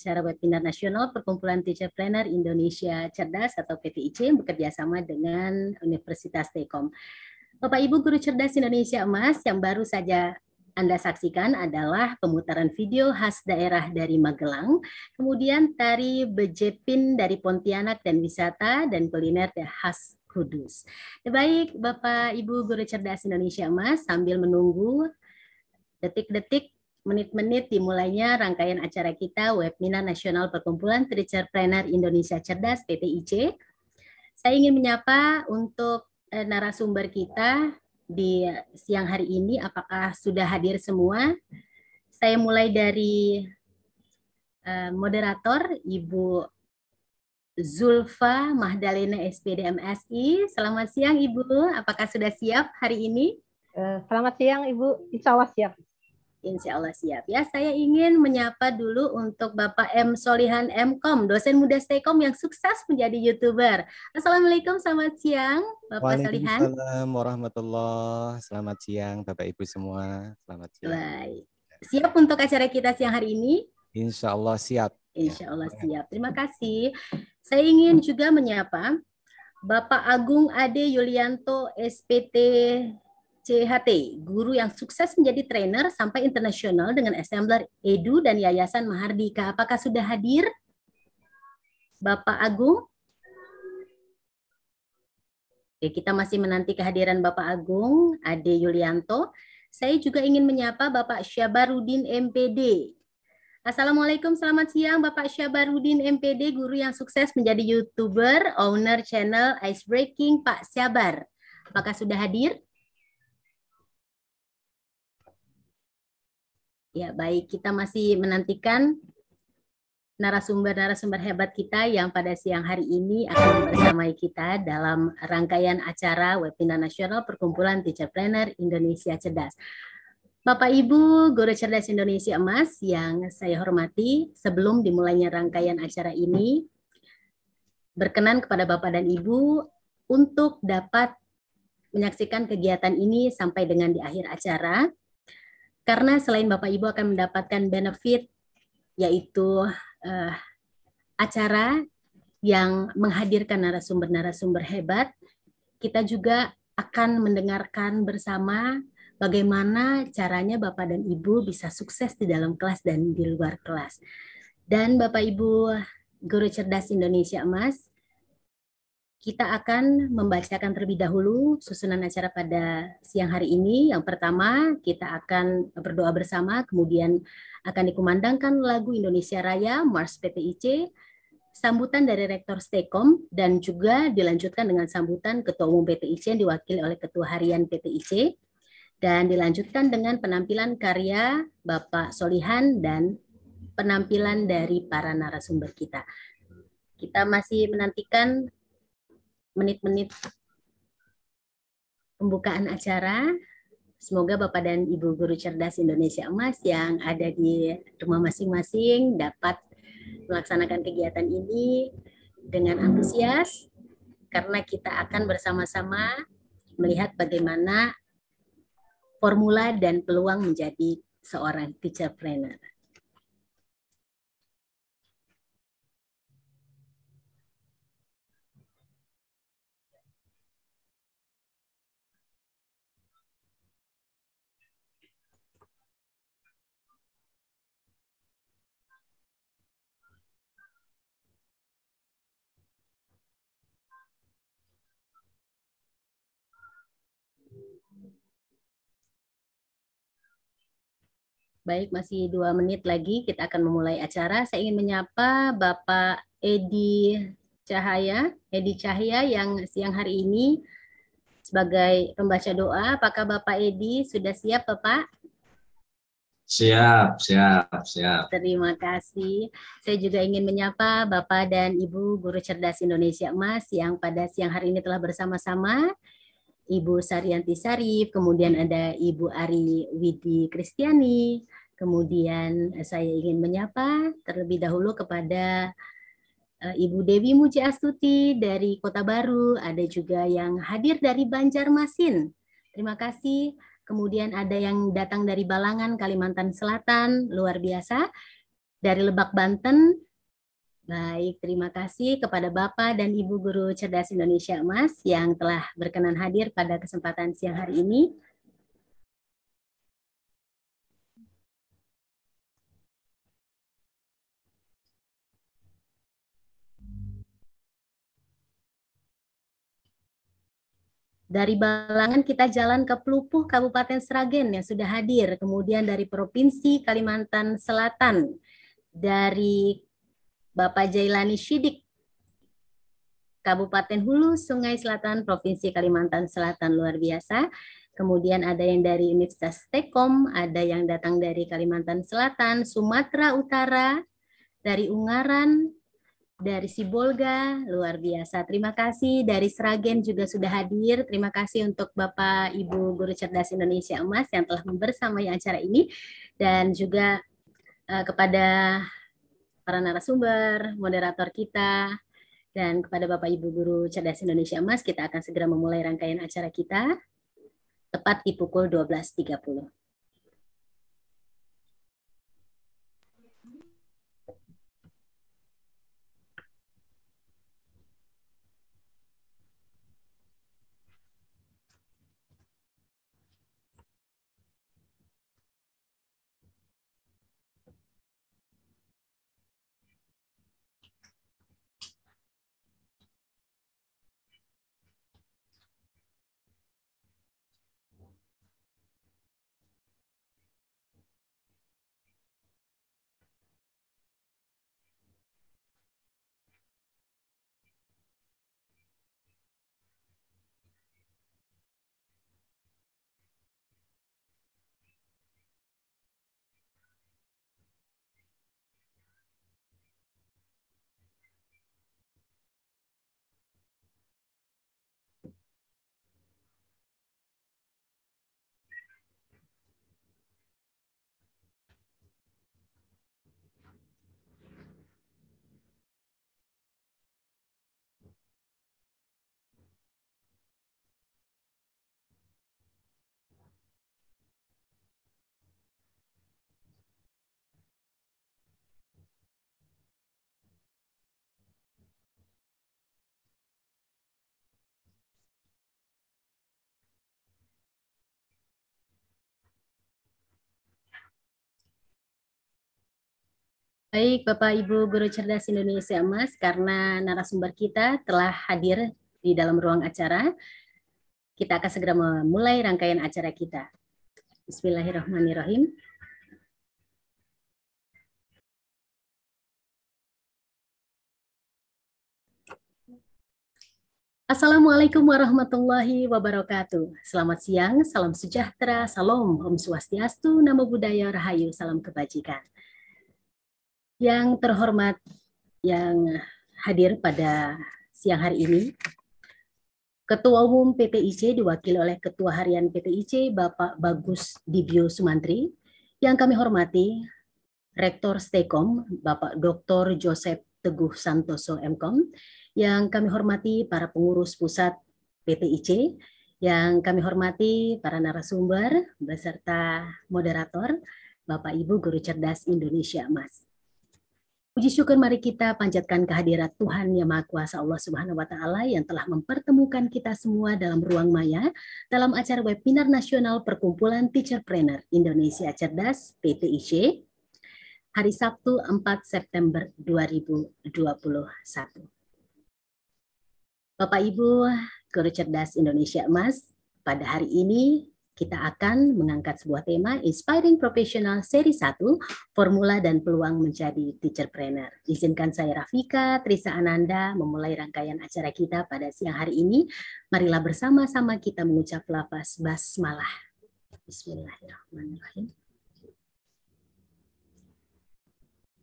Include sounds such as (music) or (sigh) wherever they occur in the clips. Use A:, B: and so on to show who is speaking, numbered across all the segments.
A: acara webinar nasional Perkumpulan teacher planner Indonesia Cerdas atau PTIC bekerja sama dengan Universitas Tekom. Bapak Ibu Guru Cerdas Indonesia Emas yang baru saja anda saksikan adalah pemutaran video khas daerah dari Magelang, kemudian tari bejepin dari Pontianak dan wisata, dan kuliner khas Kudus. Baik, Bapak Ibu Guru Cerdas Indonesia Emas, sambil menunggu detik-detik menit-menit dimulainya rangkaian acara kita webinar nasional perkumpulan teacher Traderpreneur Indonesia Cerdas PTIC. Saya ingin menyapa untuk eh, narasumber kita di siang hari ini apakah sudah hadir semua? Saya mulai dari eh, moderator Ibu Zulfa Mahdalena Msi. Selamat siang Ibu, apakah sudah siap hari ini? Eh, selamat siang Ibu, insya Allah siap. Insya Allah siap ya. Saya ingin menyapa dulu untuk Bapak M. Solihan M. Kom, dosen muda Stekom yang sukses menjadi YouTuber. Assalamualaikum, selamat siang Bapak Solihan.
B: Waalaikumsalam warahmatullahi Selamat siang Bapak Ibu semua. Selamat
A: siang. Baik. Siap untuk acara kita siang hari ini?
B: Insya Allah siap.
A: Insya ya. Allah siap. Terima kasih. Saya ingin juga menyapa Bapak Agung Ade Yulianto, SPT CHT, guru yang sukses menjadi trainer sampai internasional dengan Assembler Edu dan Yayasan Mahardika. Apakah sudah hadir? Bapak Agung? Oke, kita masih menanti kehadiran Bapak Agung, Ade Yulianto. Saya juga ingin menyapa Bapak Syabarudin MPD. Assalamualaikum, selamat siang Bapak Syabarudin MPD, guru yang sukses menjadi YouTuber, owner channel Icebreaking Pak Syabar. Apakah sudah hadir? Ya, baik. Kita masih menantikan narasumber-narasumber hebat kita yang pada siang hari ini akan bersamai kita dalam rangkaian acara webinar nasional Perkumpulan Teacher Planner Indonesia Cerdas. Bapak Ibu Guru Cerdas Indonesia Emas yang saya hormati, sebelum dimulainya rangkaian acara ini, berkenan kepada Bapak dan Ibu untuk dapat menyaksikan kegiatan ini sampai dengan di akhir acara karena selain Bapak Ibu akan mendapatkan benefit yaitu uh, acara yang menghadirkan narasumber-narasumber hebat, kita juga akan mendengarkan bersama bagaimana caranya Bapak dan Ibu bisa sukses di dalam kelas dan di luar kelas. Dan Bapak Ibu Guru Cerdas Indonesia Emas, kita akan membacakan terlebih dahulu susunan acara pada siang hari ini. Yang pertama, kita akan berdoa bersama, kemudian akan dikumandangkan lagu Indonesia Raya Mars PPIC, sambutan dari Rektor Stekom, dan juga dilanjutkan dengan sambutan Ketua Umum PPIC yang diwakili oleh Ketua Harian PPIC, dan dilanjutkan dengan penampilan karya Bapak Solihan dan penampilan dari para narasumber kita. Kita masih menantikan menit-menit pembukaan acara. Semoga Bapak dan Ibu Guru Cerdas Indonesia Emas yang ada di rumah masing-masing dapat melaksanakan kegiatan ini dengan antusias karena kita akan bersama-sama melihat bagaimana formula dan peluang
C: menjadi seorang teacher planner. Baik, masih dua menit lagi kita akan memulai acara. Saya ingin menyapa
A: Bapak Edi Cahaya, Edi Cahaya yang siang hari ini sebagai pembaca doa. Apakah Bapak Edi sudah siap, Bapak?
D: Siap, siap, siap.
A: Terima kasih. Saya juga ingin menyapa Bapak dan Ibu Guru Cerdas Indonesia Emas yang pada siang hari ini telah bersama-sama Ibu Sarianti Sarif, kemudian ada Ibu Ari Widi Kristiani, kemudian saya ingin menyapa terlebih dahulu kepada eh, Ibu Dewi Muji Astuti dari Kota Baru, ada juga yang hadir dari Banjarmasin. Terima kasih. Kemudian ada yang datang dari Balangan, Kalimantan Selatan, luar biasa. Dari Lebak Banten, Baik, terima kasih kepada Bapak dan Ibu Guru Cerdas Indonesia Emas yang telah
C: berkenan hadir pada kesempatan siang hari ini.
A: dari Balangan kita jalan ke Pelupuh Kabupaten Sragen yang sudah hadir, kemudian dari Provinsi Kalimantan Selatan, dari Bapak Jailani Syidik, Kabupaten Hulu, Sungai Selatan, Provinsi Kalimantan Selatan luar biasa. Kemudian ada yang dari Universitas Tekom, ada yang datang dari Kalimantan Selatan, Sumatera Utara, dari Ungaran, dari Sibolga, luar biasa. Terima kasih dari Sragen juga sudah hadir. Terima kasih untuk Bapak Ibu Guru Cerdas Indonesia Emas yang telah membersamai acara ini dan juga uh, kepada para narasumber, moderator kita, dan kepada Bapak Ibu Guru Cerdas Indonesia Emas, kita akan segera memulai rangkaian acara kita tepat di pukul 12.30.
C: Baik, Bapak Ibu Guru Cerdas
A: Indonesia Emas, karena narasumber kita telah hadir di dalam ruang acara,
C: kita akan segera memulai rangkaian acara kita. Bismillahirrahmanirrahim. Assalamualaikum warahmatullahi
A: wabarakatuh. Selamat siang, salam sejahtera, salam, om swastiastu, nama budaya, rahayu, salam kebajikan. Yang terhormat yang hadir pada siang hari ini, Ketua Umum PTIC diwakili oleh Ketua Harian PTIC Bapak Bagus Dibio Sumantri, yang kami hormati Rektor Stekom Bapak Dr. Joseph Teguh Santoso MKOM, yang kami hormati para pengurus pusat PTIC, yang kami hormati para narasumber beserta moderator, Bapak Ibu Guru Cerdas Indonesia Mas. Puji syukur mari kita panjatkan kehadirat Tuhan Yang Maha Kuasa Allah Subhanahu wa taala yang telah mempertemukan kita semua dalam ruang maya dalam acara webinar nasional Perkumpulan Teacher Trainer Indonesia Cerdas PTIC hari Sabtu 4 September 2021. Bapak Ibu, Guru Cerdas Indonesia Emas, pada hari ini kita akan mengangkat sebuah tema Inspiring Professional Seri 1, Formula dan Peluang Menjadi Teacherpreneur. Izinkan saya Rafika, Trisa Ananda memulai rangkaian acara kita pada siang hari ini. Marilah bersama-sama kita mengucap lafaz basmalah.
C: Bismillahirrahmanirrahim.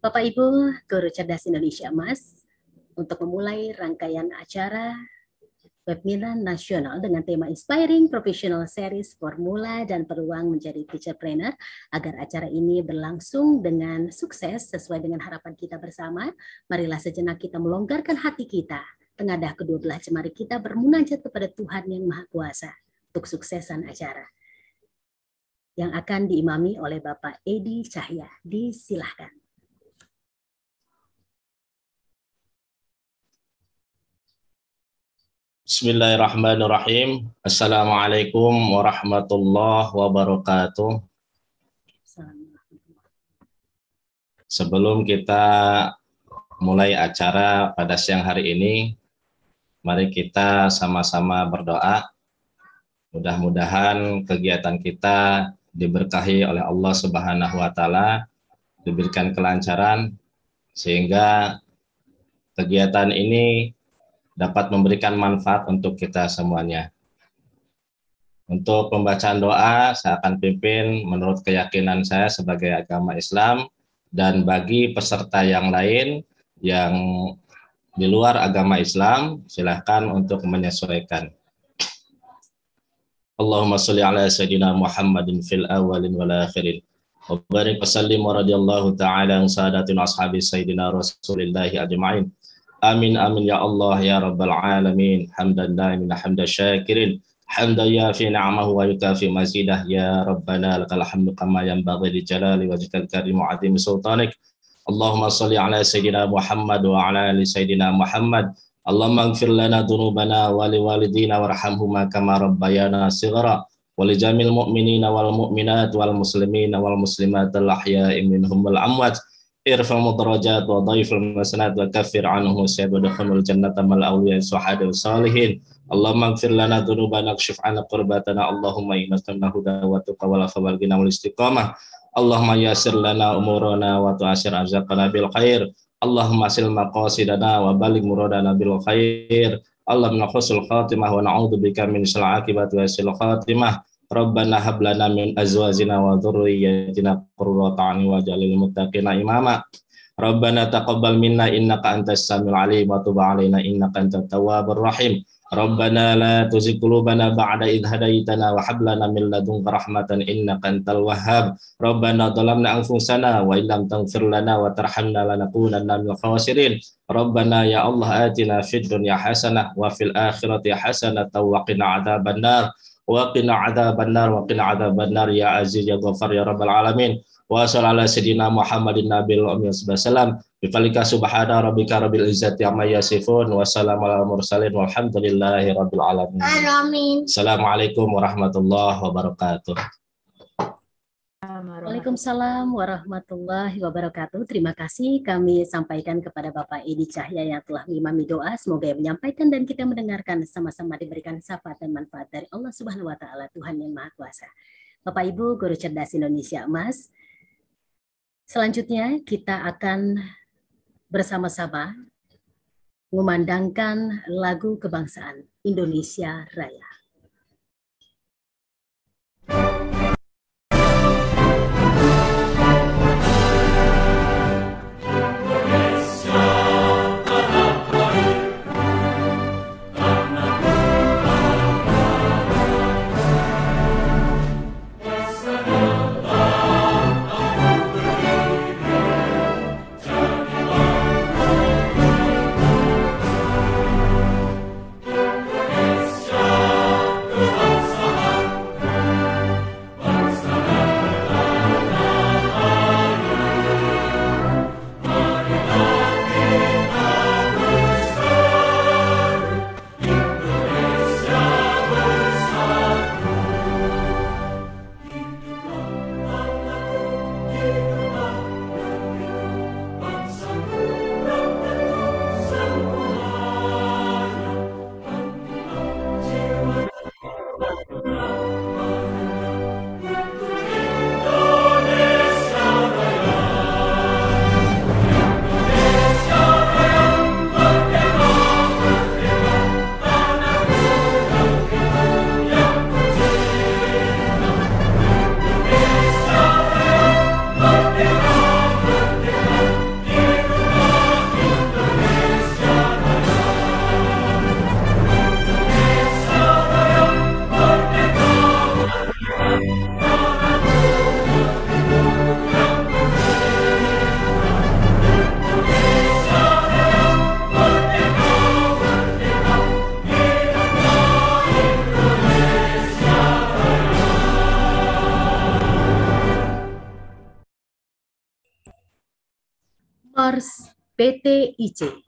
A: Bapak Ibu, Guru Cerdas Indonesia Mas, untuk memulai rangkaian acara webinar nasional dengan tema Inspiring Professional Series Formula dan Peluang Menjadi Teacher Trainer agar acara ini berlangsung dengan sukses sesuai dengan harapan kita bersama. Marilah sejenak kita melonggarkan hati kita. Tengadah kedua belah jemari kita bermunajat kepada Tuhan yang Maha Kuasa untuk suksesan acara yang akan diimami oleh
C: Bapak Edi Cahya. Disilahkan.
D: Bismillahirrahmanirrahim. Assalamualaikum warahmatullahi wabarakatuh. Sebelum kita mulai acara pada siang hari ini, mari kita sama-sama berdoa. Mudah-mudahan kegiatan kita diberkahi oleh Allah Subhanahu wa taala, diberikan kelancaran sehingga kegiatan ini dapat memberikan manfaat untuk kita semuanya. Untuk pembacaan doa, saya akan pimpin menurut keyakinan saya sebagai agama Islam dan bagi peserta yang lain yang di luar agama Islam, silahkan untuk menyesuaikan. Allahumma salli ala sayyidina Muhammadin fil awalin wal akhirin. Wa barik wa sallim wa radiyallahu ta'ala yang sadatin ashabi sayyidina Rasulillahi ajma'in. آمين آمين يا الله يا رب العالمين حمدا دائما حمد الشاكرين حمدا في نعمه ويكافي مزيده يا ربنا لك الحمد كما ينبغي لجلال وجهك الكريم وعظيم سلطانك اللهم صل على سيدنا محمد وعلى ال سيدنا محمد اللهم اغفر لنا ذنوبنا ولوالدينا وارحمهما كما ربيانا صغرا ولجميع المؤمنين والمؤمنات والمسلمين والمسلمات الاحياء منهم والاموات ارفع مدرجات وضيف المسنات وكفر عنه سيب ودخل الجنة مع الأولياء الصحابة والصالحين اللهم اغفر لنا ذنوبنا واكشف عنا قرباتنا اللهم إنا سمنا هدى وتقى والعفو والغنى والاستقامة اللهم يسر لنا أمورنا وتعسر أرزاقنا بالخير اللهم أسل مقاصدنا وبلغ مرادنا بالخير اللهم نخص الخاتمة ونعوذ بك من سوء العاقبة وسوء الخاتمة Rabbana hab lana min azwajina wa dhurriyyatina qurrata a'yun waj'alna muttaqina imama. Rabbana taqabbal minna innaka antas samiul alim wa tub alaina innaka antat tawwabur rahim. Rabbana la tuzigh qulubana ba'da idh hadaytana wa hab lana min ladunka rahmatan innaka antal wahhab. Rabbana dhalamna anfusana wa illam taghfir lana wa tarhamna lanakunanna minal khasirin. Rabbana ya Allah atina fid dunya hasanah wa fil akhirati hasanah wa qina adzabannar wa qina adzabannar wa qina adzabannar ya aziz ya ghafar ya rabbal alamin wa sallallahu ala sayidina Muhammadin nabil ummi sallam bifalika subhana rabbika rabbil izzati amma yasifun wa salamun alal mursalin walhamdulillahi rabbil alamin.
E: Amin.
D: Assalamualaikum warahmatullahi wabarakatuh.
A: Waalaikumsalam warahmatullahi wabarakatuh. Terima kasih kami sampaikan kepada Bapak Edi Cahya yang telah mengimami doa. Semoga yang menyampaikan dan kita mendengarkan sama-sama diberikan syafaat dan manfaat dari Allah Subhanahu wa taala, Tuhan yang Maha Kuasa. Bapak Ibu Guru Cerdas Indonesia Emas. Selanjutnya kita akan bersama-sama memandangkan lagu kebangsaan Indonesia Raya.
C: PTIC.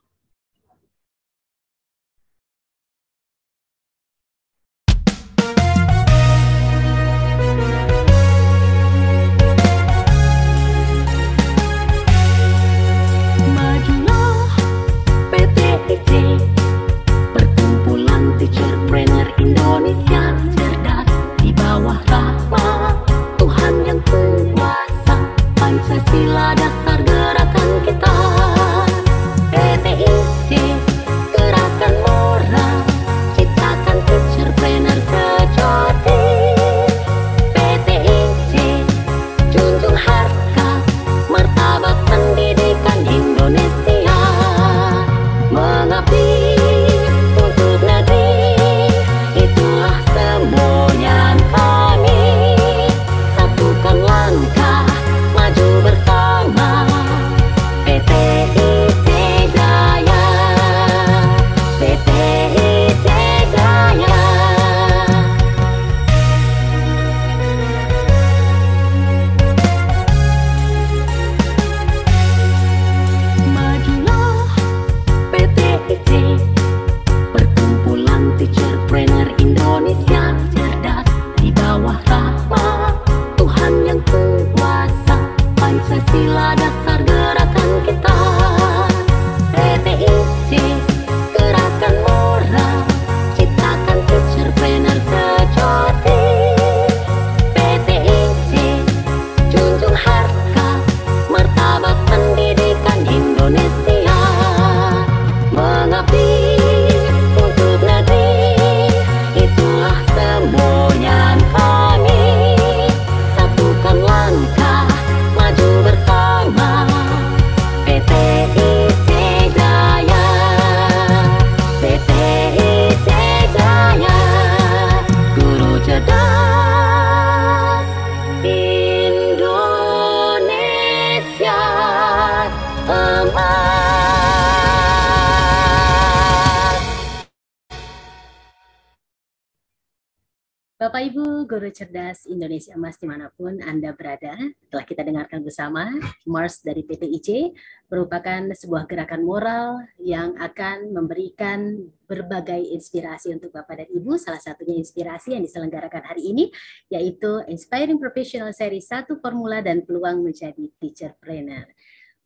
A: seluruh cerdas Indonesia Emas dimanapun Anda berada. Telah kita dengarkan bersama, Mars dari PTIC merupakan sebuah gerakan moral yang akan memberikan berbagai inspirasi untuk Bapak dan Ibu. Salah satunya inspirasi yang diselenggarakan hari ini, yaitu Inspiring Professional Series 1 Formula dan Peluang Menjadi Teacher Trainer.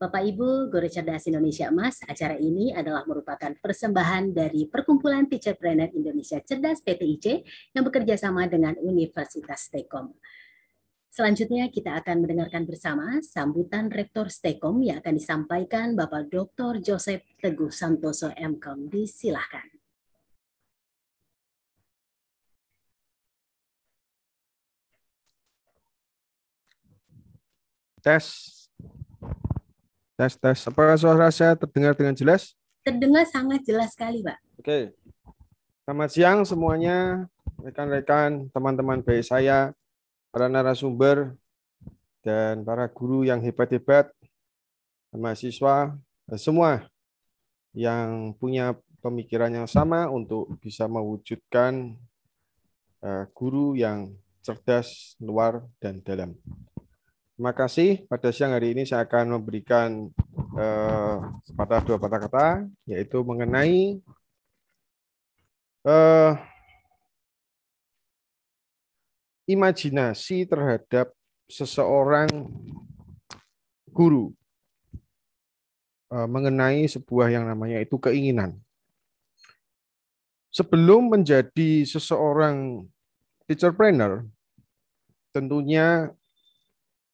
A: Bapak Ibu, Guru Cerdas Indonesia Emas, acara ini adalah merupakan persembahan dari Perkumpulan Teacher Trainer Indonesia Cerdas PTIC yang bekerja sama dengan Universitas Tekom. Selanjutnya kita akan mendengarkan bersama sambutan Rektor Stekom yang akan disampaikan Bapak Dr. Joseph Teguh
C: Santoso MKOM. Disilahkan.
F: Tes. Tes tes. Apakah suara saya terdengar dengan jelas?
A: Terdengar sangat jelas sekali, Pak.
F: Oke. Selamat siang semuanya, rekan-rekan, teman-teman baik saya, para narasumber dan para guru yang hebat-hebat, mahasiswa eh, semua yang punya pemikiran yang sama untuk bisa mewujudkan eh, guru yang cerdas luar dan dalam. Terima kasih. Pada siang hari ini saya akan memberikan eh, sepatah dua patah kata, yaitu mengenai eh, imajinasi terhadap seseorang guru eh, mengenai sebuah yang namanya itu keinginan. Sebelum menjadi seseorang teacherpreneur, tentunya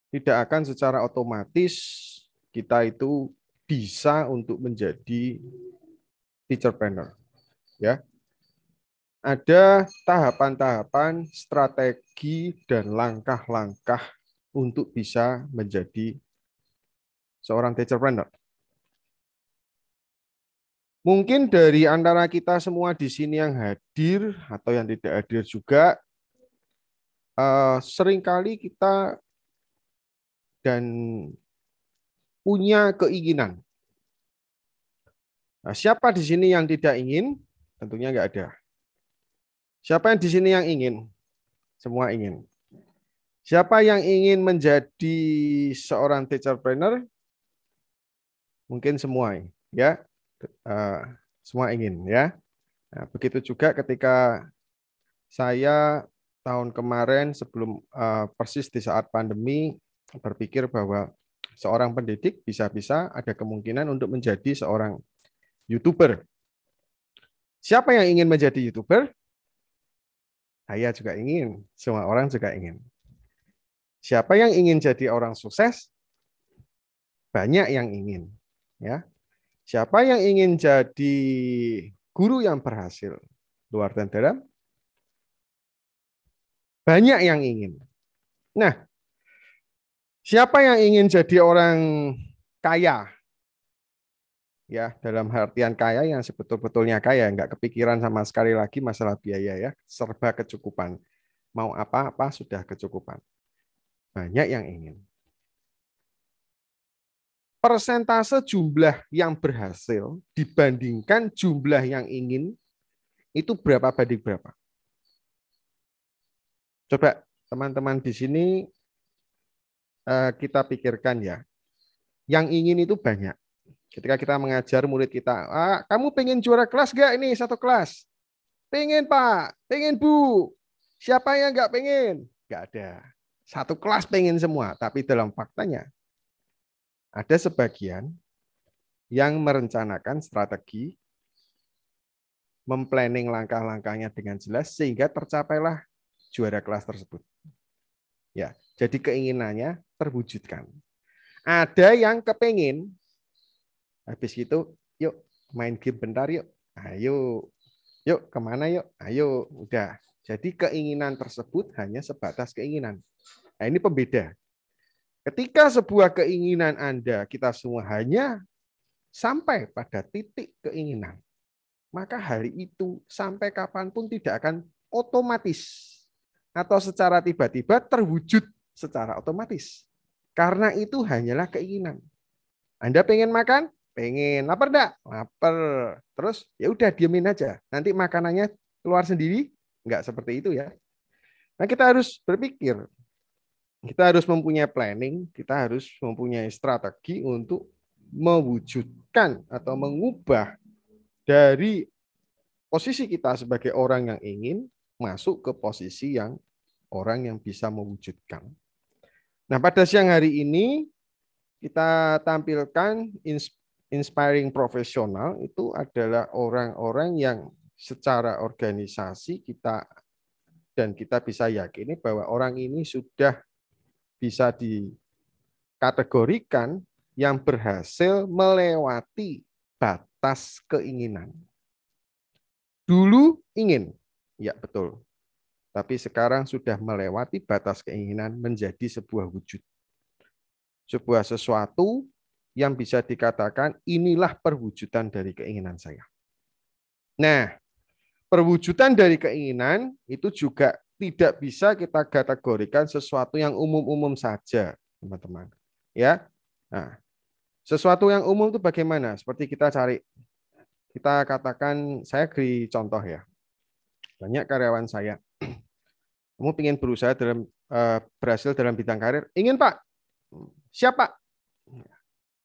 F: tidak akan secara otomatis kita itu bisa untuk menjadi teacher planner Ya. Ada tahapan-tahapan, strategi dan langkah-langkah untuk bisa menjadi seorang teacher planner Mungkin dari antara kita semua di sini yang hadir atau yang tidak hadir juga, eh, seringkali kita dan punya keinginan. Nah, siapa di sini yang tidak ingin? Tentunya nggak ada. Siapa yang di sini yang ingin? Semua ingin. Siapa yang ingin menjadi seorang teacher trainer? Mungkin semua, ya. Eh, semua ingin, ya. Nah, begitu juga ketika saya tahun kemarin sebelum eh, persis di saat pandemi berpikir bahwa seorang pendidik bisa-bisa ada kemungkinan untuk menjadi seorang YouTuber. Siapa yang ingin menjadi YouTuber? Saya juga ingin, semua orang juga ingin. Siapa yang ingin jadi orang sukses? Banyak yang ingin, ya. Siapa yang ingin jadi guru yang berhasil? Luar dan dalam? Banyak yang ingin. Nah, Siapa yang ingin jadi orang kaya? Ya, dalam artian kaya yang sebetul-betulnya kaya, nggak kepikiran sama sekali lagi masalah biaya ya, serba kecukupan. Mau apa-apa sudah kecukupan. Banyak yang ingin. Persentase jumlah yang berhasil dibandingkan jumlah yang ingin itu berapa banding berapa? Coba teman-teman di sini Eh, kita pikirkan ya. Yang ingin itu banyak. Ketika kita mengajar murid kita, ah, kamu pengen juara kelas gak ini satu kelas? Pengen Pak, pengen Bu. Siapa yang nggak pengen? Gak ada. Satu kelas pengen semua, tapi dalam faktanya ada sebagian yang merencanakan strategi, memplanning langkah-langkahnya dengan jelas sehingga tercapailah juara kelas tersebut. Ya, jadi keinginannya terwujudkan. Ada yang kepengin habis itu yuk main game bentar yuk, ayo, yuk kemana yuk, ayo, udah. Jadi keinginan tersebut hanya sebatas keinginan. Nah, ini pembeda. Ketika sebuah keinginan Anda, kita semua hanya sampai pada titik keinginan, maka hari itu sampai kapanpun tidak akan otomatis atau secara tiba-tiba terwujud secara otomatis. Karena itu hanyalah keinginan. Anda pengen makan? Pengen. Lapar enggak? Lapar. Terus ya udah diamin aja. Nanti makanannya keluar sendiri? Enggak seperti itu ya. Nah, kita harus berpikir. Kita harus mempunyai planning, kita harus mempunyai strategi untuk mewujudkan atau mengubah dari posisi kita sebagai orang yang ingin masuk ke posisi yang orang yang bisa mewujudkan. Nah, pada siang hari ini kita tampilkan inspiring profesional itu adalah orang-orang yang secara organisasi kita dan kita bisa yakini bahwa orang ini sudah bisa dikategorikan yang berhasil melewati batas keinginan. Dulu ingin, ya betul tapi sekarang sudah melewati batas keinginan menjadi sebuah wujud. Sebuah sesuatu yang bisa dikatakan inilah perwujudan dari keinginan saya. Nah, perwujudan dari keinginan itu juga tidak bisa kita kategorikan sesuatu yang umum-umum saja, teman-teman. Ya. Nah, sesuatu yang umum itu bagaimana? Seperti kita cari kita katakan saya beri contoh ya. Banyak karyawan saya kamu ingin berusaha dalam uh, berhasil dalam bidang karir? Ingin Pak? siapa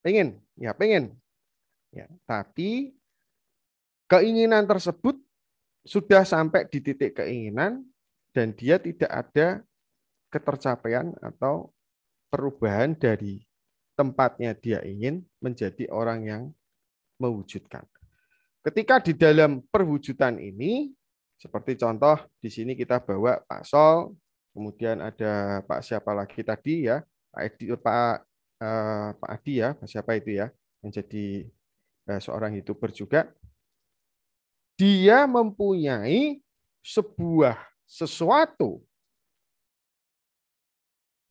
F: ingin Ya pengen. Ya, tapi keinginan tersebut sudah sampai di titik keinginan dan dia tidak ada ketercapaian atau perubahan dari tempatnya dia ingin menjadi orang yang mewujudkan. Ketika di dalam perwujudan ini seperti contoh di sini kita bawa Pak Sol, kemudian ada Pak siapa lagi tadi ya, Pak Adi, eh, Pak uh, Pak Adi ya, Pak siapa itu ya, yang jadi uh, seorang youtuber juga. Dia mempunyai sebuah sesuatu.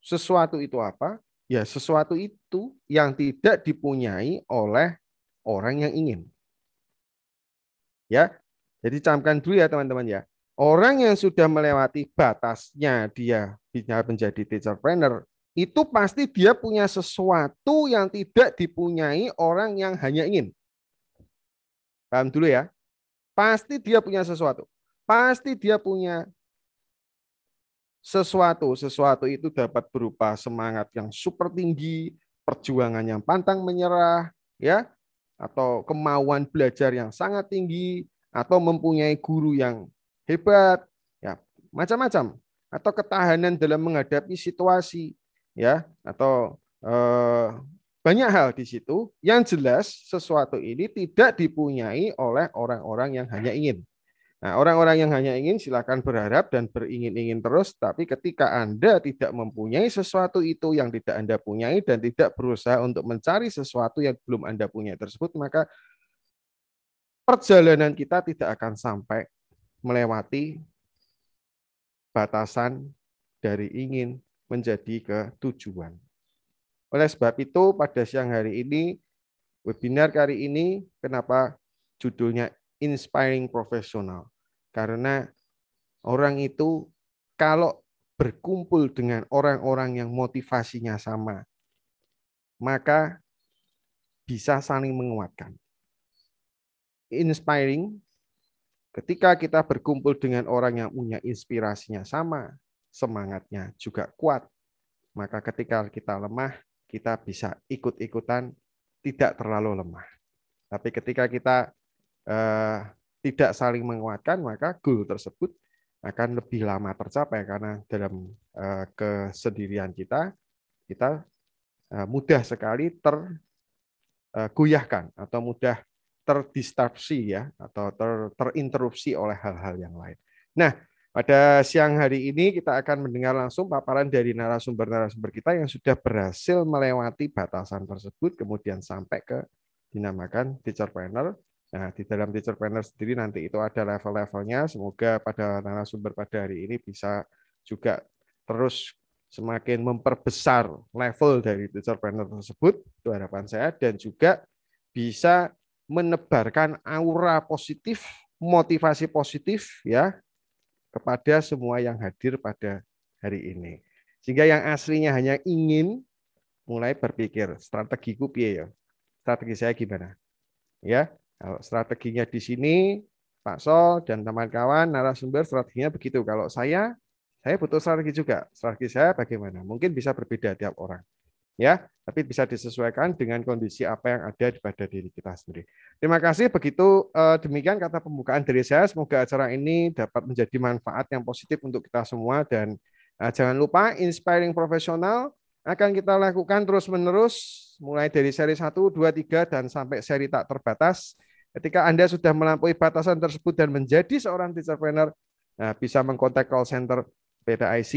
F: Sesuatu itu apa? Ya, sesuatu itu yang tidak dipunyai oleh orang yang ingin. Ya, jadi camkan dulu ya teman-teman ya. Orang yang sudah melewati batasnya dia bisa menjadi teacher trainer itu pasti dia punya sesuatu yang tidak dipunyai orang yang hanya ingin. Paham dulu ya. Pasti dia punya sesuatu. Pasti dia punya sesuatu. Sesuatu itu dapat berupa semangat yang super tinggi, perjuangan yang pantang menyerah, ya, atau kemauan belajar yang sangat tinggi, atau mempunyai guru yang hebat, ya macam-macam, atau ketahanan dalam menghadapi situasi, ya atau eh, banyak hal di situ. Yang jelas sesuatu ini tidak dipunyai oleh orang-orang yang hanya ingin. Nah, orang-orang yang hanya ingin silakan berharap dan beringin-ingin terus, tapi ketika Anda tidak mempunyai sesuatu itu yang tidak Anda punyai dan tidak berusaha untuk mencari sesuatu yang belum Anda punya tersebut, maka perjalanan kita tidak akan sampai melewati batasan dari ingin menjadi ke tujuan. Oleh sebab itu, pada siang hari ini, webinar kali ini, kenapa judulnya Inspiring Professional? Karena orang itu kalau berkumpul dengan orang-orang yang motivasinya sama, maka bisa saling menguatkan inspiring ketika kita berkumpul dengan orang yang punya inspirasinya sama, semangatnya juga kuat. Maka ketika kita lemah, kita bisa ikut-ikutan tidak terlalu lemah. Tapi ketika kita eh, tidak saling menguatkan, maka goal tersebut akan lebih lama tercapai karena dalam eh, kesendirian kita, kita eh, mudah sekali tergoyahkan eh, atau mudah terdistorsi ya atau ter, terinterupsi oleh hal-hal yang lain. Nah, pada siang hari ini kita akan mendengar langsung paparan dari narasumber-narasumber kita yang sudah berhasil melewati batasan tersebut kemudian sampai ke dinamakan teacher planner. Nah, di dalam teacher planner sendiri nanti itu ada level-levelnya. Semoga pada narasumber pada hari ini bisa juga terus semakin memperbesar level dari teacher planner tersebut. Itu harapan saya dan juga bisa menebarkan aura positif, motivasi positif ya kepada semua yang hadir pada hari ini. Sehingga yang aslinya hanya ingin mulai berpikir strategiku piye ya? Strategi saya gimana? Ya, kalau strateginya di sini Pak Sol dan teman kawan narasumber strateginya begitu. Kalau saya, saya butuh strategi juga. Strategi saya bagaimana? Mungkin bisa berbeda tiap orang ya, tapi bisa disesuaikan dengan kondisi apa yang ada pada diri kita sendiri. Terima kasih. Begitu eh, demikian kata pembukaan dari saya. Semoga acara ini dapat menjadi manfaat yang positif untuk kita semua dan eh, jangan lupa inspiring profesional akan kita lakukan terus-menerus mulai dari seri 1, 2, 3 dan sampai seri tak terbatas. Ketika Anda sudah melampaui batasan tersebut dan menjadi seorang entrepreneur, nah, bisa mengkontak call center PT IC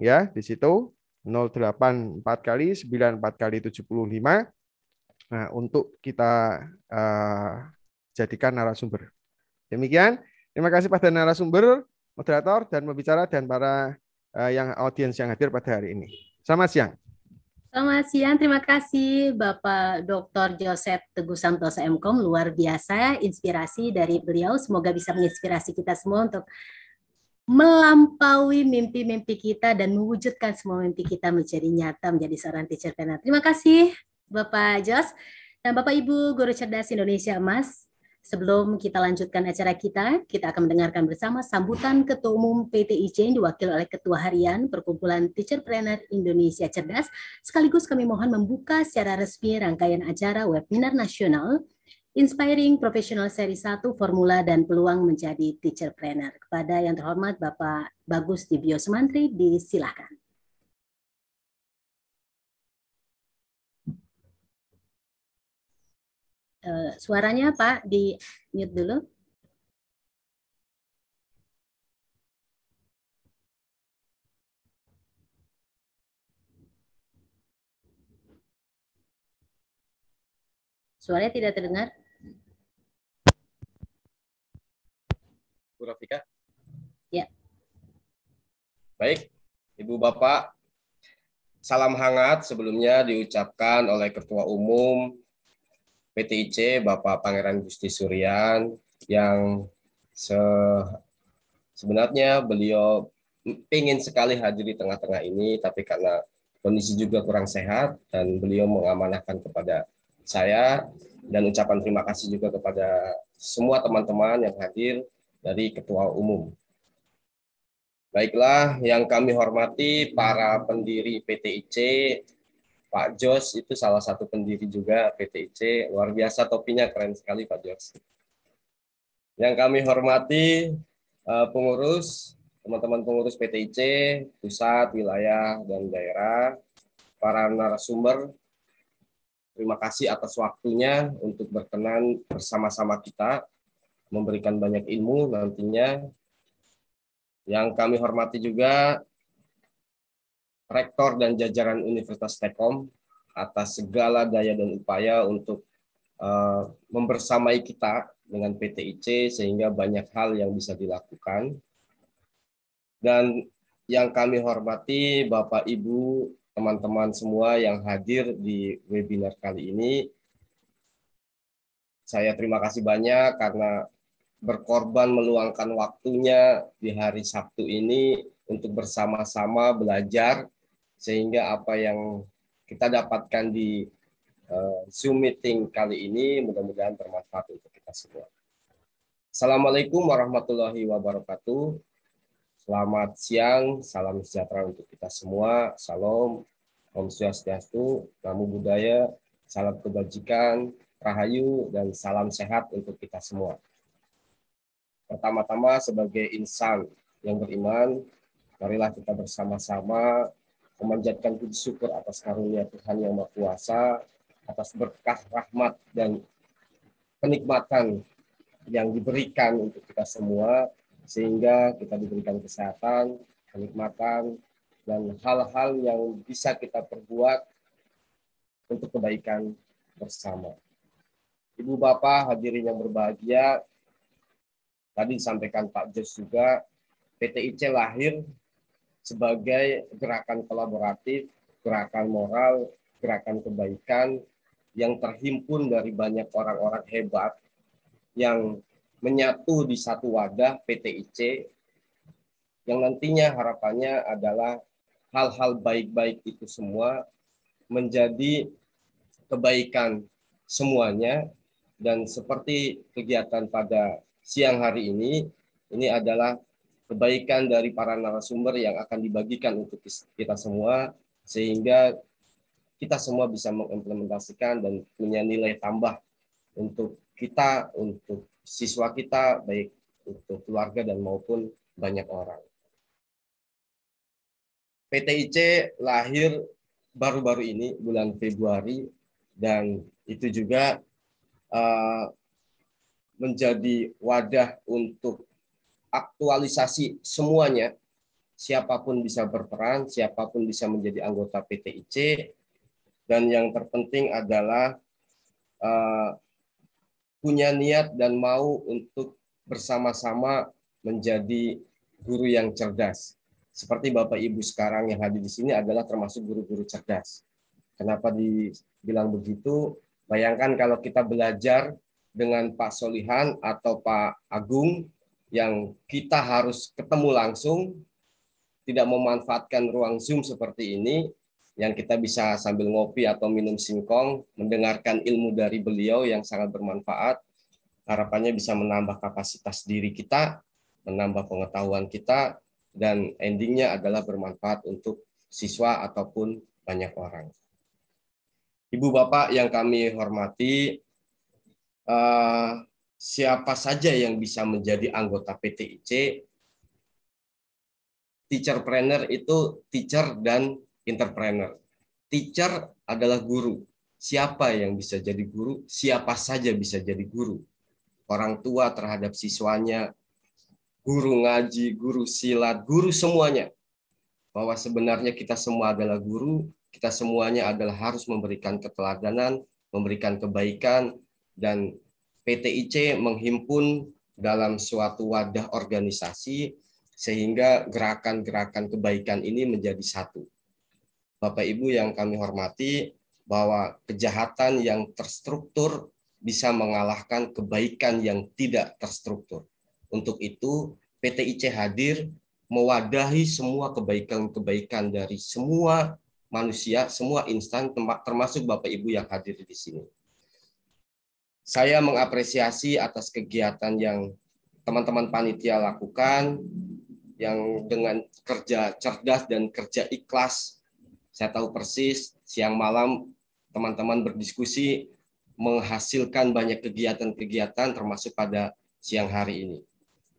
F: ya di situ 084 kali 94 kali 75. Nah, untuk kita uh, jadikan narasumber. Demikian, terima kasih pada narasumber, moderator dan pembicara dan para uh, yang audiens yang hadir pada hari ini. Selamat siang.
A: Selamat siang, terima kasih Bapak Dr. Joseph Teguh Santoso MKOM, luar biasa inspirasi dari beliau. Semoga bisa menginspirasi kita semua untuk melampaui mimpi-mimpi kita dan mewujudkan semua mimpi kita menjadi nyata menjadi seorang teacher pena. Terima kasih Bapak Jos dan Bapak Ibu Guru Cerdas Indonesia Emas. Sebelum kita lanjutkan acara kita, kita akan mendengarkan bersama sambutan Ketua Umum PTIC yang diwakil oleh Ketua Harian Perkumpulan Teacher Teacherpreneur Indonesia Cerdas. Sekaligus kami mohon membuka secara resmi rangkaian acara webinar nasional Inspiring Professional Seri 1 Formula dan Peluang Menjadi Teacher Planner. Kepada yang terhormat Bapak Bagus
C: Dibio Sumantri, disilahkan. Uh, eh, suaranya Pak di mute dulu. Suaranya tidak terdengar.
G: Bu Rafika? Ya. Baik, Ibu Bapak, salam hangat sebelumnya diucapkan oleh Ketua Umum PTIC Bapak Pangeran Gusti Suryan yang se sebenarnya beliau ingin sekali hadir di tengah-tengah ini tapi karena kondisi juga kurang sehat dan beliau mengamanahkan kepada saya dan ucapan terima kasih juga kepada semua teman-teman yang hadir dari Ketua Umum. Baiklah, yang kami hormati para pendiri PTIC, Pak Jos itu salah satu pendiri juga PTIC, luar biasa topinya keren sekali Pak Jos. Yang kami hormati eh, pengurus, teman-teman pengurus PTIC, pusat, wilayah, dan daerah, para narasumber, terima kasih atas waktunya untuk berkenan bersama-sama kita memberikan banyak ilmu nantinya. Yang kami hormati juga Rektor dan jajaran Universitas Tekom atas segala daya dan upaya untuk uh, membersamai kita dengan PTIC sehingga banyak hal yang bisa dilakukan. Dan yang kami hormati Bapak Ibu, teman-teman semua yang hadir di webinar kali ini. Saya terima kasih banyak karena berkorban meluangkan waktunya di hari Sabtu ini untuk bersama-sama belajar sehingga apa yang kita dapatkan di uh, Zoom meeting kali ini mudah-mudahan bermanfaat untuk kita semua. Assalamualaikum warahmatullahi wabarakatuh. Selamat siang, salam sejahtera untuk kita semua. Salam, Om Swastiastu, Namo Buddhaya, salam kebajikan, rahayu, dan salam sehat untuk kita semua. Pertama-tama sebagai insan yang beriman, marilah kita bersama-sama memanjatkan puji syukur atas karunia Tuhan yang Maha Kuasa, atas berkah rahmat dan kenikmatan yang diberikan untuk kita semua, sehingga kita diberikan kesehatan, kenikmatan, dan hal-hal yang bisa kita perbuat untuk kebaikan bersama. Ibu Bapak hadirin yang berbahagia, Tadi disampaikan Pak Jos juga, PTIC lahir sebagai gerakan kolaboratif, gerakan moral, gerakan kebaikan yang terhimpun dari banyak orang-orang hebat yang menyatu di satu wadah PTIC yang nantinya harapannya adalah hal-hal baik-baik itu semua menjadi kebaikan semuanya dan seperti kegiatan pada siang hari ini ini adalah kebaikan dari para narasumber yang akan dibagikan untuk kita semua sehingga kita semua bisa mengimplementasikan dan punya nilai tambah untuk kita, untuk siswa kita, baik untuk keluarga dan maupun banyak orang. PTIC lahir baru-baru ini bulan Februari dan itu juga uh, menjadi wadah untuk aktualisasi semuanya. Siapapun bisa berperan, siapapun bisa menjadi anggota PTIC, dan yang terpenting adalah uh, punya niat dan mau untuk bersama-sama menjadi guru yang cerdas. Seperti Bapak Ibu sekarang yang hadir di sini adalah termasuk guru-guru cerdas. Kenapa dibilang begitu? Bayangkan kalau kita belajar dengan Pak Solihan atau Pak Agung yang kita harus ketemu langsung, tidak memanfaatkan ruang Zoom seperti ini, yang kita bisa sambil ngopi atau minum singkong, mendengarkan ilmu dari beliau yang sangat bermanfaat, harapannya bisa menambah kapasitas diri kita, menambah pengetahuan kita, dan endingnya adalah bermanfaat untuk siswa ataupun banyak orang. Ibu Bapak yang kami hormati, Eh, siapa saja yang bisa menjadi anggota PTIC. trainer itu teacher dan entrepreneur. Teacher adalah guru. Siapa yang bisa jadi guru? Siapa saja bisa jadi guru. Orang tua terhadap siswanya, guru ngaji, guru silat, guru semuanya. Bahwa sebenarnya kita semua adalah guru, kita semuanya adalah harus memberikan keteladanan, memberikan kebaikan, dan PTIC menghimpun dalam suatu wadah organisasi sehingga gerakan-gerakan kebaikan ini menjadi satu. Bapak Ibu yang kami hormati, bahwa kejahatan yang terstruktur bisa mengalahkan kebaikan yang tidak terstruktur. Untuk itu, PTIC hadir mewadahi semua kebaikan-kebaikan dari semua manusia, semua instan termasuk Bapak Ibu yang hadir di sini saya mengapresiasi atas kegiatan yang teman-teman panitia lakukan yang dengan kerja cerdas dan kerja ikhlas. Saya tahu persis siang malam teman-teman berdiskusi menghasilkan banyak kegiatan-kegiatan termasuk pada siang hari ini.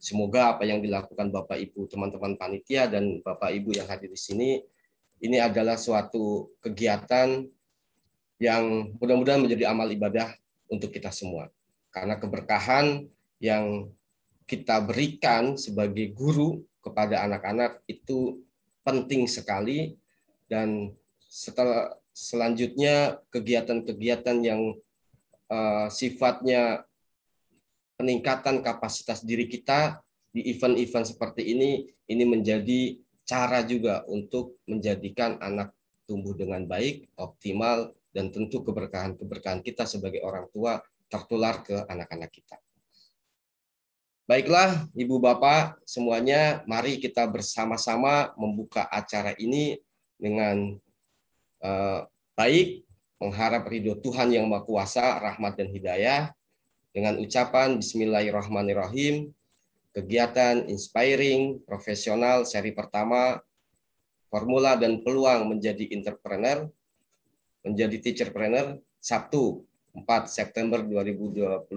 G: Semoga apa yang dilakukan Bapak Ibu teman-teman panitia dan Bapak Ibu yang hadir di sini ini adalah suatu kegiatan yang mudah-mudahan menjadi amal ibadah untuk kita semua. Karena keberkahan yang kita berikan sebagai guru kepada anak-anak itu penting sekali dan setelah selanjutnya kegiatan-kegiatan yang uh, sifatnya peningkatan kapasitas diri kita di event-event seperti ini ini menjadi cara juga untuk menjadikan anak tumbuh dengan baik, optimal dan tentu keberkahan-keberkahan kita sebagai orang tua tertular ke anak-anak kita. Baiklah, Ibu Bapak semuanya, mari kita bersama-sama membuka acara ini dengan eh, baik, mengharap ridho Tuhan yang Maha Kuasa, rahmat dan hidayah, dengan ucapan Bismillahirrahmanirrahim, kegiatan inspiring, profesional, seri pertama, formula dan peluang menjadi entrepreneur, menjadi teacher trainer Sabtu 4 September 2021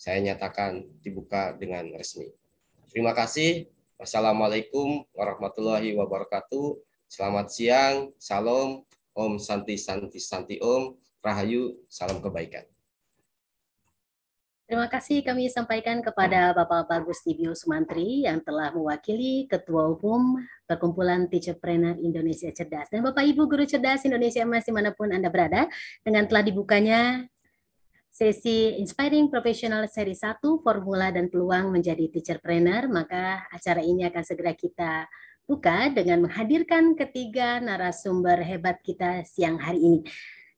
G: saya nyatakan dibuka dengan resmi. Terima kasih. Wassalamualaikum warahmatullahi wabarakatuh. Selamat siang, salam, Om Santi Santi Santi Om, Rahayu, salam kebaikan.
A: Terima kasih kami sampaikan kepada Bapak Bagus Tibio Sumantri yang telah mewakili Ketua Umum Perkumpulan Teacher Teacherpreneur Indonesia Cerdas. Dan Bapak Ibu Guru Cerdas Indonesia Emas dimanapun Anda berada, dengan telah dibukanya sesi Inspiring Professional Seri 1 Formula dan Peluang Menjadi Teacher Teacherpreneur, maka acara ini akan segera kita buka dengan menghadirkan ketiga narasumber hebat kita siang hari ini.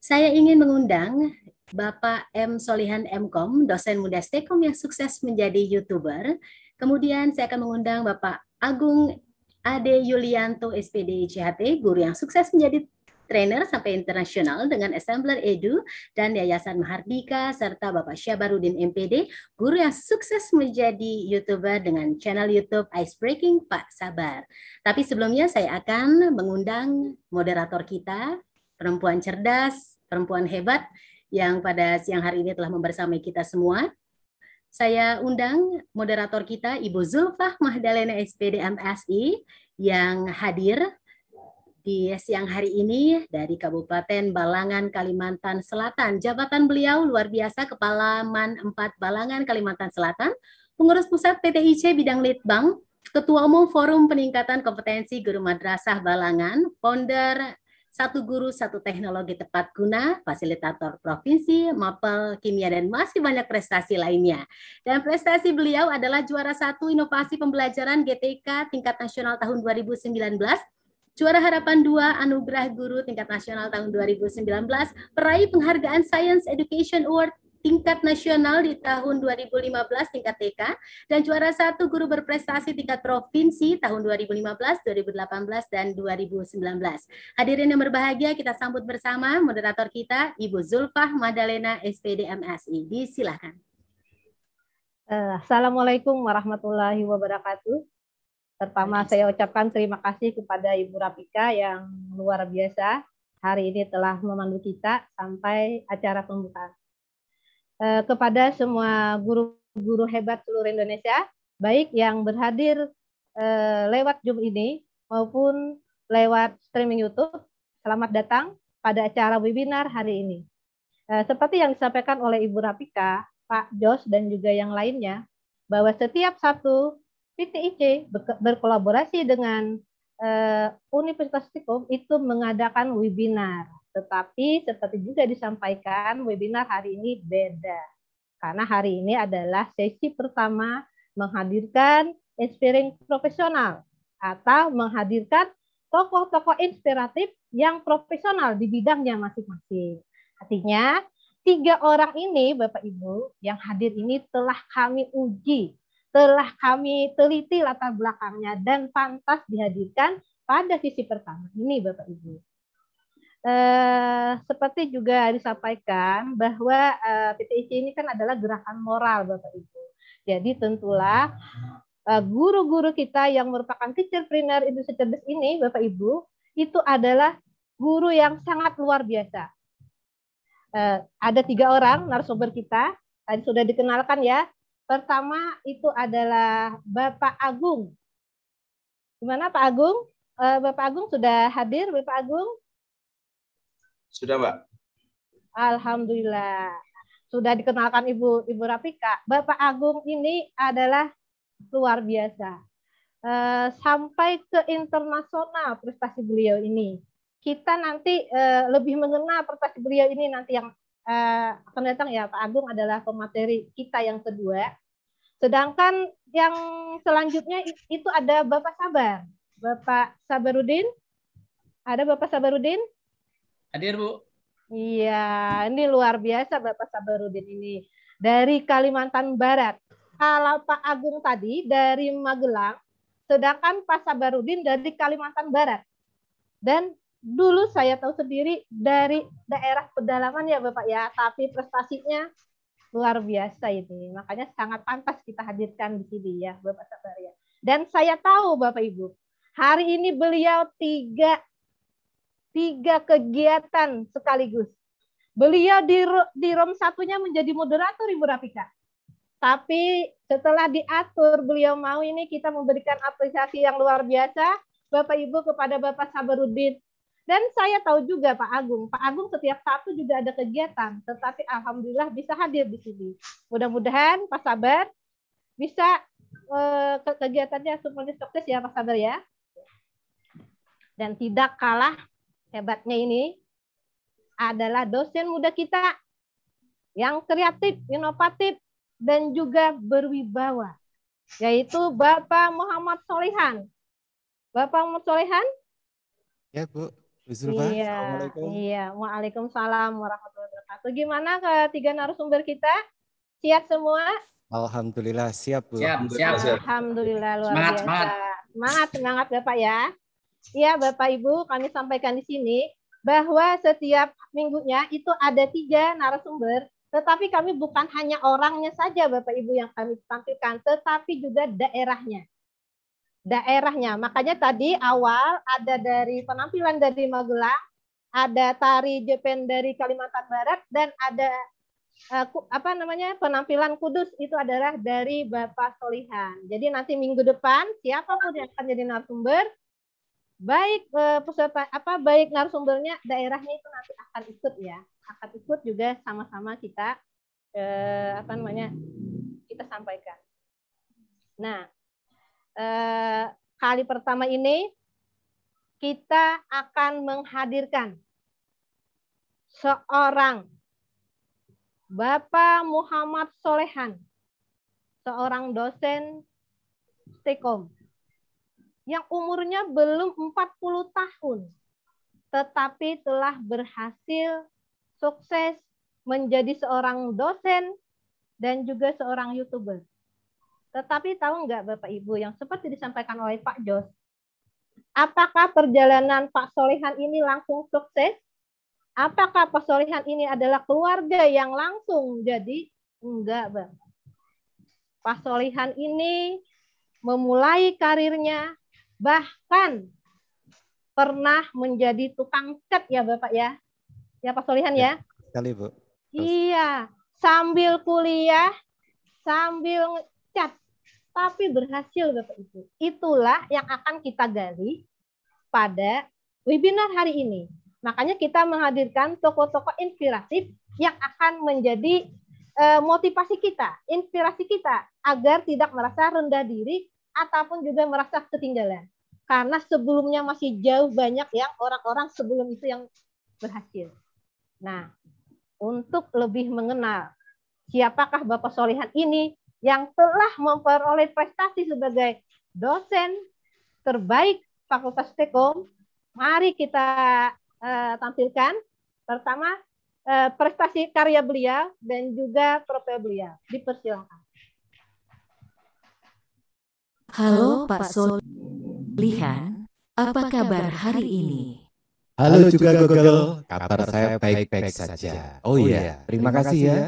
A: Saya ingin mengundang Bapak M. Solihan M.Kom, dosen muda Stekom yang sukses menjadi YouTuber. Kemudian saya akan mengundang Bapak Agung Ade Yulianto, SPD ICHT, guru yang sukses menjadi trainer sampai internasional dengan Assembler Edu dan Yayasan Mahardika serta Bapak Syabarudin MPD, guru yang sukses menjadi YouTuber dengan channel YouTube Icebreaking Pak Sabar. Tapi sebelumnya saya akan mengundang moderator kita, perempuan cerdas, perempuan hebat yang pada siang hari ini telah membersamai kita semua. Saya undang moderator kita Ibu Zulfah Mahdalena SPD MSI yang hadir di siang hari ini dari Kabupaten Balangan, Kalimantan Selatan. Jabatan beliau luar biasa Kepala Man 4 Balangan, Kalimantan Selatan, Pengurus Pusat PTIC Bidang Litbang, Ketua Umum Forum Peningkatan Kompetensi Guru Madrasah Balangan, Founder satu guru, satu teknologi tepat guna, fasilitator provinsi, mapel, kimia, dan masih banyak prestasi lainnya. Dan prestasi beliau adalah juara satu inovasi pembelajaran GTK tingkat nasional tahun 2019, Juara Harapan dua Anugerah Guru Tingkat Nasional tahun 2019, peraih penghargaan Science Education Award tingkat nasional di tahun 2015 tingkat TK dan juara satu guru berprestasi tingkat provinsi tahun 2015, 2018 dan 2019. Hadirin yang berbahagia, kita sambut bersama moderator kita Ibu Zulfah Madalena SPD MSI. Disilahkan.
H: Eh, Assalamualaikum warahmatullahi wabarakatuh. Pertama saya ucapkan terima kasih kepada Ibu Rapika yang luar biasa hari ini telah memandu kita sampai acara pembukaan eh, kepada semua guru-guru hebat seluruh Indonesia, baik yang berhadir eh, lewat Zoom ini maupun lewat streaming YouTube. Selamat datang pada acara webinar hari ini. Eh, seperti yang disampaikan oleh Ibu Rapika, Pak Jos, dan juga yang lainnya, bahwa setiap satu PTIC berkolaborasi dengan eh, Universitas Tikum itu mengadakan webinar tetapi seperti juga disampaikan, webinar hari ini beda. Karena hari ini adalah sesi pertama menghadirkan inspiring profesional atau menghadirkan tokoh-tokoh inspiratif yang profesional di bidangnya masing-masing. Artinya, tiga orang ini, Bapak Ibu, yang hadir ini telah kami uji, telah kami teliti latar belakangnya, dan pantas dihadirkan pada sisi pertama ini, Bapak Ibu eh, seperti juga disampaikan bahwa eh, PTIC ini kan adalah gerakan moral Bapak Ibu. Jadi tentulah eh, guru-guru kita yang merupakan teacher trainer industri cerdas ini Bapak Ibu itu adalah guru yang sangat luar biasa. Eh, ada tiga orang narasumber kita tadi sudah dikenalkan ya. Pertama itu adalah Bapak Agung. Gimana Pak Agung? Eh, Bapak Agung sudah hadir, Bapak Agung? Sudah, Mbak? Alhamdulillah. Sudah dikenalkan Ibu Ibu Rafika. Bapak Agung ini adalah luar biasa. E, sampai ke internasional prestasi beliau ini. Kita nanti e, lebih mengenal prestasi beliau ini nanti yang e, akan datang ya Pak Agung adalah pemateri kita yang kedua. Sedangkan yang selanjutnya itu ada Bapak Sabar. Bapak Sabarudin. Ada Bapak Sabarudin? Hadir, Bu. Iya, ini luar biasa Bapak Sabarudin ini. Dari Kalimantan Barat. Kalau Pak Agung tadi dari Magelang, sedangkan Pak Sabarudin dari Kalimantan Barat. Dan dulu saya tahu sendiri dari daerah pedalaman ya Bapak ya, tapi prestasinya luar biasa ini. Makanya sangat pantas kita hadirkan di sini ya Bapak Sabar ya. Dan saya tahu Bapak Ibu, hari ini beliau tiga tiga kegiatan sekaligus. Beliau di, di ROM satunya menjadi moderator Ibu Rafika. Tapi setelah diatur beliau mau ini kita memberikan apresiasi yang luar biasa Bapak Ibu kepada Bapak Sabarudin. Dan saya tahu juga Pak Agung, Pak Agung setiap satu juga ada kegiatan, tetapi alhamdulillah bisa hadir di sini. Mudah-mudahan Pak Sabar bisa eh, kegiatannya semuanya sukses ya Pak Sabar ya. Dan tidak kalah hebatnya ini adalah dosen muda kita yang kreatif, inovatif, dan juga berwibawa, yaitu Bapak Muhammad Solehan. Bapak Muhammad Solehan?
I: Ya, Bu. Zulfa, iya, Assalamualaikum. Iya,
H: Waalaikumsalam warahmatullahi wabarakatuh. Gimana ketiga narasumber kita? Siap semua?
B: Alhamdulillah siap Bu. Siap, siap.
H: Alhamdulillah luar semangat, biasa. Semangat, semangat, semangat Bapak ya ya Bapak Ibu kami sampaikan di sini bahwa setiap minggunya itu ada tiga narasumber tetapi kami bukan hanya orangnya saja Bapak Ibu yang kami tampilkan tetapi juga daerahnya daerahnya makanya tadi awal ada dari penampilan dari Magelang ada tari Jepen dari Kalimantan Barat dan ada eh, apa namanya penampilan kudus itu adalah dari Bapak Solihan. Jadi nanti minggu depan siapapun yang akan jadi narasumber baik eh, peserta apa baik narasumbernya daerahnya itu nanti akan ikut ya akan ikut juga sama-sama kita eh, apa namanya kita sampaikan nah eh, kali pertama ini kita akan menghadirkan seorang Bapak Muhammad Solehan, seorang dosen Stekom yang umurnya belum 40 tahun tetapi telah berhasil sukses menjadi seorang dosen dan juga seorang YouTuber. Tetapi tahu nggak Bapak Ibu yang seperti disampaikan oleh Pak Jos, apakah perjalanan Pak Solehan ini langsung sukses? Apakah Pak Solehan ini adalah keluarga yang langsung jadi? Enggak, Bapak. Pak Solehan ini memulai karirnya bahkan pernah menjadi tukang cat ya Bapak ya. Ya Pak Solihan ya. ya sekali Bu. Iya, sambil kuliah, sambil cat tapi berhasil Bapak Ibu. Itulah yang akan kita gali pada webinar hari ini. Makanya kita menghadirkan toko-toko inspiratif yang akan menjadi eh, motivasi kita, inspirasi kita agar tidak merasa rendah diri ataupun juga merasa ketinggalan. Karena sebelumnya masih jauh banyak yang orang-orang sebelum itu yang berhasil. Nah, untuk lebih mengenal siapakah Bapak Solehan ini yang telah memperoleh prestasi sebagai dosen terbaik Fakultas Tekom, mari kita uh, tampilkan pertama uh, prestasi karya beliau dan juga profil beliau. Dipersilakan.
J: Halo Pak Solihan, apa kabar hari ini?
B: Halo juga Google, kabar saya baik-baik saja. Oh iya, terima kasih ya.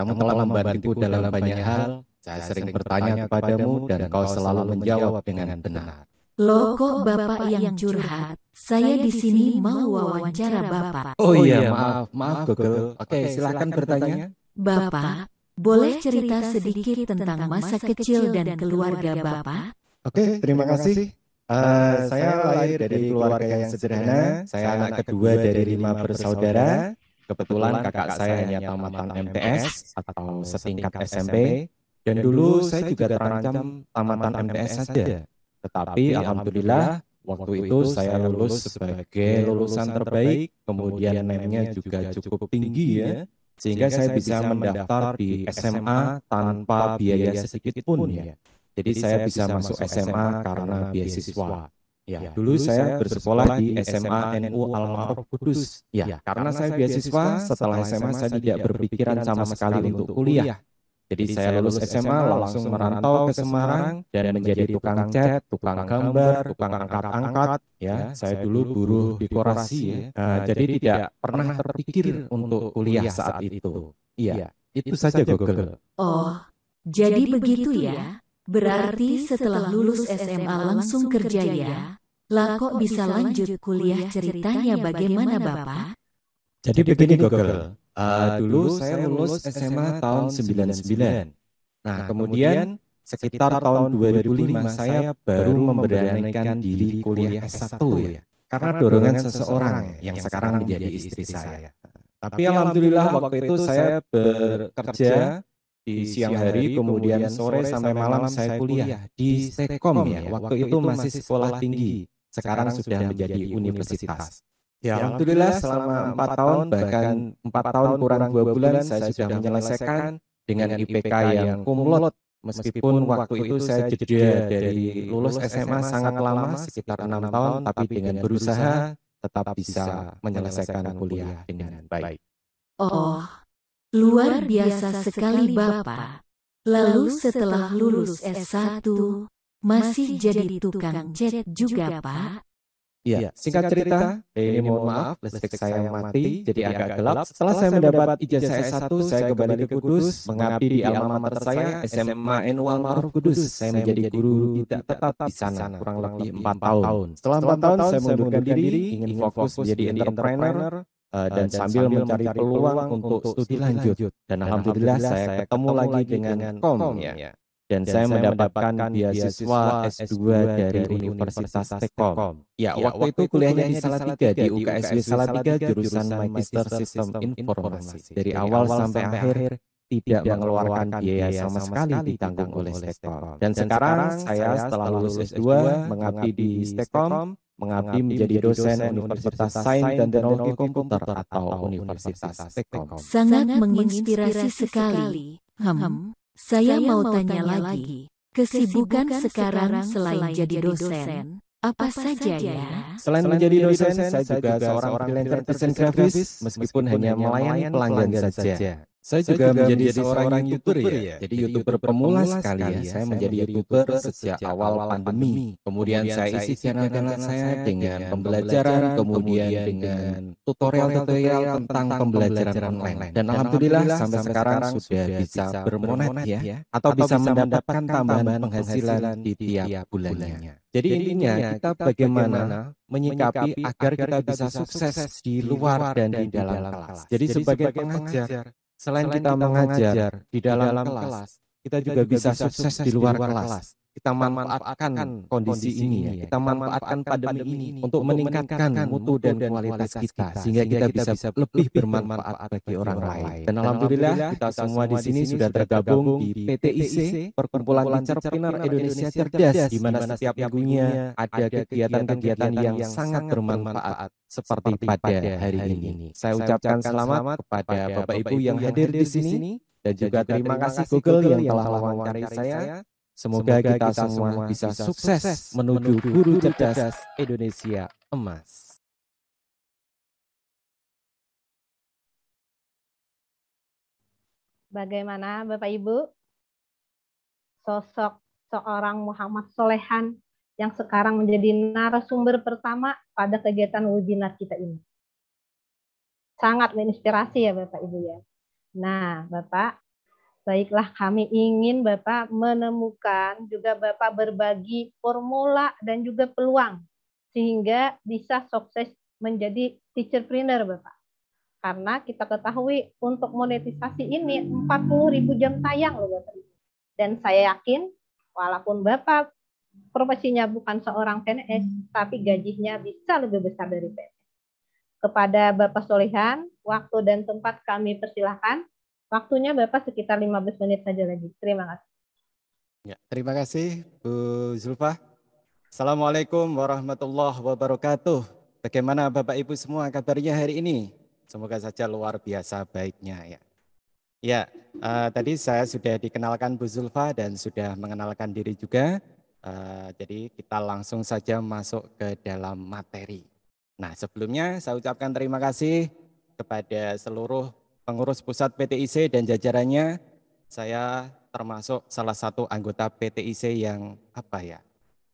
B: Kamu telah membantuku dalam banyak hal. Saya sering bertanya kepadamu dan kau selalu menjawab dengan benar.
J: Loh kok Bapak yang curhat? Saya di sini mau wawancara Bapak. Oh iya, maaf,
B: maaf Google. Oke, silakan bertanya.
J: Bapak, boleh cerita sedikit tentang masa kecil dan keluarga Bapak?
B: Oke, terima kasih. Uh, saya lahir dari keluarga yang sederhana. Saya anak kedua dari lima bersaudara. Kebetulan kakak saya hanya tamatan MTS atau setingkat SMP. Dan dulu saya juga terancam tamatan MTS saja. Tetapi alhamdulillah waktu itu saya lulus sebagai lulusan terbaik, kemudian name-nya juga cukup tinggi ya. ya sehingga, saya bisa mendaftar di SMA tanpa biaya sedikit pun ya. ya. Jadi saya bisa masuk SMA karena beasiswa. Ya, ya, dulu saya bersekolah di SMA NU Almarhum Kudus. Ya, ya, karena saya beasiswa, setelah SMA saya tidak berpikiran sama sekali untuk kuliah jadi saya lulus SMA langsung merantau ke Semarang dan menjadi tukang cat, tukang gambar, tukang angkat-angkat. Ya. ya, saya dulu buruh dekorasi. Ya. Uh, jadi tidak pernah terpikir untuk kuliah saat itu. Iya, iya, itu saja Google.
J: Oh, jadi begitu ya. ya. Berarti setelah lulus SMA langsung kerja ya. Lah bisa lanjut kuliah ceritanya bagaimana Bapak?
B: Jadi begini Google. Uh, dulu saya lulus SMA tahun 99. Nah, nah, kemudian sekitar tahun 2005 saya baru memberanikan diri kuliah S1 ya. ya. Karena dorongan seseorang yang sekarang menjadi istri saya. Tapi alhamdulillah waktu itu saya bekerja di siang hari, kemudian sore sampai malam saya kuliah di STekom ya. ya. Waktu itu masih sekolah tinggi, sekarang sudah menjadi universitas. Ya, ya, alhamdulillah selama empat tahun bahkan empat tahun kurang dua bulan saya sudah menyelesaikan dengan IPK yang kumulot. meskipun waktu itu saya jeda dari lulus SMA sangat lama sekitar enam tahun tapi dengan berusaha tetap bisa menyelesaikan kuliah dengan baik.
J: Oh, luar biasa sekali Bapak. Lalu setelah lulus S1 masih jadi tukang cet juga Pak?
B: Iya, singkat cerita, eh, ini mohon maaf, listrik saya mati, jadi agak gelap. Setelah saya mendapat ijazah S1, saya kembali ke Kudus, mengabdi di alma mater saya, SMA NU Almarhum Kudus. Saya menjadi guru di tetap di sana, kurang lebih 4 tahun. Setelah 4 tahun, saya mengundurkan diri, ingin fokus menjadi entrepreneur, Uh, dan, dan sambil, sambil mencari peluang, peluang untuk studi lanjut. Dan, dan alhamdulillah, alhamdulillah saya ketemu lagi dengan, dengan Kom ya dan, saya mendapatkan beasiswa S2 dari Universitas Tekkom. Ya, ya, waktu itu kuliahnya di Salatiga di UKSW Salatiga jurusan Magister Sistem Informasi. Dari awal sampai akhir tidak mengeluarkan biaya sama sekali ditanggung oleh Stekom. Dan sekarang saya setelah lulus S2 mengabdi di Stekom, mengabdi menjadi dosen Universitas Sains dan Teknologi Komputer atau Universitas Stekom. Sangat menginspirasi
J: sekali. Hmm. hmm. Saya, mau tanya, lagi, kesibukan, kesibukan sekarang selain jadi dosen, apa saja ya? ya? Selain menjadi dosen, saya juga seorang freelancer desain grafis,
B: meskipun hanya melayani pelanggan saja. Saya juga, juga menjadi seorang, seorang YouTuber ya. ya. Jadi YouTuber pemula sekali ya. ya. Saya menjadi YouTuber sejak awal pandemi. Kemudian, saya isi channel-channel saya dengan pembelajaran, kemudian dengan tutorial-tutorial tentang pembelajaran online. Dan alhamdulillah sampai sekarang sudah bisa bermonet ya. ya atau bisa mendapatkan tambahan penghasilan di tiap bulannya. Jadi intinya kita bagaimana menyikapi agar kita bisa sukses di luar dan di dalam kelas. Jadi sebagai pengajar Selain, Selain kita, kita mengajar di dalam kelas, kita juga bisa sukses di luar kelas kita manfaatkan kondisi ini ya. ya, kita manfaatkan pandemi ini untuk meningkatkan mutu dan kualitas kita sehingga kita bisa lebih bermanfaat bagi orang lain. Dan alhamdulillah kita semua di sini sudah tergabung di PTIC Perkumpulan Entrepreneur Indonesia Cerdas di mana setiap minggunya ada kegiatan-kegiatan yang sangat bermanfaat seperti pada hari ini. Saya ucapkan selamat kepada Bapak Ibu yang hadir di sini dan juga terima kasih Google yang telah mewawancari saya. Semoga, Semoga kita, kita semua bisa sukses menuju guru cerdas
C: Indonesia emas.
H: bagaimana Bapak Ibu sosok seorang Muhammad Solehan yang sekarang menjadi narasumber pertama pada kegiatan webinar kita ini. Sangat menginspirasi ya Bapak Ibu ya. Nah Bapak, Baiklah, kami ingin Bapak menemukan juga Bapak berbagi formula dan juga peluang sehingga bisa sukses menjadi teacher trainer Bapak. Karena kita ketahui untuk monetisasi ini 40.000 jam tayang loh Bapak. Dan saya yakin walaupun Bapak profesinya bukan seorang PNS, tapi gajinya bisa lebih besar dari PNS. Kepada Bapak Solehan, waktu dan tempat kami persilahkan. Waktunya Bapak sekitar 15 menit saja lagi. Terima kasih.
B: Ya, terima kasih Bu Zulfa. Assalamualaikum warahmatullahi wabarakatuh. Bagaimana Bapak Ibu semua kabarnya hari ini? Semoga saja luar biasa baiknya ya. Ya, uh, tadi saya sudah dikenalkan Bu Zulfa dan sudah mengenalkan diri juga. Uh, jadi kita langsung saja masuk ke dalam materi. Nah, sebelumnya saya ucapkan terima kasih kepada seluruh pengurus pusat PTIC dan jajarannya, saya termasuk salah satu anggota PTIC yang apa ya,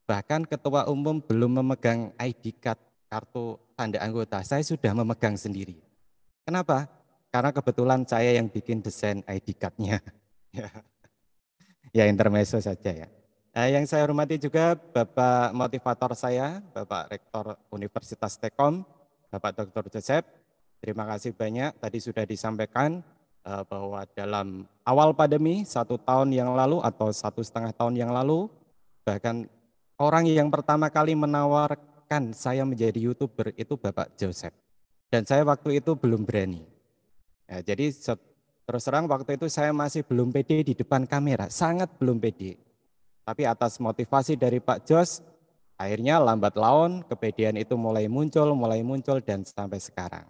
B: bahkan ketua umum belum memegang ID card, kartu tanda anggota, saya sudah memegang sendiri. Kenapa? Karena kebetulan saya yang bikin desain ID card-nya. (laughs) Ya. ya intermezzo saja ya. Nah, yang saya hormati juga Bapak motivator saya, Bapak Rektor Universitas Tekom, Bapak Dr. Joseph, Terima kasih banyak. Tadi sudah disampaikan eh, bahwa dalam awal pandemi satu tahun yang lalu atau satu setengah tahun yang lalu, bahkan orang yang pertama kali menawarkan saya menjadi youtuber itu Bapak Joseph. Dan saya waktu itu belum berani. Ya, jadi terus terang waktu itu saya masih belum pede di depan kamera, sangat belum pede. Tapi atas motivasi dari Pak Jos, akhirnya lambat laun kepedean itu mulai muncul, mulai muncul dan sampai sekarang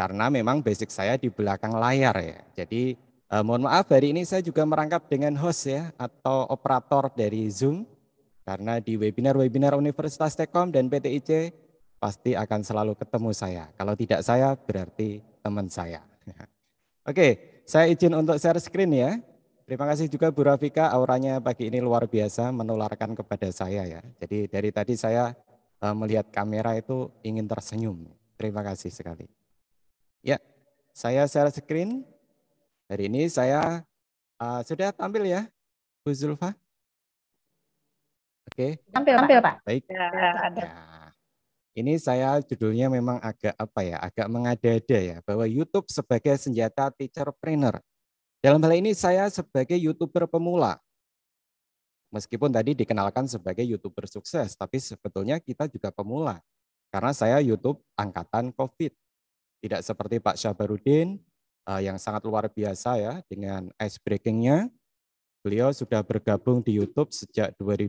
B: karena memang basic saya di belakang layar ya. Jadi eh, mohon maaf hari ini saya juga merangkap dengan host ya atau operator dari Zoom karena di webinar-webinar Universitas Tekom dan PTIC pasti akan selalu ketemu saya. Kalau tidak saya berarti teman saya. (laughs) Oke, saya izin untuk share screen ya. Terima kasih juga Bu Rafika, auranya pagi ini luar biasa menularkan kepada saya ya. Jadi dari tadi saya eh, melihat kamera itu ingin tersenyum. Terima kasih sekali. Ya, saya share screen. Hari ini saya uh, sudah tampil ya, Bu Zulfa? Oke. Okay.
C: Tampil, tampil Pak. Baik. Ya, ada. Ya.
B: Ini saya judulnya memang agak apa ya, agak mengada-ada ya, bahwa YouTube sebagai senjata teacher trainer. Dalam hal ini saya sebagai YouTuber pemula. Meskipun tadi dikenalkan sebagai YouTuber sukses, tapi sebetulnya kita juga pemula. Karena saya YouTube angkatan COVID tidak seperti Pak Syabarudin uh, eh, yang sangat luar biasa ya dengan ice breakingnya. Beliau sudah bergabung di YouTube sejak 2000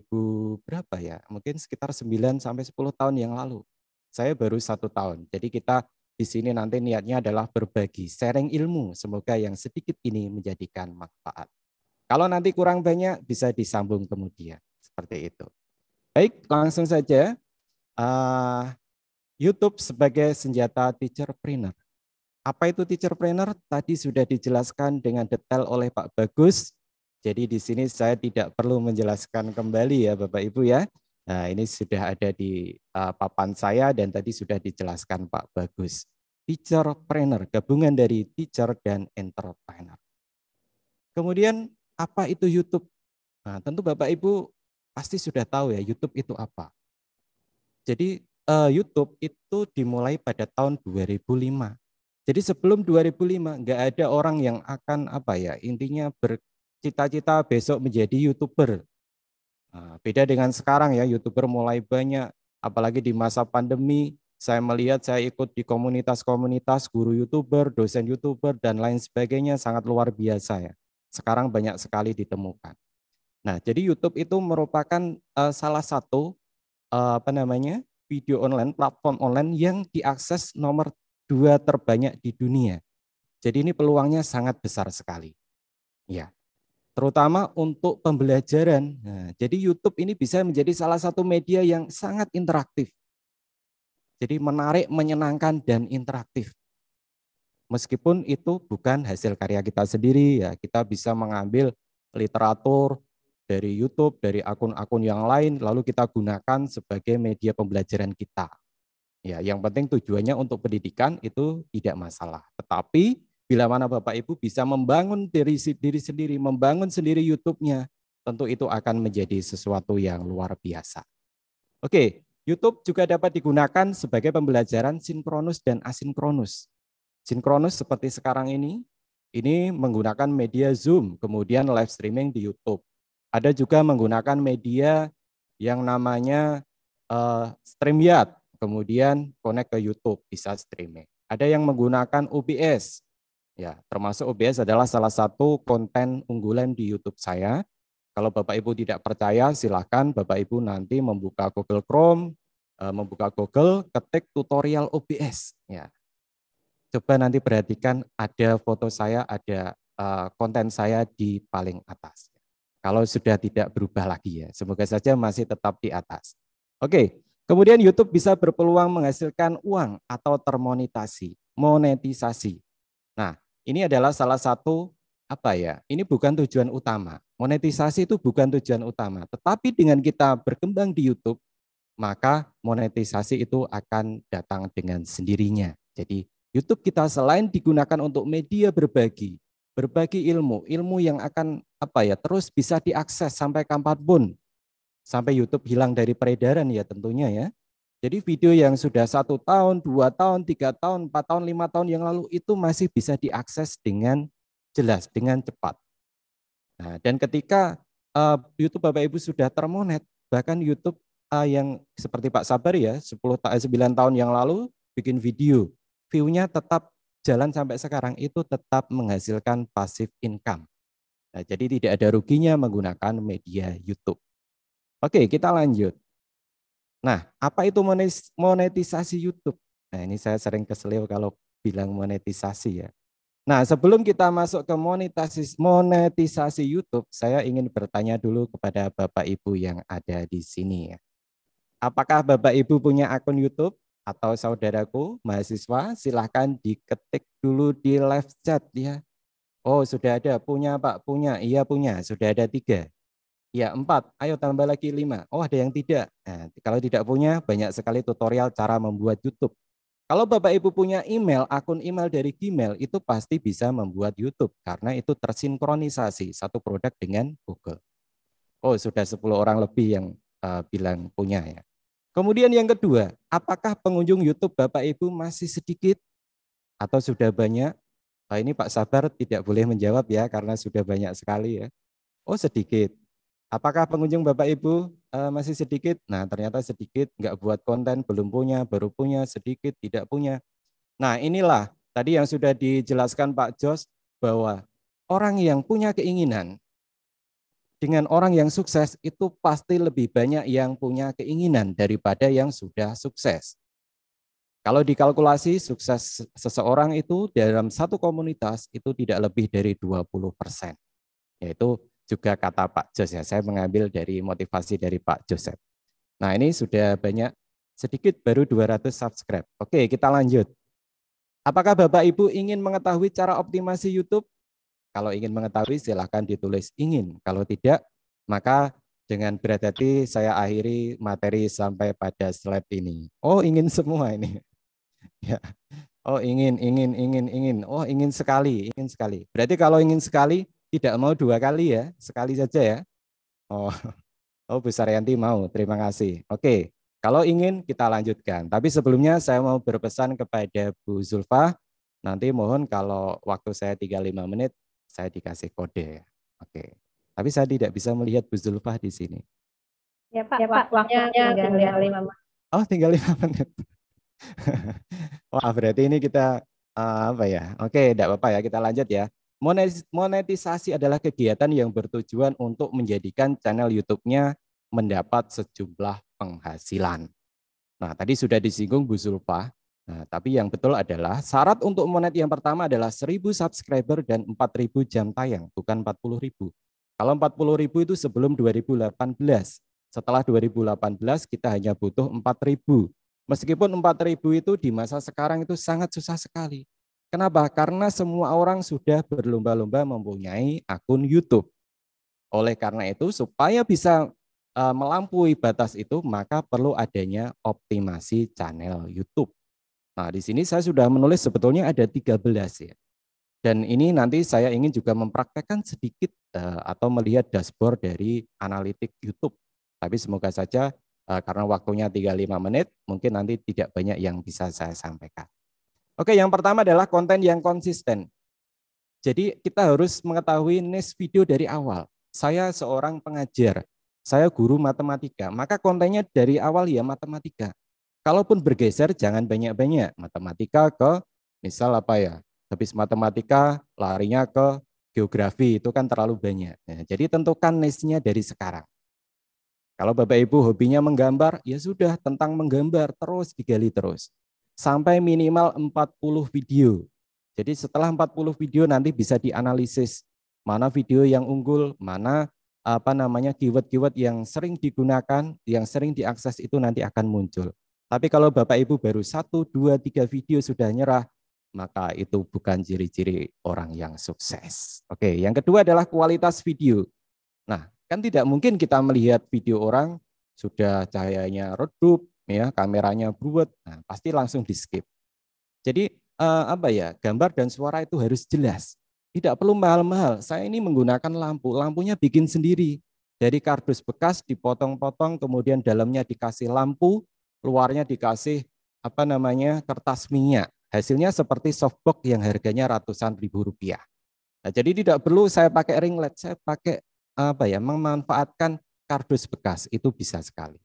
B: berapa ya? Mungkin sekitar 9 sampai 10 tahun yang lalu. Saya baru satu tahun. Jadi kita di sini nanti niatnya adalah berbagi, sharing ilmu. Semoga yang sedikit ini menjadikan manfaat. Kalau nanti kurang banyak bisa disambung kemudian seperti itu. Baik, langsung saja. Uh, YouTube sebagai senjata teacher trainer. Apa itu teacher trainer? Tadi sudah dijelaskan dengan detail oleh Pak Bagus. Jadi di sini saya tidak perlu menjelaskan kembali ya Bapak Ibu ya. Nah, ini sudah ada di uh, papan saya dan tadi sudah dijelaskan Pak Bagus. Teacher trainer, gabungan dari teacher dan entrepreneur. Kemudian apa itu YouTube? Nah, tentu Bapak Ibu pasti sudah tahu ya YouTube itu apa. Jadi uh, YouTube itu dimulai pada tahun 2005. Jadi sebelum 2005 nggak ada orang yang akan apa ya intinya bercita-cita besok menjadi youtuber. Nah, beda dengan sekarang ya youtuber mulai banyak, apalagi di masa pandemi. Saya melihat saya ikut di komunitas-komunitas guru youtuber, dosen youtuber dan lain sebagainya sangat luar biasa ya. Sekarang banyak sekali ditemukan. Nah jadi YouTube itu merupakan uh, salah satu uh, apa namanya video online, platform online yang diakses nomor dua terbanyak di dunia. Jadi ini peluangnya sangat besar sekali. Ya, terutama untuk pembelajaran. Nah, jadi YouTube ini bisa menjadi salah satu media yang sangat interaktif. Jadi menarik, menyenangkan, dan interaktif. Meskipun itu bukan hasil karya kita sendiri, ya kita bisa mengambil literatur, dari YouTube, dari akun-akun yang lain, lalu kita gunakan sebagai media pembelajaran kita. Ya, yang penting tujuannya untuk pendidikan itu tidak masalah. Tetapi bila mana Bapak Ibu bisa membangun diri, diri sendiri, membangun sendiri YouTube-nya, tentu itu akan menjadi sesuatu yang luar biasa. Oke, YouTube juga dapat digunakan sebagai pembelajaran sinkronus dan asinkronus. Sinkronus seperti sekarang ini, ini menggunakan media Zoom, kemudian live streaming di YouTube. Ada juga menggunakan media yang namanya uh, StreamYard, kemudian connect ke YouTube bisa streaming. Ada yang menggunakan OBS. Ya, termasuk OBS adalah salah satu konten unggulan di YouTube saya. Kalau Bapak Ibu tidak percaya, silahkan Bapak Ibu nanti membuka Google Chrome, eh, membuka Google, ketik tutorial OBS. Ya. Coba nanti perhatikan ada foto saya, ada eh, konten saya di paling atas. Kalau sudah tidak berubah lagi ya, semoga saja masih tetap di atas. Oke, kemudian YouTube bisa berpeluang menghasilkan uang atau termonetasi, monetisasi. Nah, ini adalah salah satu apa ya? Ini bukan tujuan utama. Monetisasi itu bukan tujuan utama, tetapi dengan kita berkembang di YouTube, maka monetisasi itu akan datang dengan sendirinya. Jadi YouTube kita selain digunakan untuk media berbagi, berbagi ilmu, ilmu yang akan apa ya terus bisa diakses sampai pun, sampai YouTube hilang dari peredaran ya tentunya ya. Jadi video yang sudah satu tahun, dua tahun, tiga tahun, empat tahun, lima tahun yang lalu itu masih bisa diakses dengan jelas, dengan cepat. Nah, dan ketika uh, YouTube Bapak Ibu sudah termonet, bahkan YouTube uh, yang seperti Pak Sabar ya, 10 9 tahun yang lalu bikin video, view-nya tetap jalan sampai sekarang itu tetap menghasilkan pasif income. Nah, jadi tidak ada ruginya menggunakan media YouTube. Oke, kita lanjut. Nah, apa itu monetisasi YouTube? Nah, ini saya sering keselio kalau bilang monetisasi ya. Nah, sebelum kita masuk ke monetisasi, monetisasi YouTube, saya ingin bertanya dulu kepada Bapak Ibu yang ada di sini ya. Apakah Bapak Ibu punya akun YouTube? atau saudaraku mahasiswa silahkan diketik dulu di live chat ya. Oh sudah ada, punya Pak, punya, iya punya, sudah ada tiga. Ya empat, ayo tambah lagi lima. Oh ada yang tidak. Nah, kalau tidak punya banyak sekali tutorial cara membuat YouTube. Kalau Bapak Ibu punya email, akun email dari Gmail itu pasti bisa membuat YouTube karena itu tersinkronisasi satu produk dengan Google. Oh, sudah sepuluh orang lebih yang uh, bilang punya ya. Kemudian yang kedua, apakah pengunjung YouTube Bapak Ibu masih sedikit atau sudah banyak? Nah, ini Pak Sabar tidak boleh menjawab ya karena sudah banyak sekali ya. Oh sedikit. Apakah pengunjung Bapak Ibu uh, masih sedikit? Nah ternyata sedikit, nggak buat konten, belum punya, baru punya, sedikit, tidak punya. Nah inilah tadi yang sudah dijelaskan Pak Jos bahwa orang yang punya keinginan dengan orang yang sukses itu pasti lebih banyak yang punya keinginan daripada yang sudah sukses. Kalau dikalkulasi sukses seseorang itu dalam satu komunitas itu tidak lebih dari 20 persen. Yaitu juga kata Pak Jos ya, saya mengambil dari motivasi dari Pak Joseph. Nah ini sudah banyak sedikit baru 200 subscribe. Oke kita lanjut. Apakah Bapak Ibu ingin mengetahui cara optimasi YouTube? Kalau ingin mengetahui silahkan ditulis ingin. Kalau tidak, maka dengan berat hati saya akhiri materi sampai pada slide ini. Oh ingin semua ini. (laughs) ya. Oh ingin, ingin, ingin, ingin. Oh ingin sekali, ingin sekali. Berarti kalau ingin sekali, tidak mau dua kali ya, sekali saja ya. Oh, (laughs) oh Bu Saryanti mau, terima kasih. Oke, kalau ingin kita lanjutkan. Tapi sebelumnya saya mau berpesan kepada Bu Zulfa, nanti mohon kalau waktu saya 35 menit saya dikasih kode ya. Oke. Tapi saya tidak bisa melihat Bu Zulfah di sini.
H: Ya Pak, ya, Pak waktunya, tinggal lima menit.
B: Oh, tinggal lima menit. (laughs) Wah, berarti ini kita eh, apa ya? Oke, tidak apa-apa ya, kita lanjut ya. Monetisasi adalah kegiatan yang bertujuan untuk menjadikan channel YouTube-nya mendapat sejumlah penghasilan. Nah, tadi sudah disinggung Bu Zulfa Nah, tapi yang betul adalah syarat untuk monet yang pertama adalah 1000 subscriber dan 4000 jam tayang, bukan 40000. Kalau 40000 itu sebelum 2018. Setelah 2018 kita hanya butuh 4000. Meskipun 4000 itu di masa sekarang itu sangat susah sekali. Kenapa? Karena semua orang sudah berlomba-lomba mempunyai akun YouTube. Oleh karena itu, supaya bisa eh, melampaui batas itu, maka perlu adanya optimasi channel YouTube. Nah, di sini saya sudah menulis sebetulnya ada 13 ya. Dan ini nanti saya ingin juga mempraktekkan sedikit uh, atau melihat dashboard dari analitik YouTube. Tapi semoga saja uh, karena waktunya 35 menit, mungkin nanti tidak banyak yang bisa saya sampaikan. Oke, yang pertama adalah konten yang konsisten. Jadi kita harus mengetahui next video dari awal. Saya seorang pengajar, saya guru matematika, maka kontennya dari awal ya matematika. Kalaupun bergeser, jangan banyak-banyak. Matematika ke, misal apa ya, habis matematika larinya ke geografi, itu kan terlalu banyak. ya, jadi tentukan niche-nya dari sekarang. Kalau Bapak Ibu hobinya menggambar, ya sudah tentang menggambar, terus digali terus. Sampai minimal 40 video. Jadi setelah 40 video nanti bisa dianalisis mana video yang unggul, mana apa namanya keyword-keyword yang sering digunakan, yang sering diakses itu nanti akan muncul. Tapi kalau Bapak Ibu baru satu, dua, tiga video sudah nyerah, maka itu bukan ciri-ciri orang yang sukses. Oke, yang kedua adalah kualitas video. Nah, kan tidak mungkin kita melihat video orang sudah cahayanya redup, ya kameranya buat, nah, pasti langsung di skip. Jadi eh, apa ya, gambar dan suara itu harus jelas. Tidak perlu mahal-mahal. Saya ini menggunakan lampu, lampunya bikin sendiri dari kardus bekas dipotong-potong, kemudian dalamnya dikasih lampu, luarnya dikasih apa namanya kertas minyak. Hasilnya seperti softbox yang harganya ratusan ribu rupiah. Nah, jadi tidak perlu saya pakai ringlet, saya pakai apa ya, memanfaatkan kardus bekas itu bisa sekali.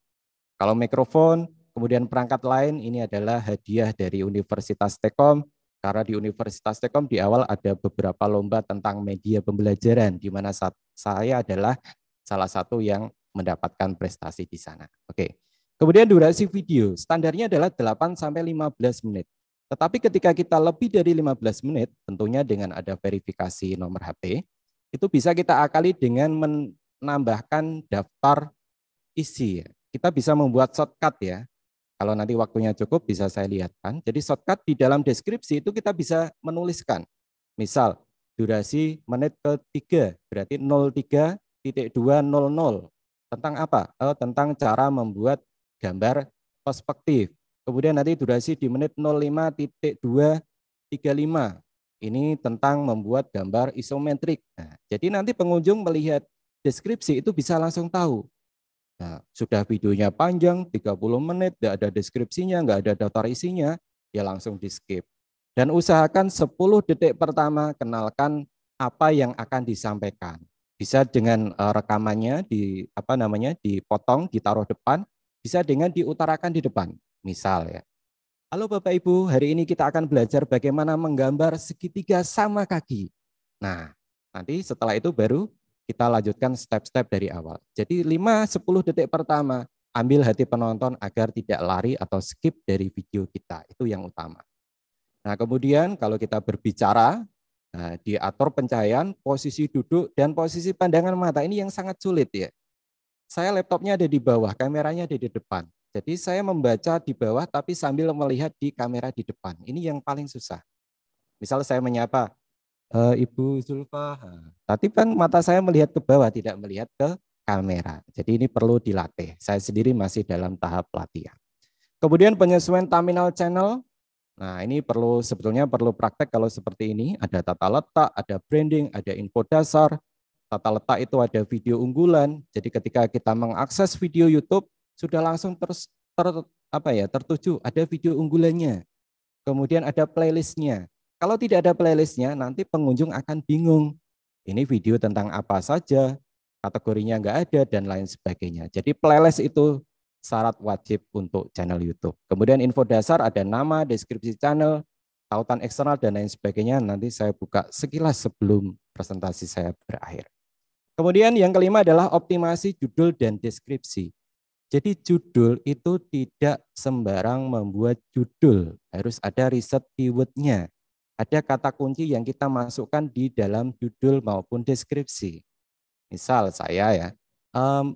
B: Kalau mikrofon, kemudian perangkat lain ini adalah hadiah dari Universitas Tekom karena di Universitas Tekom di awal ada beberapa lomba tentang media pembelajaran di mana saya adalah salah satu yang mendapatkan prestasi di sana. Oke. Kemudian durasi video, standarnya adalah 8 sampai 15 menit. Tetapi ketika kita lebih dari 15 menit, tentunya dengan ada verifikasi nomor HP, itu bisa kita akali dengan menambahkan daftar isi. Ya. Kita bisa membuat shortcut ya. Kalau nanti waktunya cukup bisa saya lihatkan. Jadi shortcut di dalam deskripsi itu kita bisa menuliskan. Misal durasi menit ke-3 berarti 03.200 tentang apa? Oh tentang cara membuat gambar perspektif. Kemudian nanti durasi di menit 05.235. Ini tentang membuat gambar isometrik. Nah, jadi nanti pengunjung melihat deskripsi itu bisa langsung tahu. Nah, sudah videonya panjang, 30 menit, tidak ada deskripsinya, nggak ada daftar isinya, ya langsung di skip. Dan usahakan 10 detik pertama kenalkan apa yang akan disampaikan. Bisa dengan eh, rekamannya di apa namanya dipotong, ditaruh depan bisa dengan diutarakan di depan, misal ya. Halo Bapak Ibu, hari ini kita akan belajar bagaimana menggambar segitiga sama kaki. Nah, nanti setelah itu baru kita lanjutkan step-step dari awal. Jadi 5-10 detik pertama, ambil hati penonton agar tidak lari atau skip dari video kita. Itu yang utama. Nah, kemudian kalau kita berbicara, nah, diatur pencahayaan, posisi duduk, dan posisi pandangan mata. Ini yang sangat sulit ya saya laptopnya ada di bawah, kameranya ada di depan. Jadi saya membaca di bawah tapi sambil melihat di kamera di depan. Ini yang paling susah. Misal saya menyapa e, Ibu Zulfa, tapi kan mata saya melihat ke bawah tidak melihat ke kamera. Jadi ini perlu dilatih. Saya sendiri masih dalam tahap latihan. Kemudian penyesuaian terminal channel. Nah, ini perlu sebetulnya perlu praktek kalau seperti ini, ada tata letak, ada branding, ada info dasar, tata letak itu ada video unggulan. Jadi ketika kita mengakses video YouTube sudah langsung ter, ter apa ya tertuju ada video unggulannya. Kemudian ada playlistnya. Kalau tidak ada playlistnya, nanti pengunjung akan bingung. Ini video tentang apa saja, kategorinya nggak ada, dan lain sebagainya. Jadi playlist itu syarat wajib untuk channel YouTube. Kemudian info dasar ada nama, deskripsi channel, tautan eksternal, dan lain sebagainya. Nanti saya buka sekilas sebelum presentasi saya berakhir. Kemudian yang kelima adalah optimasi judul dan deskripsi. Jadi judul itu tidak sembarang membuat judul, harus ada riset keywordnya. Ada kata kunci yang kita masukkan di dalam judul maupun deskripsi. Misal saya ya, um,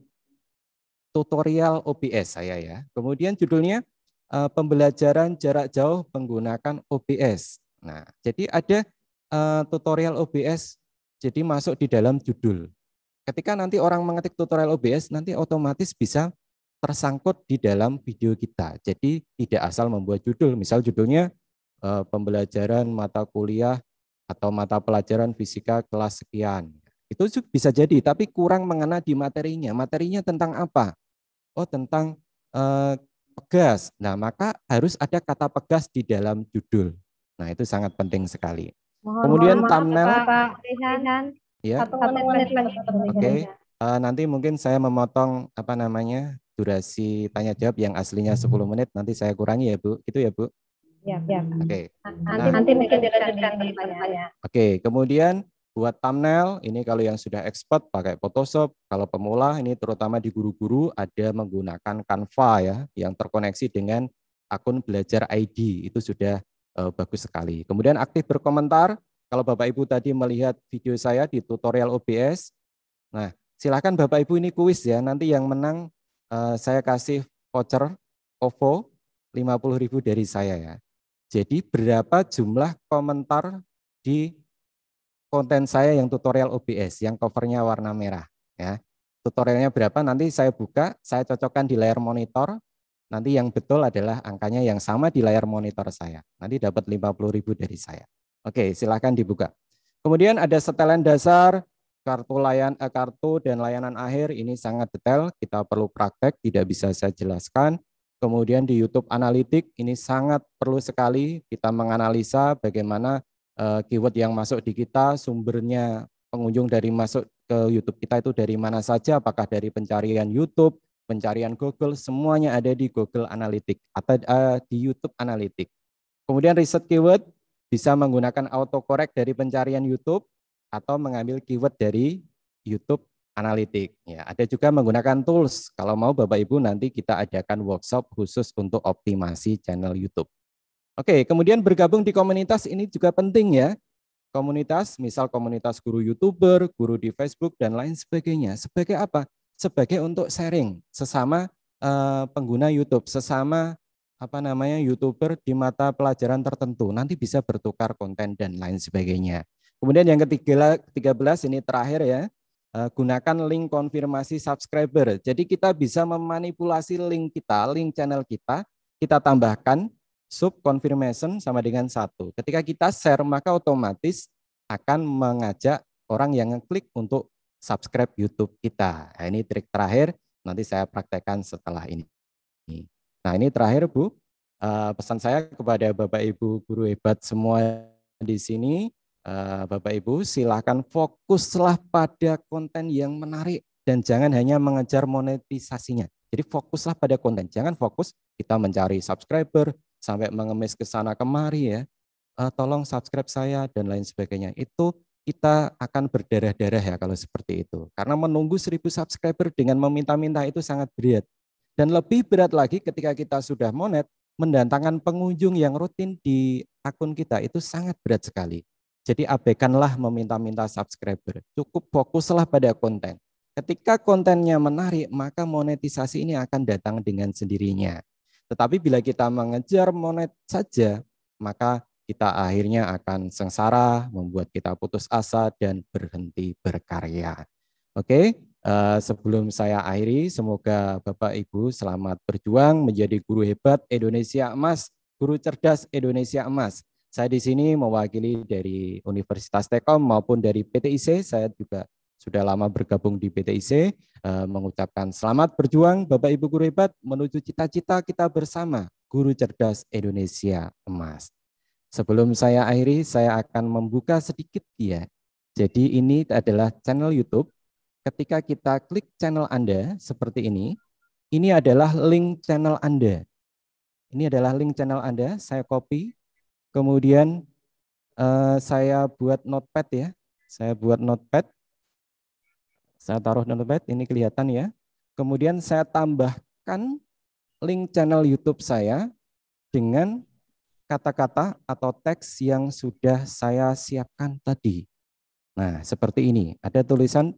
B: tutorial OBS saya ya. Kemudian judulnya uh, pembelajaran jarak jauh menggunakan OBS. Nah, jadi ada uh, tutorial OBS jadi masuk di dalam judul. Ketika nanti orang mengetik tutorial OBS, nanti otomatis bisa tersangkut di dalam video kita. Jadi tidak asal membuat judul. Misal judulnya eh, pembelajaran mata kuliah atau mata pelajaran fisika kelas sekian. Itu bisa jadi, tapi kurang mengena di materinya. Materinya tentang apa? Oh, tentang eh, pegas. Nah, maka harus ada kata pegas di dalam judul. Nah, itu sangat penting sekali. Mohon Kemudian ya, thumbnail. Ya.
H: Oke. Okay.
B: Uh, eh, nanti mungkin saya memotong apa namanya durasi tanya jawab yang aslinya 10 menit nanti saya kurangi ya Bu. Itu ya Bu.
C: Ya, ya. Oke. Okay. Nanti, nah, nanti mungkin dilanjutkan di ya. Oke,
B: okay. kemudian buat thumbnail ini kalau yang sudah expert pakai Photoshop, kalau pemula ini terutama di guru-guru ada menggunakan Canva ya yang terkoneksi dengan akun belajar ID itu sudah uh, bagus sekali. Kemudian aktif berkomentar kalau Bapak Ibu tadi melihat video saya di tutorial OBS, nah silakan Bapak Ibu ini kuis ya. Nanti yang menang eh, saya kasih voucher OVO 50.000 dari saya ya. Jadi berapa jumlah komentar di konten saya yang tutorial OBS yang covernya warna merah ya. Tutorialnya berapa nanti saya buka, saya cocokkan di layar monitor. Nanti yang betul adalah angkanya yang sama di layar monitor saya. Nanti dapat 50.000 dari saya. Oke, silahkan dibuka. Kemudian ada setelan dasar, kartu layan eh, kartu dan layanan akhir ini sangat detail, kita perlu praktek, tidak bisa saya jelaskan. Kemudian di YouTube Analitik, ini sangat perlu sekali kita menganalisa bagaimana eh, keyword yang masuk di kita, sumbernya pengunjung dari masuk ke YouTube kita itu dari mana saja, apakah dari pencarian YouTube, pencarian Google, semuanya ada di Google Analytics atau eh, di YouTube Analytics. Kemudian riset keyword bisa menggunakan autocorrect dari pencarian YouTube atau mengambil keyword dari YouTube Analytics. Ya, ada juga menggunakan tools. Kalau mau Bapak Ibu nanti kita adakan workshop khusus untuk optimasi channel YouTube. Oke, kemudian bergabung di komunitas ini juga penting ya. Komunitas, misal komunitas guru YouTuber, guru di Facebook dan lain sebagainya. Sebagai apa? Sebagai untuk sharing sesama eh, pengguna YouTube, sesama apa namanya youtuber di mata pelajaran tertentu nanti bisa bertukar konten dan lain sebagainya. Kemudian yang ketiga 13 ini terakhir ya eh, gunakan link konfirmasi subscriber. Jadi kita bisa memanipulasi link kita, link channel kita, kita tambahkan sub confirmation sama dengan satu. Ketika kita share maka otomatis akan mengajak orang yang ngeklik untuk subscribe YouTube kita. Nah, ini trik terakhir nanti saya praktekkan setelah ini. Nah ini terakhir Bu, uh, pesan saya kepada Bapak Ibu guru hebat semua di sini, uh, Bapak Ibu silahkan fokuslah pada konten yang menarik dan jangan hanya mengejar monetisasinya. Jadi fokuslah pada konten, jangan fokus kita mencari subscriber sampai mengemis ke sana kemari ya. Uh, tolong subscribe saya dan lain sebagainya. Itu kita akan berdarah-darah ya kalau seperti itu. Karena menunggu 1000 subscriber dengan meminta-minta itu sangat berat. Dan lebih berat lagi ketika kita sudah monet, mendatangkan pengunjung yang rutin di akun kita itu sangat berat sekali. Jadi abaikanlah meminta-minta subscriber. Cukup fokuslah pada konten. Ketika kontennya menarik, maka monetisasi ini akan datang dengan sendirinya. Tetapi bila kita mengejar monet saja, maka kita akhirnya akan sengsara, membuat kita putus asa dan berhenti berkarya. Oke? Eh, sebelum saya akhiri, semoga Bapak Ibu selamat berjuang menjadi guru hebat Indonesia Emas, guru cerdas Indonesia Emas. Saya di sini mewakili dari Universitas Tekom maupun dari PTIC. Saya juga sudah lama bergabung di PTIC, eh, mengucapkan selamat berjuang Bapak Ibu guru hebat menuju cita-cita kita bersama, guru cerdas Indonesia Emas. Sebelum saya akhiri, saya akan membuka sedikit ya. Jadi ini adalah channel YouTube ketika kita klik channel Anda seperti ini, ini adalah link channel Anda. Ini adalah link channel Anda, saya copy, kemudian eh, saya buat notepad ya, saya buat notepad, saya taruh notepad, ini kelihatan ya. Kemudian saya tambahkan link channel YouTube saya dengan kata-kata atau teks yang sudah saya siapkan tadi. Nah, seperti ini. Ada tulisan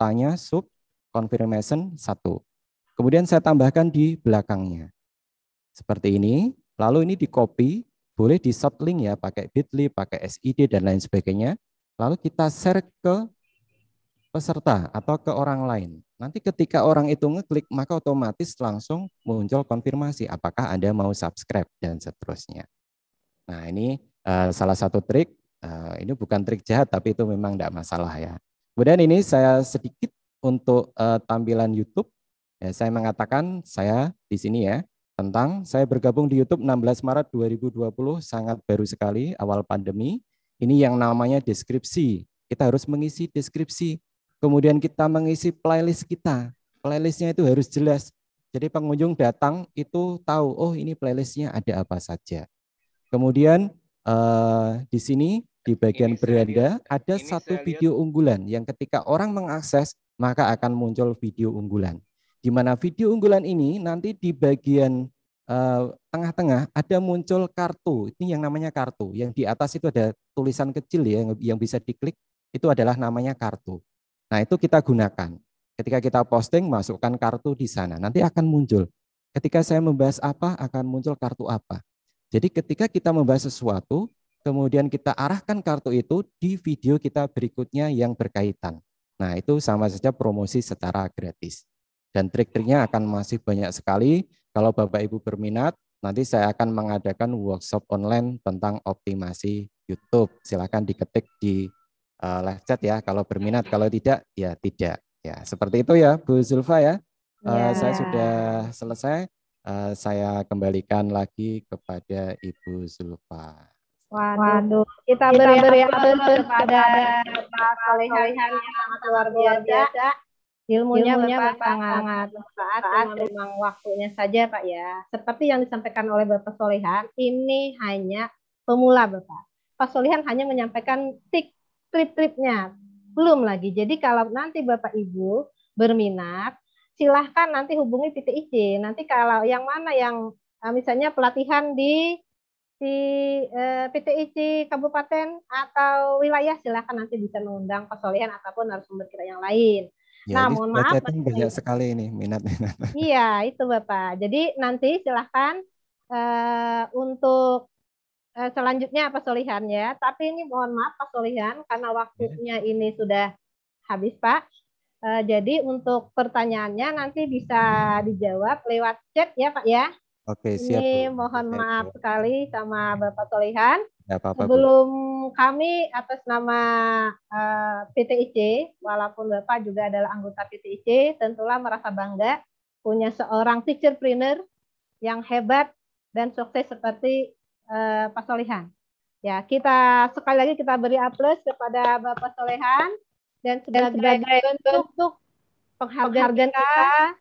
B: tanya sub confirmation 1. Kemudian saya tambahkan di belakangnya. Seperti ini. Lalu ini di copy, boleh di short link ya, pakai bit.ly, pakai SID, dan lain sebagainya. Lalu kita share ke peserta atau ke orang lain. Nanti ketika orang itu ngeklik, maka otomatis langsung muncul konfirmasi apakah Anda mau subscribe dan seterusnya. Nah ini eh, salah satu trik Uh, ini bukan trik jahat, tapi itu memang tidak masalah ya. Kemudian ini saya sedikit untuk uh, tampilan YouTube. Ya, saya mengatakan saya di sini ya tentang saya bergabung di YouTube 16 Maret 2020 sangat baru sekali awal pandemi. Ini yang namanya deskripsi. Kita harus mengisi deskripsi. Kemudian kita mengisi playlist kita. Playlistnya itu harus jelas. Jadi pengunjung datang itu tahu, oh ini playlistnya ada apa saja. Kemudian Eh, di sini di bagian ini beranda lihat, ada satu video unggulan yang ketika orang mengakses maka akan muncul video unggulan. Di mana video unggulan ini nanti di bagian tengah tengah-tengah ada muncul kartu. Ini yang namanya kartu. Yang di atas itu ada tulisan kecil ya yang, yang bisa diklik. Itu adalah namanya kartu. Nah itu kita gunakan. Ketika kita posting masukkan kartu di sana. Nanti akan muncul. Ketika saya membahas apa akan muncul kartu apa. Jadi ketika kita membahas sesuatu, kemudian kita arahkan kartu itu di video kita berikutnya yang berkaitan. Nah, itu sama saja promosi secara gratis. Dan trik-triknya akan masih banyak sekali. Kalau Bapak Ibu berminat, nanti saya akan mengadakan workshop online tentang optimasi YouTube. Silakan diketik di eh, live chat ya kalau berminat. Kalau tidak, ya tidak. Ya, seperti itu ya Bu Zulfa ya. Yeah. Ya. saya sudah selesai. Eh, saya kembalikan lagi
H: kepada Ibu Zulfa. Waduh, kita, kita beriakan kepada Pak Solehan yang sangat luar biasa. Ilmunya, Ilmunya sangat bermanfaat, memang waktunya saja Pak ya. Seperti yang disampaikan oleh Bapak Solehan, ini hanya pemula Bapak. Pak Solehan hanya menyampaikan tik trip-tripnya, belum lagi. Jadi kalau nanti Bapak Ibu berminat, silahkan nanti hubungi titik izin. Nanti kalau yang mana yang eh, misalnya pelatihan di di eh, PTIC kabupaten atau wilayah silahkan nanti bisa mengundang pesolehan ataupun narasumber kita yang lain. Ya, nah, mohon maaf
K: banyak
B: sekali
H: ini minat-minat. (laughs) Iya, itu Bapak. Jadi nanti silahkan eh, untuk eh, selanjutnya pesolehan ya. Tapi ini mohon maaf pesolehan karena waktunya ya. ini sudah habis Pak. Uh, jadi untuk pertanyaannya nanti bisa dijawab lewat chat ya Pak ya.
K: Oke, siap. Ini
H: mohon okay. maaf sekali sama Bapak Solehan.
K: Ya, apa -apa, Sebelum
H: Bu. kami atas nama uh, eh, PTIC, walaupun Bapak juga adalah anggota PTIC, tentulah merasa bangga punya seorang teacher trainer yang hebat dan sukses seperti uh, Pak Solihan. Ya, kita sekali lagi kita beri aplaus kepada Bapak Solehan dan sebagai, bentuk, penghargaan, kita,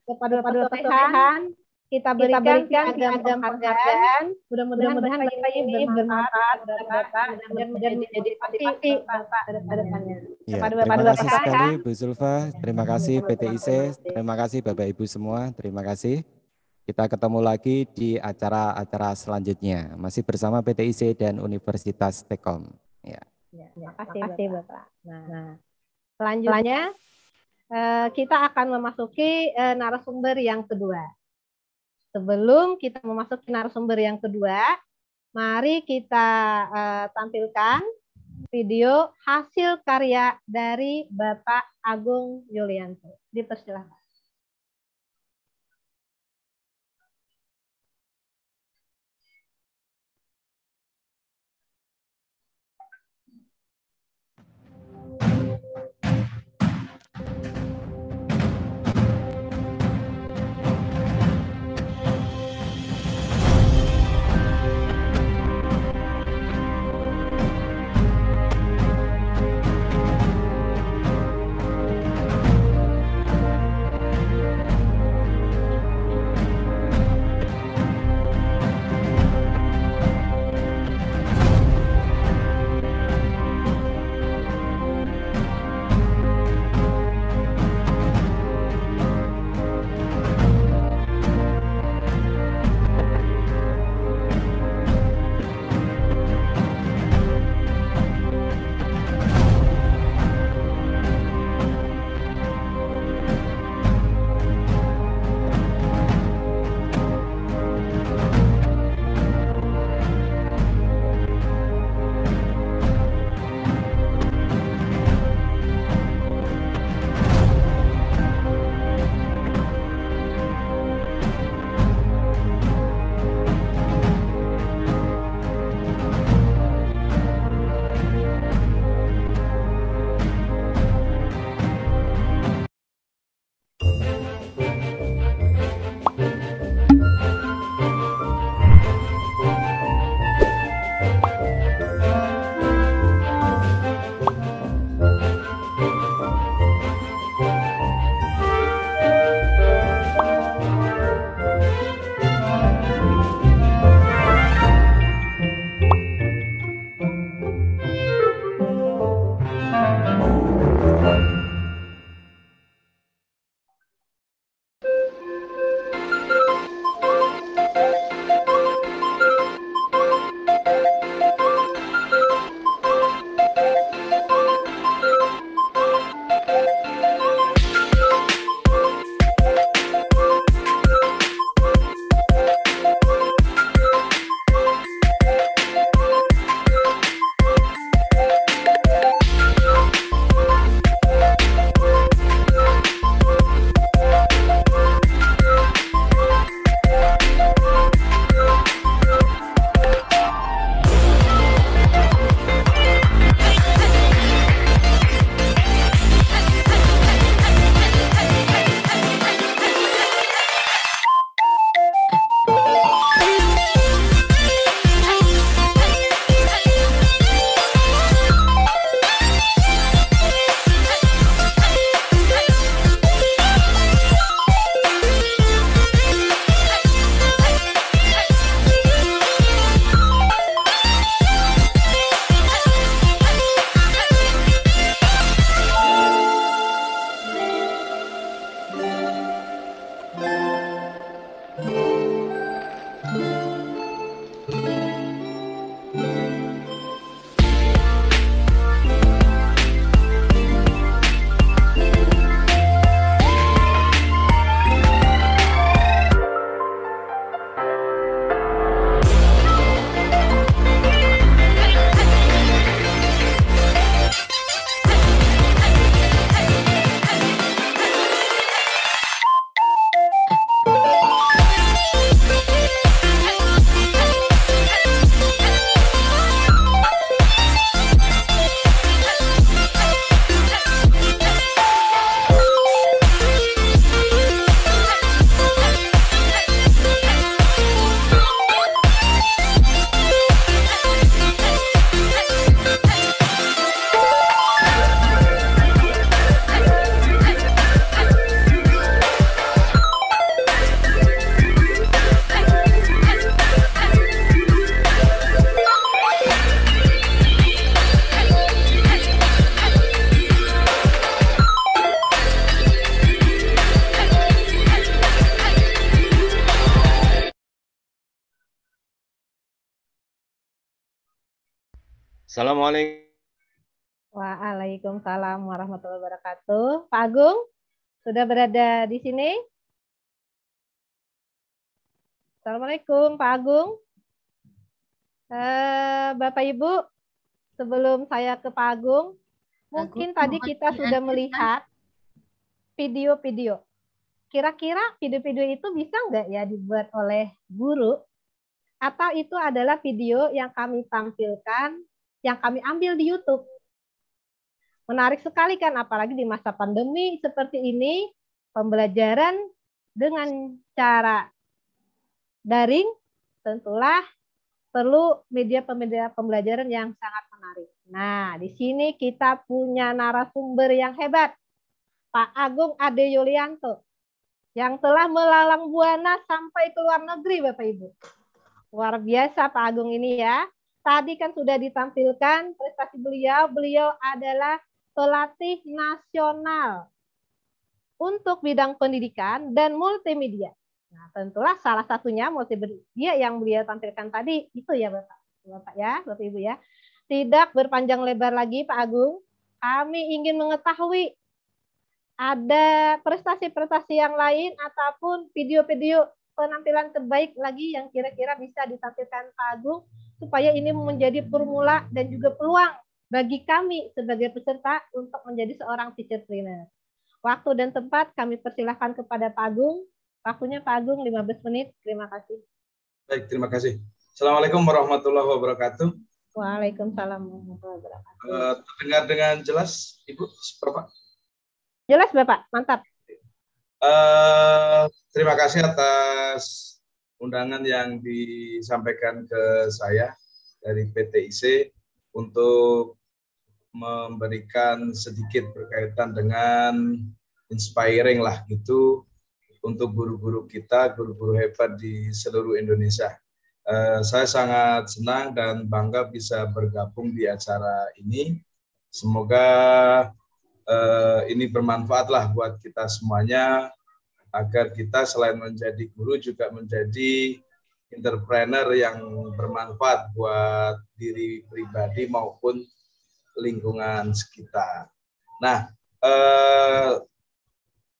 H: kepada para Tuhan kita berikan piagam penghargaan mudah-mudahan kita ini bermanfaat dan menjadi motivasi bapak kedepannya ya, kepada bapak terima kasih sekali
B: Bu Zulfa terima kasih PTIC terima kasih bapak ibu semua terima kasih kita ketemu lagi di acara-acara selanjutnya masih bersama PTIC dan Universitas Tekom ya.
H: ya, ya terima kasih bapak nah Selanjutnya eh, kita akan memasuki eh, narasumber yang kedua. Sebelum kita memasuki narasumber yang kedua, mari kita eh, tampilkan video hasil karya dari Bapak Agung Yulianto. Dipersilakan.
L: Assalamualaikum.
H: Waalaikumsalam warahmatullahi wabarakatuh. Pak Agung, sudah berada di sini? Assalamualaikum Pak Agung. Uh, Bapak Ibu, sebelum saya ke Pak Agung, mungkin tadi kita sudah melihat video-video. Kira-kira video-video itu bisa nggak ya dibuat oleh guru? Atau itu adalah video yang kami tampilkan yang kami ambil di YouTube. Menarik sekali kan, apalagi di masa pandemi seperti ini, pembelajaran dengan cara daring tentulah perlu media pembelajaran yang sangat menarik. Nah, di sini kita punya narasumber yang hebat, Pak Agung Ade Yulianto, yang telah melalang buana sampai ke luar negeri, Bapak Ibu. Luar biasa Pak Agung ini ya tadi kan sudah ditampilkan prestasi beliau. Beliau adalah pelatih nasional untuk bidang pendidikan dan multimedia. Nah, tentulah salah satunya multimedia yang beliau tampilkan tadi itu ya Bapak. Bapak ya, Bapak Ibu ya. Tidak berpanjang lebar lagi Pak Agung. Kami ingin mengetahui ada prestasi-prestasi yang lain ataupun video-video penampilan terbaik lagi yang kira-kira bisa ditampilkan Pak Agung supaya ini menjadi permula dan juga peluang bagi kami sebagai peserta untuk menjadi seorang teacher trainer. Waktu dan tempat kami persilahkan kepada Pak Agung. Waktunya Pak Agung 15 menit. Terima kasih.
M: Baik, terima kasih. Assalamualaikum warahmatullahi wabarakatuh.
H: Waalaikumsalam warahmatullahi wabarakatuh.
M: Eh, terdengar dengan jelas, Ibu,
H: Bapak? Jelas, Bapak. Mantap.
M: Uh, terima kasih atas undangan yang disampaikan ke saya dari PTIC untuk memberikan sedikit berkaitan dengan inspiring lah gitu untuk guru-guru kita, guru-guru hebat di seluruh Indonesia. Eh, saya sangat senang dan bangga bisa bergabung di acara ini. Semoga eh, ini bermanfaat lah buat kita semuanya, agar kita selain menjadi guru juga menjadi entrepreneur yang bermanfaat buat diri pribadi maupun lingkungan sekitar. Nah, eh,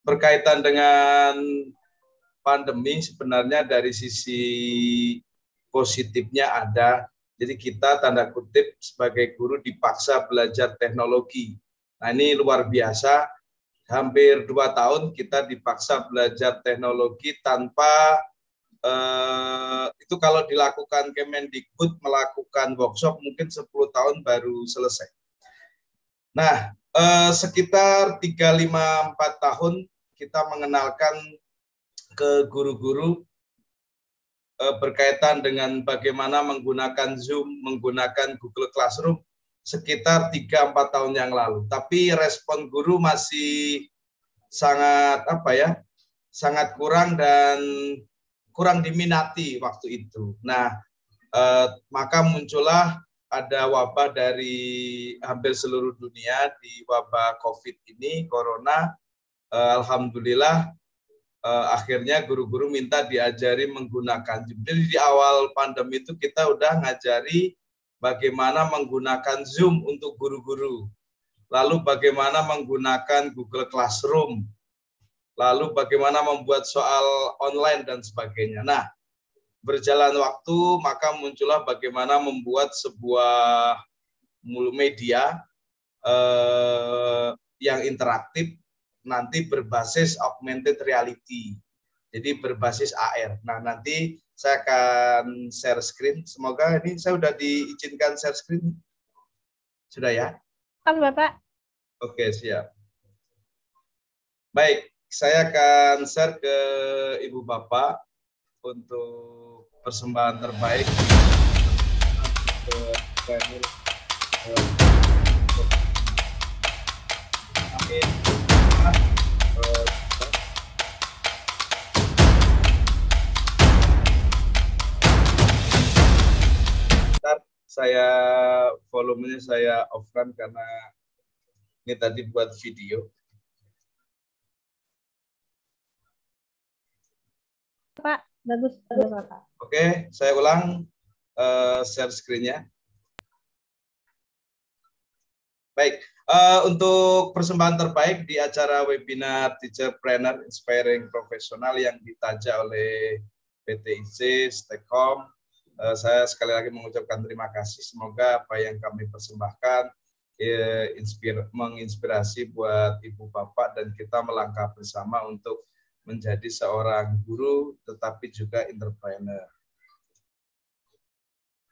M: berkaitan dengan pandemi sebenarnya dari sisi positifnya ada. Jadi kita tanda kutip sebagai guru dipaksa belajar teknologi. Nah ini luar biasa hampir dua tahun kita dipaksa belajar teknologi tanpa eh, itu kalau dilakukan Kemendikbud melakukan workshop mungkin 10 tahun baru selesai. Nah, eh, sekitar 3-5-4 tahun kita mengenalkan ke guru-guru eh, berkaitan dengan bagaimana menggunakan Zoom, menggunakan Google Classroom, sekitar 3-4 tahun yang lalu. Tapi respon guru masih sangat apa ya, sangat kurang dan kurang diminati waktu itu. Nah, eh, maka muncullah ada wabah dari hampir seluruh dunia di wabah COVID ini, corona. Eh, Alhamdulillah, eh, akhirnya guru-guru minta diajari menggunakan. Jadi di awal pandemi itu kita udah ngajari bagaimana menggunakan Zoom untuk guru-guru, lalu bagaimana menggunakan Google Classroom, lalu bagaimana membuat soal online dan sebagainya. Nah, berjalan waktu maka muncullah bagaimana membuat sebuah media eh, yang interaktif nanti berbasis augmented reality. Jadi berbasis AR. Nah, nanti saya akan share screen. Semoga ini saya sudah diizinkan share screen. Sudah ya? Kan Bapak. Oke, siap. Baik, saya akan share ke Ibu Bapak untuk persembahan terbaik. saya volumenya saya offkan karena ini tadi buat video.
C: Pak, bagus, bagus Pak.
M: Oke, saya ulang uh, share screen-nya. Baik, uh, untuk persembahan terbaik di acara webinar Teacher Planner Inspiring Profesional yang ditaja oleh PTIC IC, Stekom, Eh, saya sekali lagi mengucapkan terima kasih. Semoga apa yang kami persembahkan eh, menginspirasi buat ibu bapak dan kita melangkah bersama untuk menjadi seorang guru tetapi juga entrepreneur.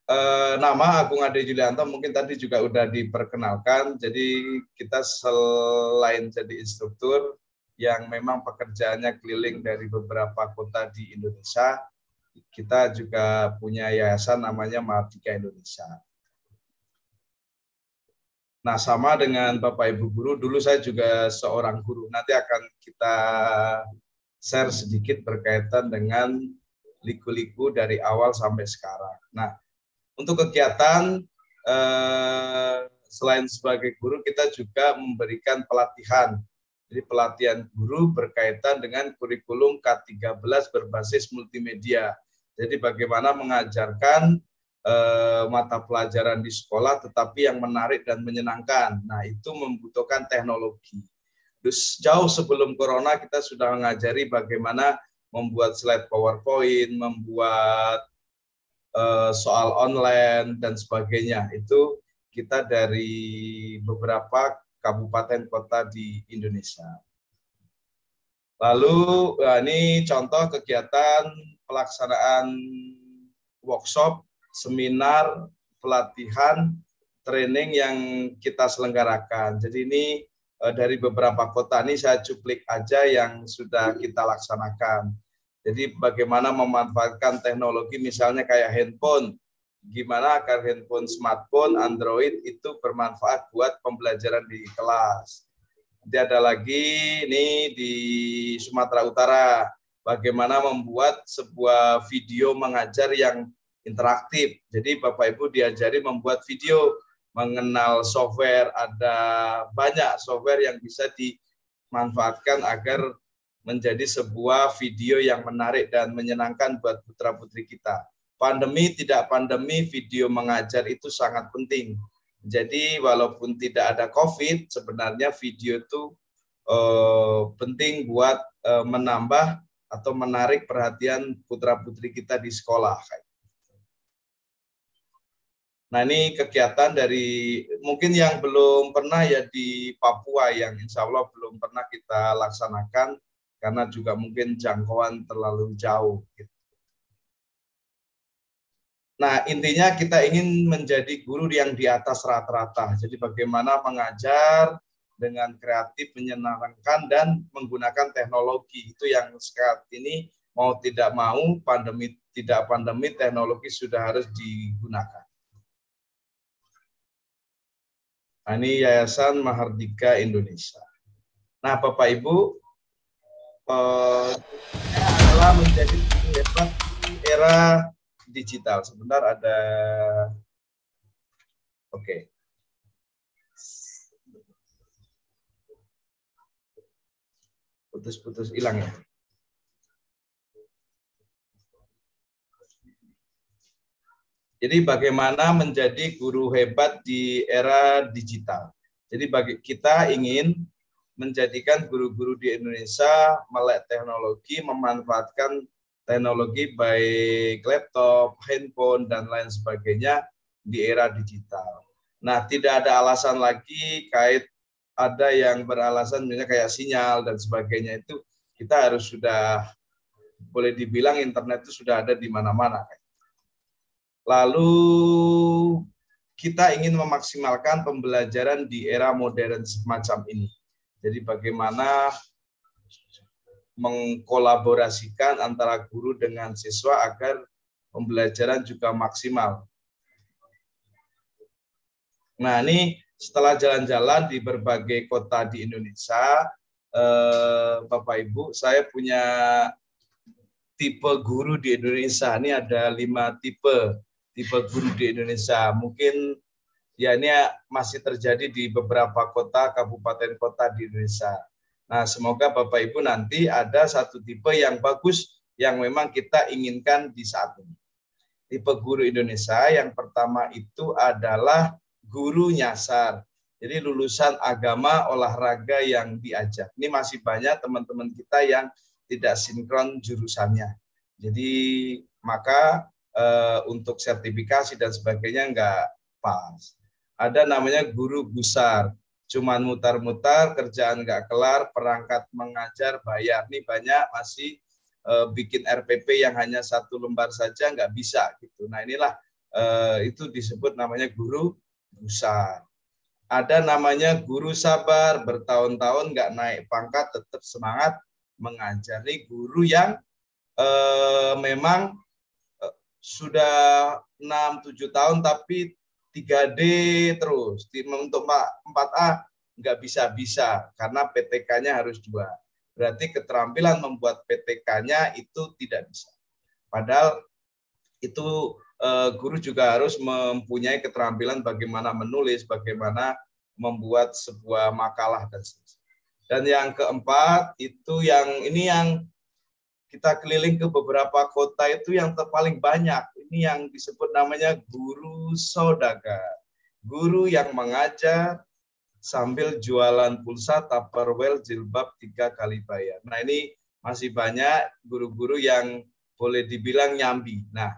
M: E, nama Agung Ade Julianto mungkin tadi juga udah diperkenalkan. Jadi kita selain jadi instruktur yang memang pekerjaannya keliling dari beberapa kota di Indonesia, kita juga punya yayasan namanya Mahardika Indonesia. Nah, sama dengan Bapak Ibu guru, dulu saya juga seorang guru. Nanti akan kita share sedikit berkaitan dengan liku-liku dari awal sampai sekarang. Nah, untuk kegiatan eh, selain sebagai guru, kita juga memberikan pelatihan. Jadi pelatihan guru berkaitan dengan kurikulum K13 berbasis multimedia. Jadi bagaimana mengajarkan eh, mata pelajaran di sekolah tetapi yang menarik dan menyenangkan. Nah, itu membutuhkan teknologi. Terus jauh sebelum corona kita sudah mengajari bagaimana membuat slide PowerPoint, membuat eh, soal online dan sebagainya. Itu kita dari beberapa kabupaten kota di Indonesia. Lalu eh, ini contoh kegiatan pelaksanaan workshop, seminar, pelatihan, training yang kita selenggarakan. Jadi ini eh, dari beberapa kota ini saya cuplik aja yang sudah kita laksanakan. Jadi bagaimana memanfaatkan teknologi misalnya kayak handphone. Gimana agar handphone smartphone Android itu bermanfaat buat pembelajaran di kelas. Jadi ada lagi ini di Sumatera Utara bagaimana membuat sebuah video mengajar yang interaktif. Jadi Bapak Ibu diajari membuat video mengenal software, ada banyak software yang bisa dimanfaatkan agar menjadi sebuah video yang menarik dan menyenangkan buat putra-putri kita. Pandemi tidak pandemi, video mengajar itu sangat penting. Jadi walaupun tidak ada COVID, sebenarnya video itu eh, penting buat eh, menambah atau menarik perhatian putra-putri kita di sekolah. Gitu. Nah ini kegiatan dari mungkin yang belum pernah ya di Papua yang insya Allah belum pernah kita laksanakan karena juga mungkin jangkauan terlalu jauh. Gitu. Nah intinya kita ingin menjadi guru yang di atas rata-rata. Jadi bagaimana mengajar, dengan kreatif, menyenangkan, dan menggunakan teknologi. Itu yang saat ini mau tidak mau, pandemi tidak pandemi, teknologi sudah harus digunakan. Nah, ini Yayasan Mahardika Indonesia. Nah, Bapak Ibu, eh, adalah menjadi hebat era digital. Sebentar ada, oke. Okay.
C: putus-putus hilang ya.
M: Jadi bagaimana menjadi guru hebat di era digital. Jadi bagi kita ingin menjadikan guru-guru di Indonesia melek teknologi, memanfaatkan teknologi baik laptop, handphone dan lain sebagainya di era digital. Nah, tidak ada alasan lagi kait ada yang beralasan misalnya kayak sinyal dan sebagainya itu kita harus sudah boleh dibilang internet itu sudah ada di mana-mana. Lalu kita ingin memaksimalkan pembelajaran di era modern semacam ini. Jadi bagaimana mengkolaborasikan antara guru dengan siswa agar pembelajaran juga maksimal. Nah, ini setelah jalan-jalan di berbagai kota di Indonesia, eh, Bapak Ibu, saya punya tipe guru di Indonesia. Ini ada lima tipe tipe guru di Indonesia. Mungkin ya ini masih terjadi di beberapa kota, kabupaten kota di Indonesia. Nah, semoga Bapak Ibu nanti ada satu tipe yang bagus yang memang kita inginkan di saat ini. Tipe guru Indonesia yang pertama itu adalah guru nyasar. Jadi lulusan agama olahraga yang diajak. Ini masih banyak teman-teman kita yang tidak sinkron jurusannya. Jadi maka e, untuk sertifikasi dan sebagainya nggak pas. Ada namanya guru gusar, cuman mutar-mutar, kerjaan nggak kelar, perangkat mengajar bayar. Ini banyak masih e, bikin RPP yang hanya satu lembar saja nggak bisa gitu. Nah inilah e, itu disebut namanya guru Busan. Ada namanya guru sabar, bertahun-tahun nggak naik pangkat, tetap semangat mengajari guru yang eh, memang eh, sudah 6-7 tahun tapi 3D terus. Untuk 4A nggak bisa-bisa karena PTK-nya harus dua. Berarti keterampilan membuat PTK-nya itu tidak bisa. Padahal itu Eh, guru juga harus mempunyai keterampilan bagaimana menulis, bagaimana membuat sebuah makalah dan seterusnya. Dan yang keempat itu yang ini yang kita keliling ke beberapa kota itu yang terpaling banyak. Ini yang disebut namanya guru sodaga. Guru yang mengajar sambil jualan pulsa Tupperware jilbab tiga kali bayar. Nah ini masih banyak guru-guru yang boleh dibilang nyambi. Nah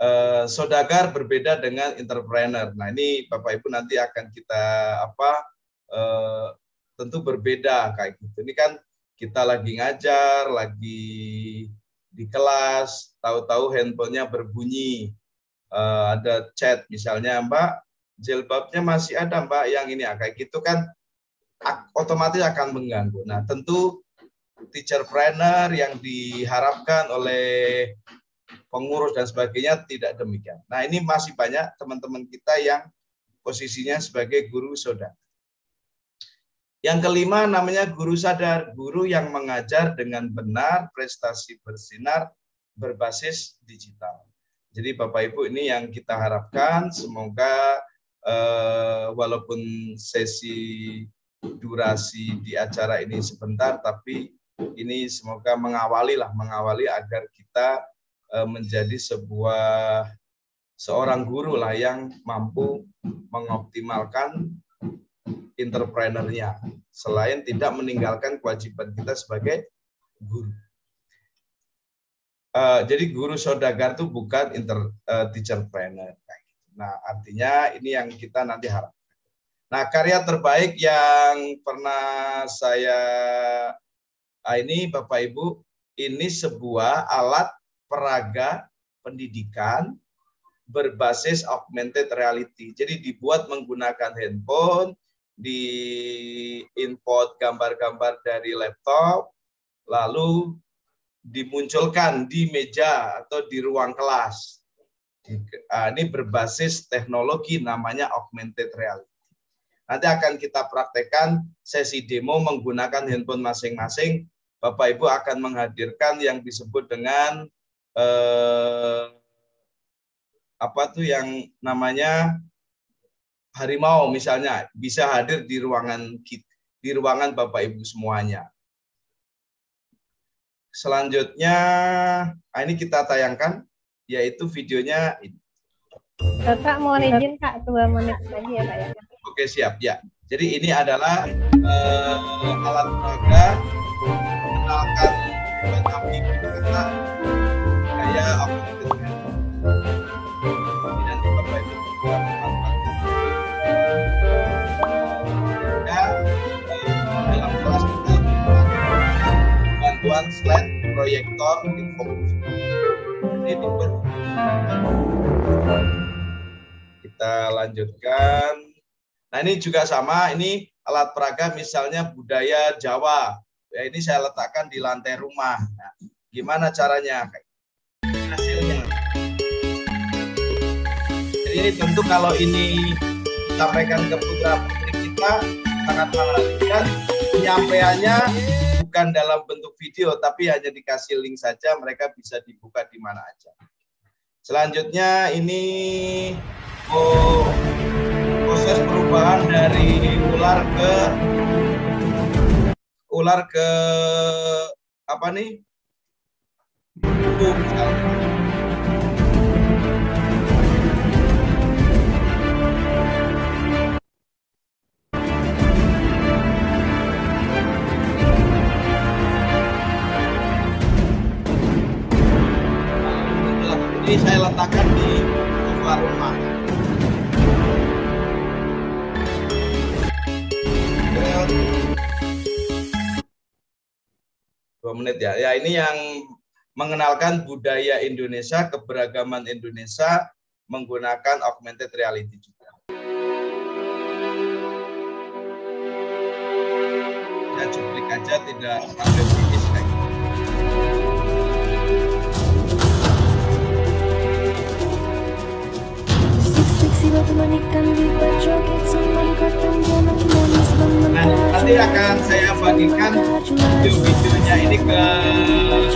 M: eh, sodagar berbeda dengan entrepreneur. Nah ini Bapak Ibu nanti akan kita apa eh, tentu berbeda kayak gitu. Ini kan kita lagi ngajar, lagi di kelas, tahu-tahu handphonenya berbunyi, eh, ada chat misalnya Mbak jilbabnya masih ada Mbak yang ini nah, kayak gitu kan otomatis akan mengganggu. Nah tentu teacher trainer yang diharapkan oleh pengurus dan sebagainya tidak demikian. Nah ini masih banyak teman-teman kita yang posisinya sebagai guru saudara. Yang kelima namanya guru sadar, guru yang mengajar dengan benar, prestasi bersinar, berbasis digital. Jadi Bapak Ibu ini yang kita harapkan semoga eh, walaupun sesi durasi di acara ini sebentar tapi ini semoga mengawali lah mengawali agar kita Eh, menjadi sebuah seorang guru lah yang mampu mengoptimalkan entrepreneurnya selain tidak meninggalkan kewajiban kita sebagai guru. Uh, jadi guru sodagar itu bukan inter, uh, eh, teacher trainer. Nah artinya ini yang kita nanti harap Nah karya terbaik yang pernah saya uh, ini Bapak Ibu ini sebuah alat peraga pendidikan berbasis augmented reality. Jadi dibuat menggunakan handphone, di input gambar-gambar dari laptop, lalu dimunculkan di meja atau di ruang kelas. Ah, ini berbasis teknologi namanya augmented reality. Nanti akan kita praktekkan sesi demo menggunakan handphone masing-masing. Bapak Ibu akan menghadirkan yang disebut dengan eh, apa tuh yang namanya harimau misalnya bisa hadir di ruangan di ruangan Bapak Ibu semuanya. Selanjutnya ah, ini kita tayangkan yaitu videonya ini.
H: Bapak mohon iya. izin Kak dua menit lagi ya Pak ya.
M: Oke siap ya. Jadi ini adalah eh, alat peraga mengenalkan kita Iya, ya aku dengan dan terbaik dalam kelas kita bantuan slide proyektor infobus ini dibuat kita lanjutkan nah ini juga sama ini alat peraga misalnya budaya Jawa ya ini saya letakkan di lantai rumah nah, gimana caranya hasilnya jadi tentu kalau ini disampaikan ke putra putri kita sangat mengharapkan penyampaiannya bukan dalam bentuk video tapi hanya dikasih link saja mereka bisa dibuka di mana aja selanjutnya ini oh, proses perubahan dari ular ke ular ke apa nih itu misalnya ini saya letakkan di luar rumah. Dua menit ya. Ya ini yang mengenalkan budaya Indonesia, keberagaman Indonesia menggunakan augmented reality juga. Ya, cuplik aja tidak sampai finish Nah, nanti akan saya bagikan video-videonya ini ke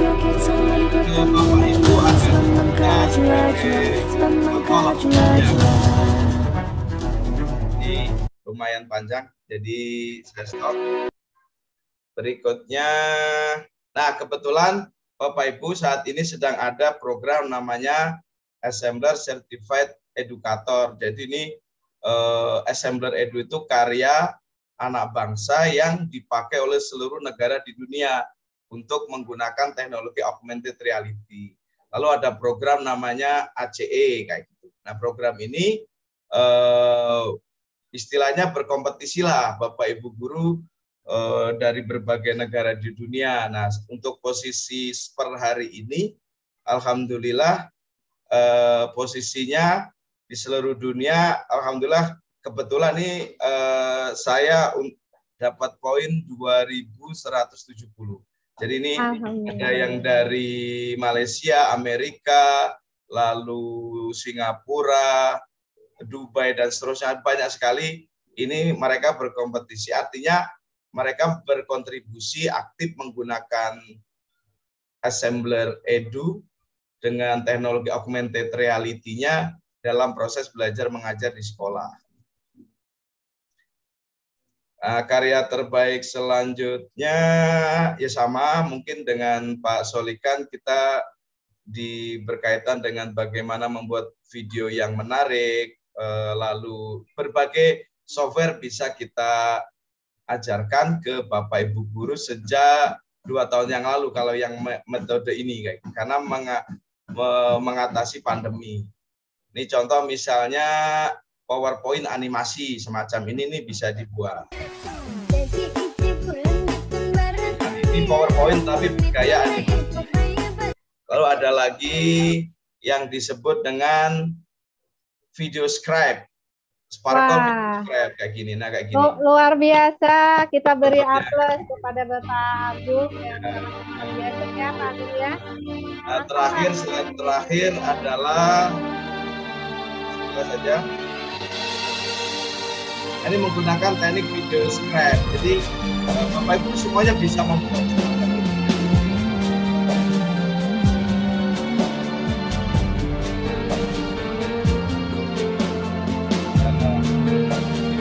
M: ke bapak ibu agar Ini lumayan panjang, jadi saya stop. Berikutnya, nah kebetulan Bapak Ibu saat ini sedang ada program namanya Assembler Certified edukator. Jadi ini eh, Assembler Edu itu karya anak bangsa yang dipakai oleh seluruh negara di dunia untuk menggunakan teknologi augmented reality. Lalu ada program namanya ACE kayak gitu. Nah program ini eh, istilahnya berkompetisi lah Bapak Ibu guru eh, dari berbagai negara di dunia. Nah untuk posisi per hari ini, Alhamdulillah eh, posisinya di seluruh dunia. Alhamdulillah kebetulan nih uh, saya dapat poin 2170. Jadi ini ada yang dari Malaysia, Amerika, lalu Singapura, Dubai dan seterusnya banyak sekali ini mereka berkompetisi artinya mereka berkontribusi aktif menggunakan assembler edu dengan teknologi augmented reality-nya dalam proses belajar mengajar di sekolah. Ah, karya terbaik selanjutnya ya sama mungkin dengan Pak Solikan kita di berkaitan dengan bagaimana membuat video yang menarik eh, lalu berbagai software bisa kita ajarkan ke Bapak Ibu guru sejak dua tahun yang lalu kalau yang metode ini karena mengatasi pandemi ini contoh misalnya PowerPoint animasi semacam ini nih bisa dibuat. Ini PowerPoint tapi bergaya animasi. Lalu ada lagi yang disebut dengan video scribe.
H: Sparkle Wah. video
M: scribe kayak gini. Nah, kayak gini.
H: Luar biasa kita beri applause kepada Bapak Agung iya. ya ya.
M: Nah, terakhir slide terakhir adalah kita saja ini menggunakan teknik video script jadi bapak ibu semuanya bisa membuat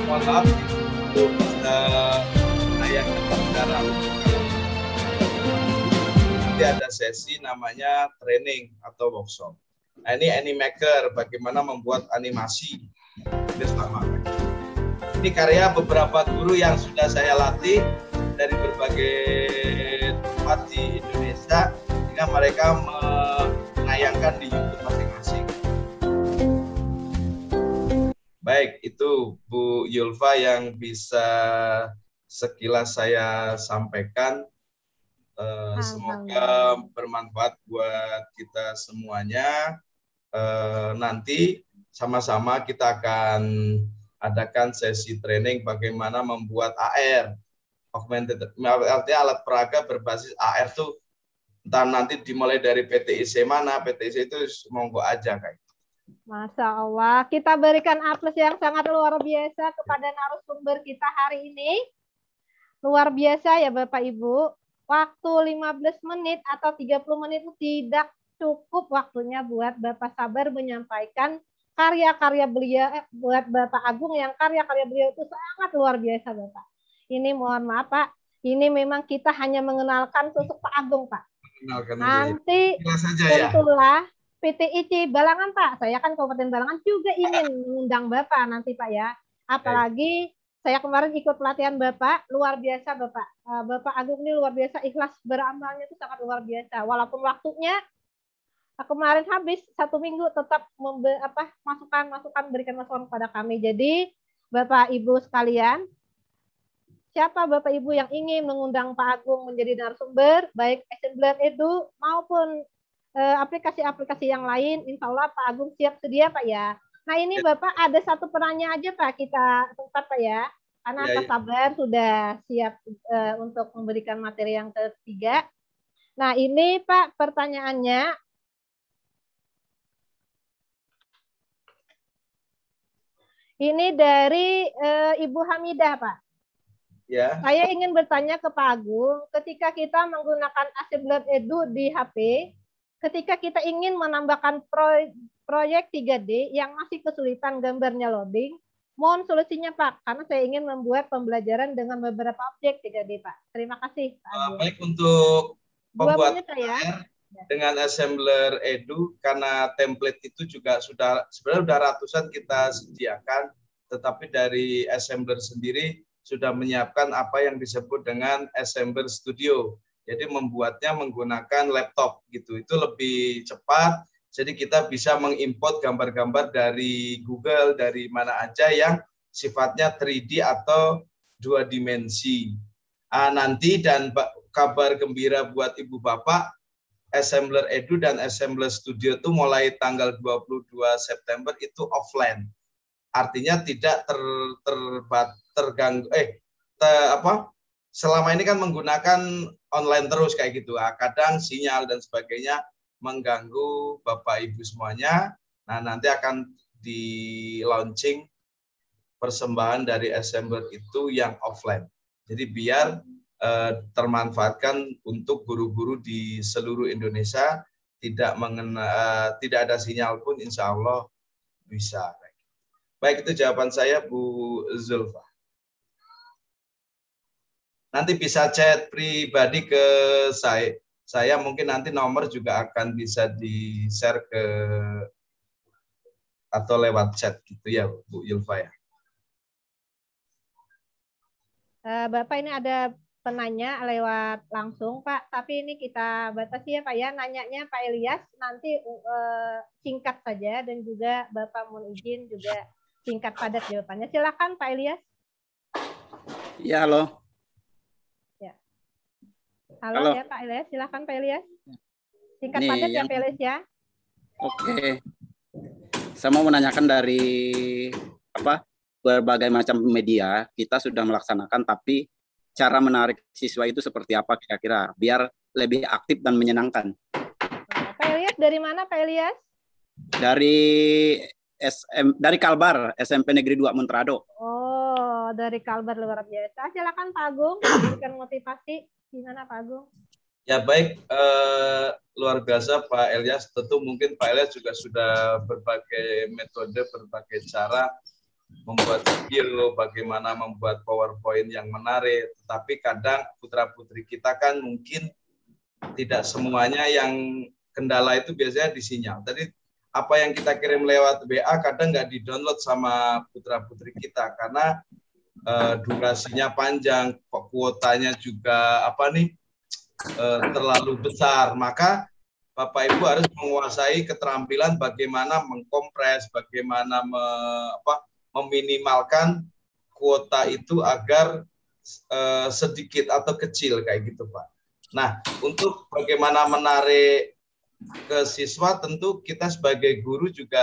M: maaf itu eh, nanti ada sesi namanya training atau workshop Nah, ini animaker, bagaimana membuat animasi. Ini sama. Ini karya beberapa guru yang sudah saya latih dari berbagai tempat di Indonesia sehingga mereka menayangkan
L: di YouTube masing-masing.
M: Baik, itu Bu Yulva yang bisa sekilas saya sampaikan. Eh, semoga bermanfaat buat kita semuanya eh, nanti sama-sama kita akan adakan sesi training bagaimana membuat AR augmented artinya alat peraga berbasis AR tuh entah nanti dimulai dari PTIC mana PTIC itu monggo aja kayak gitu.
H: Masya Allah, kita berikan aplaus yang sangat luar biasa kepada narasumber kita hari ini. Luar biasa ya Bapak Ibu. Waktu 15 menit atau 30 menit itu tidak cukup waktunya buat Bapak Sabar menyampaikan karya-karya beliau eh, buat Bapak Agung yang karya-karya beliau itu sangat luar biasa Bapak. Ini mohon maaf Pak, ini memang kita hanya mengenalkan sosok Pak Agung Pak.
C: Nanti
H: saja, ya. tentulah PT PTIC Balangan Pak, saya kan Kabupaten Balangan juga ingin ya. mengundang Bapak nanti Pak ya. Apalagi saya kemarin ikut pelatihan Bapak, luar biasa Bapak. Eh, Bapak Agung ini luar biasa, ikhlas beramalnya itu sangat luar biasa. Walaupun waktunya kemarin habis satu minggu tetap membe, apa masukan masukan berikan masukan kepada kami. Jadi Bapak Ibu sekalian, siapa Bapak Ibu yang ingin mengundang Pak Agung menjadi narasumber, baik Assembler itu maupun eh, aplikasi-aplikasi yang lain, Insya Allah Pak Agung siap sedia Pak ya. Nah ini ya. Bapak ada satu pertanyaan aja Pak kita tempat Pak ya. Karena ya, ya. sabar sudah siap eh, untuk memberikan materi yang ketiga. Nah ini Pak pertanyaannya Ini dari e, Ibu Hamidah, Pak. Ya. Saya ingin bertanya ke Pak Agung, ketika kita menggunakan Asif Blood Edu di HP, ketika kita ingin menambahkan proy proyek 3D yang masih kesulitan gambarnya loading, mohon solusinya Pak, karena saya ingin membuat pembelajaran dengan beberapa objek 3D Pak. Terima kasih. Pak Agung. Baik
M: untuk pembuat Ya. dengan assembler edu karena template itu juga sudah sebenarnya sudah ratusan kita sediakan tetapi dari assembler sendiri sudah menyiapkan apa yang disebut dengan assembler studio jadi membuatnya menggunakan laptop gitu itu lebih cepat jadi kita bisa mengimport gambar-gambar dari Google dari mana aja yang sifatnya 3D atau dua dimensi. Ah, nanti dan kabar gembira buat ibu bapak Assembler Edu dan Assembler Studio itu mulai tanggal 22 September itu offline. Artinya tidak ter, terbat, terganggu eh te, apa selama ini kan menggunakan online terus kayak gitu. Ah, kadang sinyal dan sebagainya mengganggu Bapak Ibu semuanya. Nah, nanti akan di launching persembahan dari Assembler itu yang offline. Jadi biar Eh, termanfaatkan untuk guru-guru di seluruh Indonesia tidak mengena, uh, eh, tidak ada sinyal pun insya Allah bisa. Baik itu jawaban saya Bu Zulfa. Nanti bisa chat pribadi ke saya. Saya mungkin nanti nomor juga akan bisa di-share ke atau lewat chat gitu ya Bu Zulfa ya.
H: Eh, Bapak ini ada penanya lewat langsung Pak, tapi ini kita batasi ya Pak ya, nanyanya Pak Elias nanti uh, singkat saja dan juga Bapak mohon izin juga singkat padat jawabannya. Silakan Pak Elias.
L: Ya halo. Ya. Halo, halo. ya
H: Pak Elias, silakan Pak Elias. Ya. Singkat Nih, padat ya, yang... ya Pak Elias ya.
L: Oke. Saya mau menanyakan dari apa berbagai macam media kita sudah melaksanakan tapi cara menarik siswa itu seperti apa kira-kira biar lebih aktif dan menyenangkan.
H: Pak Elias dari mana Pak Elias?
L: Dari SM dari Kalbar SMP Negeri 2 Montrado.
H: Oh, dari Kalbar luar biasa. Silakan Pak Agung (coughs) berikan motivasi gimana Pak Agung?
L: Ya baik, eh, luar
M: biasa Pak Elias. Tentu mungkin Pak Elias juga sudah berbagai metode, berbagai cara membuat video, bagaimana membuat PowerPoint yang menarik. Tetapi kadang putra-putri kita kan mungkin tidak semuanya yang kendala itu biasanya di sinyal. Tadi apa yang kita kirim lewat WA kadang nggak di-download sama putra-putri kita karena e, durasinya panjang, kuotanya juga apa nih e, terlalu besar. Maka Bapak Ibu harus menguasai keterampilan bagaimana mengkompres, bagaimana me, apa, meminimalkan kuota itu agar eh, sedikit atau kecil kayak gitu Pak. Nah, untuk bagaimana menarik ke siswa tentu kita sebagai guru juga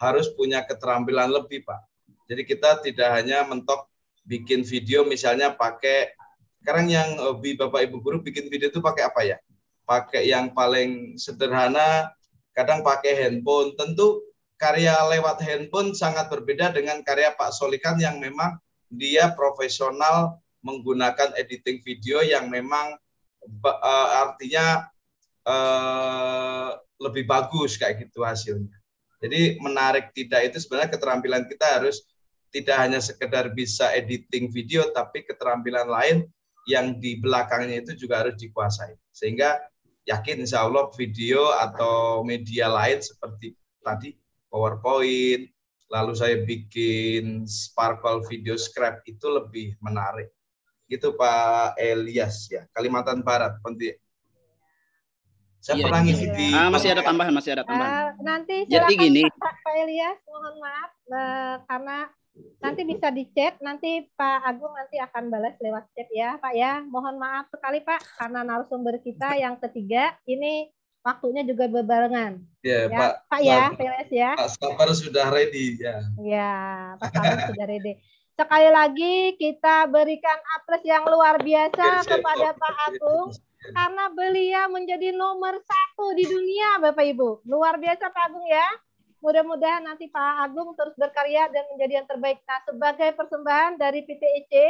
M: harus punya keterampilan lebih Pak. Jadi kita tidak hanya mentok bikin video misalnya pakai sekarang yang hobi Bapak Ibu guru bikin video itu pakai apa ya? Pakai yang paling sederhana, kadang pakai handphone. Tentu karya lewat handphone sangat berbeda dengan karya Pak Solikan yang memang dia profesional menggunakan editing video yang memang uh, artinya uh, lebih bagus kayak gitu hasilnya. Jadi menarik tidak itu sebenarnya keterampilan kita harus tidak hanya sekedar bisa editing video tapi keterampilan lain yang di belakangnya itu juga harus dikuasai. Sehingga yakin insya Allah video atau media lain seperti tadi PowerPoint, lalu saya bikin Sparkle Video Scrap itu lebih menarik. Gitu Pak Elias ya, Kalimantan Barat, Penti. Iya. Saya iya, pernah
D: iya. ngisi iya. di ah, masih ada tambahan, masih ada
M: eh, tambahan. Uh,
H: nanti Jadi gini. Pak, Pak Elias, mohon maaf uh, karena nanti bisa di chat, nanti Pak Agung nanti akan balas lewat chat ya, Pak ya. Mohon maaf sekali Pak karena narasumber kita yang ketiga ini waktunya juga berbarengan.
M: Yeah, ya, Pak, Pak ya,
H: Felis ya. Pak
M: Sabar sudah ready ya.
H: Ya, Pak Sabar sudah ready. Sekali lagi kita berikan apres yang luar biasa okay, kepada okay, Pak Agung karena beliau menjadi nomor satu di dunia, Bapak Ibu. Luar biasa Pak Agung ya. Mudah-mudahan nanti Pak Agung terus berkarya dan menjadi yang terbaik. Nah, sebagai persembahan dari PTIC, e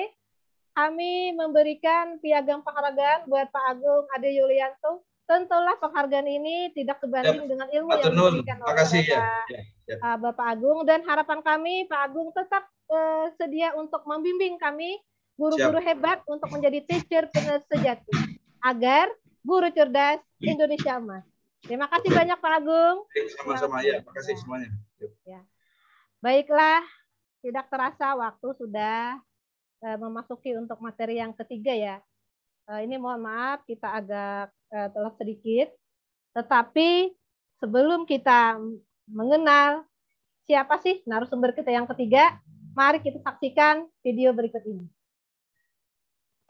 H: kami memberikan piagam penghargaan buat Pak Agung Ade Yulianto Tentulah penghargaan ini tidak sebanding ya, dengan ilmu yang diberikan oleh Bapak, ya. ya. Ya, ya. Bapak Agung dan harapan kami Pak Agung tetap uh, sedia untuk membimbing kami guru-guru hebat untuk menjadi teacher penuh sejati agar guru cerdas Indonesia emas. Terima kasih banyak Pak Agung. Ya,
M: sama-sama ya, terima kasih semuanya.
H: Ya. Baiklah, tidak terasa waktu sudah eh, memasuki untuk materi yang ketiga ya. ini mohon maaf kita agak uh, telat sedikit. Tetapi sebelum kita mengenal siapa sih narasumber kita yang ketiga, mari kita saksikan video berikut ini.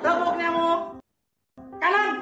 K: Tepuk nyamuk kanan.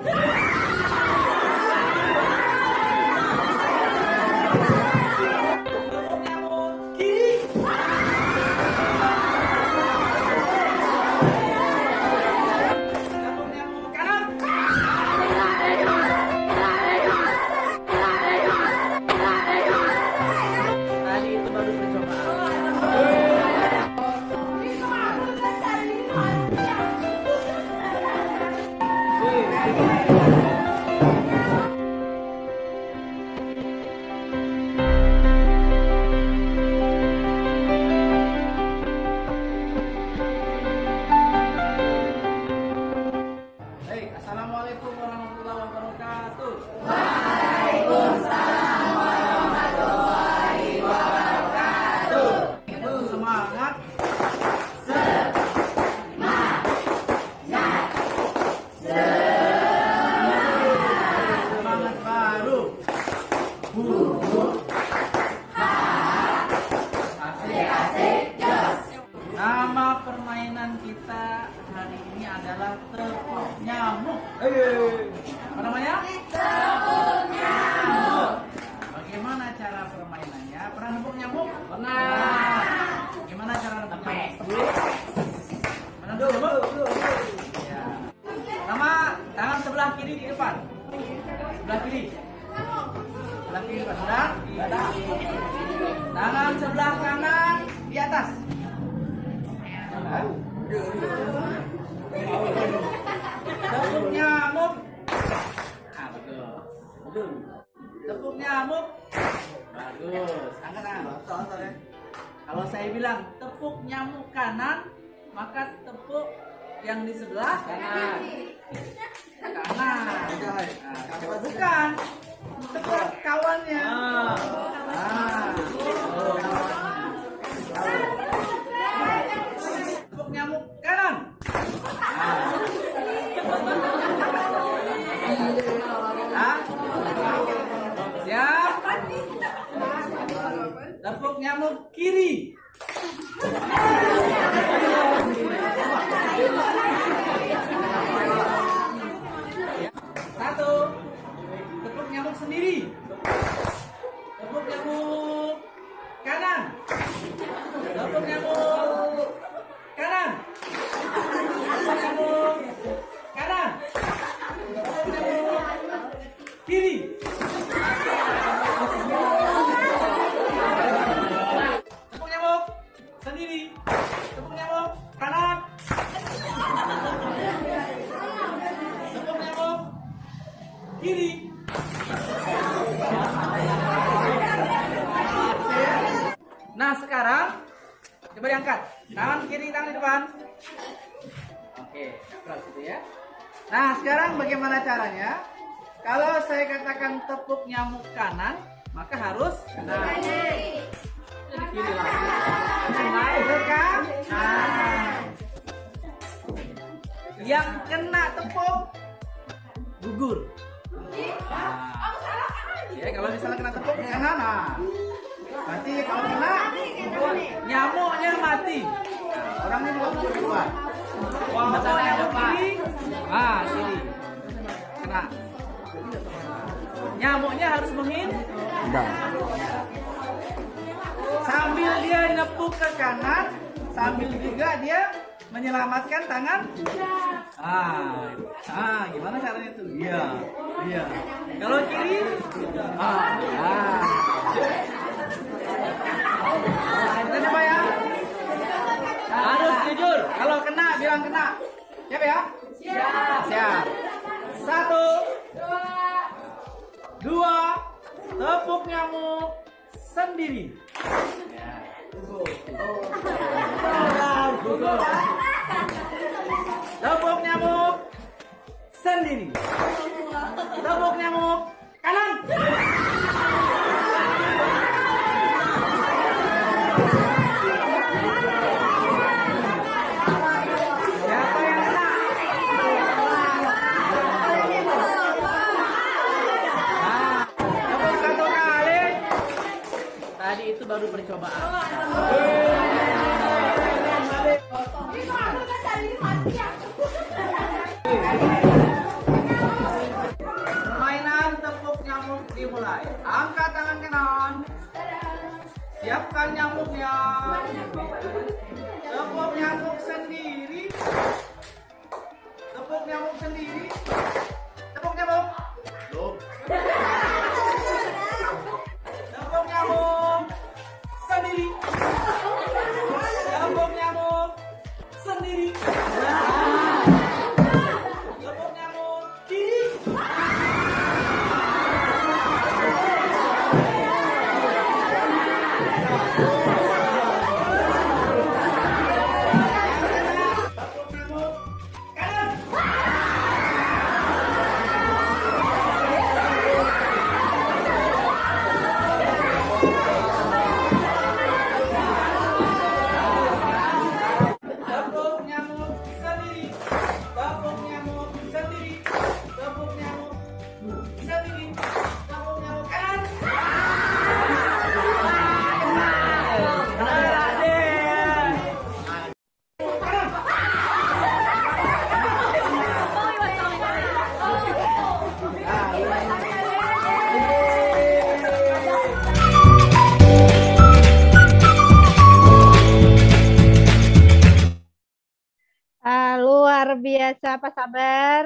H: biasa Pak sabar.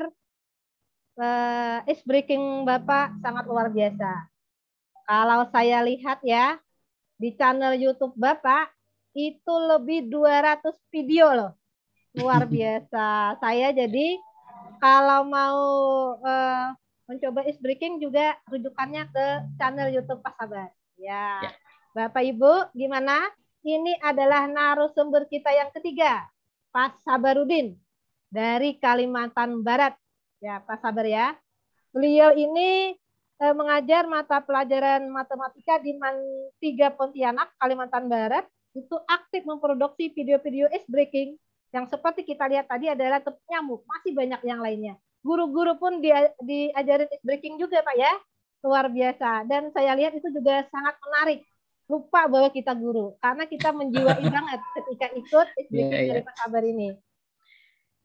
H: Uh, eh, is breaking Bapak sangat luar biasa. Kalau saya lihat ya di channel YouTube Bapak itu lebih 200 video loh. Luar (laughs) biasa. saya jadi kalau mau uh, mencoba is breaking juga rujukannya ke channel YouTube Pak Sabar. Ya. ya. Bapak Ibu, gimana? Ini adalah narasumber kita yang ketiga, Pak Sabarudin dari Kalimantan Barat. Ya, Pak Sabar ya. Beliau ini eh, mengajar mata pelajaran matematika di man Tiga Pontianak, Kalimantan Barat. Itu aktif memproduksi video-video ice breaking yang seperti kita lihat tadi adalah tepuk nyamuk, masih banyak yang lainnya. Guru-guru pun dia diajarin ice breaking juga, Pak ya. Luar biasa. Dan saya lihat itu juga sangat menarik lupa bahwa kita guru karena kita menjiwai (laughs) banget ketika ikut yeah, yeah. dari iya. Pak Sabar ini.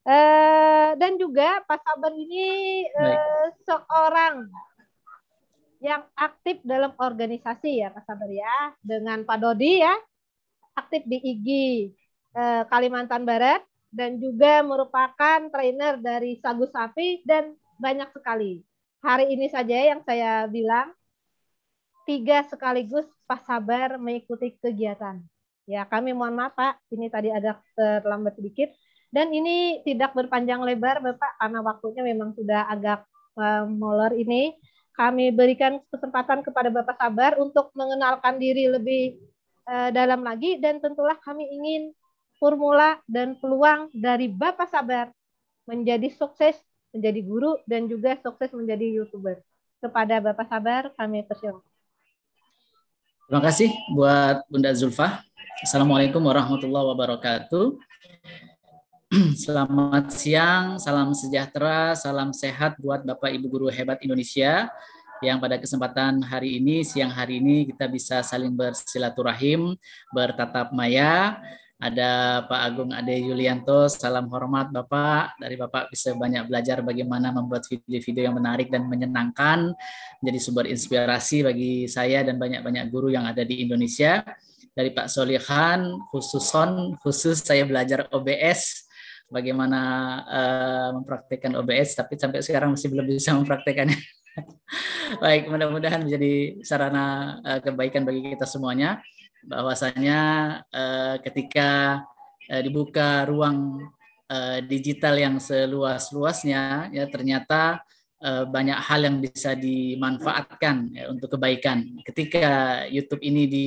H: Eh, dan juga Pak Sabar ini uh, seorang yang aktif dalam organisasi ya Pak Sabar ya dengan Pak Dodi ya aktif di IGI uh, eh, Kalimantan Barat dan juga merupakan trainer dari Sagu Sapi dan banyak sekali. Hari ini saja yang saya bilang tiga sekaligus Pak Sabar mengikuti kegiatan. Ya kami mohon maaf Pak, ini tadi ada terlambat sedikit. Dan ini tidak berpanjang lebar Bapak karena waktunya memang sudah agak eh, molor ini. Kami berikan kesempatan kepada Bapak Sabar untuk mengenalkan diri lebih eh, dalam lagi dan tentulah kami ingin formula dan peluang dari Bapak Sabar menjadi sukses menjadi guru dan juga sukses menjadi YouTuber. Kepada Bapak Sabar kami persilakan.
N: Terima kasih buat Bunda Zulfa. Assalamualaikum warahmatullahi wabarakatuh. (clears throat) Selamat siang, salam sejahtera, salam sehat buat Bapak Ibu guru hebat Indonesia yang pada kesempatan hari ini, siang hari ini kita bisa saling bersilaturahim, bertatap maya. Ada Pak Agung Ade Yulianto, salam hormat Bapak. Dari Bapak bisa banyak belajar bagaimana membuat video-video yang menarik dan menyenangkan, menjadi sumber inspirasi bagi saya dan banyak-banyak guru yang ada di Indonesia. Dari Pak Solihan, khusus on khusus saya belajar OBS, bagaimana uh, mempraktekkan OBS, tapi sampai sekarang masih belum bisa mempraktekannya. (laughs) Baik, mudah-mudahan menjadi sarana uh, kebaikan bagi kita semuanya. Bahwasanya uh, ketika uh, dibuka ruang uh, digital yang seluas-luasnya, ya ternyata uh, banyak hal yang bisa dimanfaatkan ya, untuk kebaikan. Ketika YouTube ini di,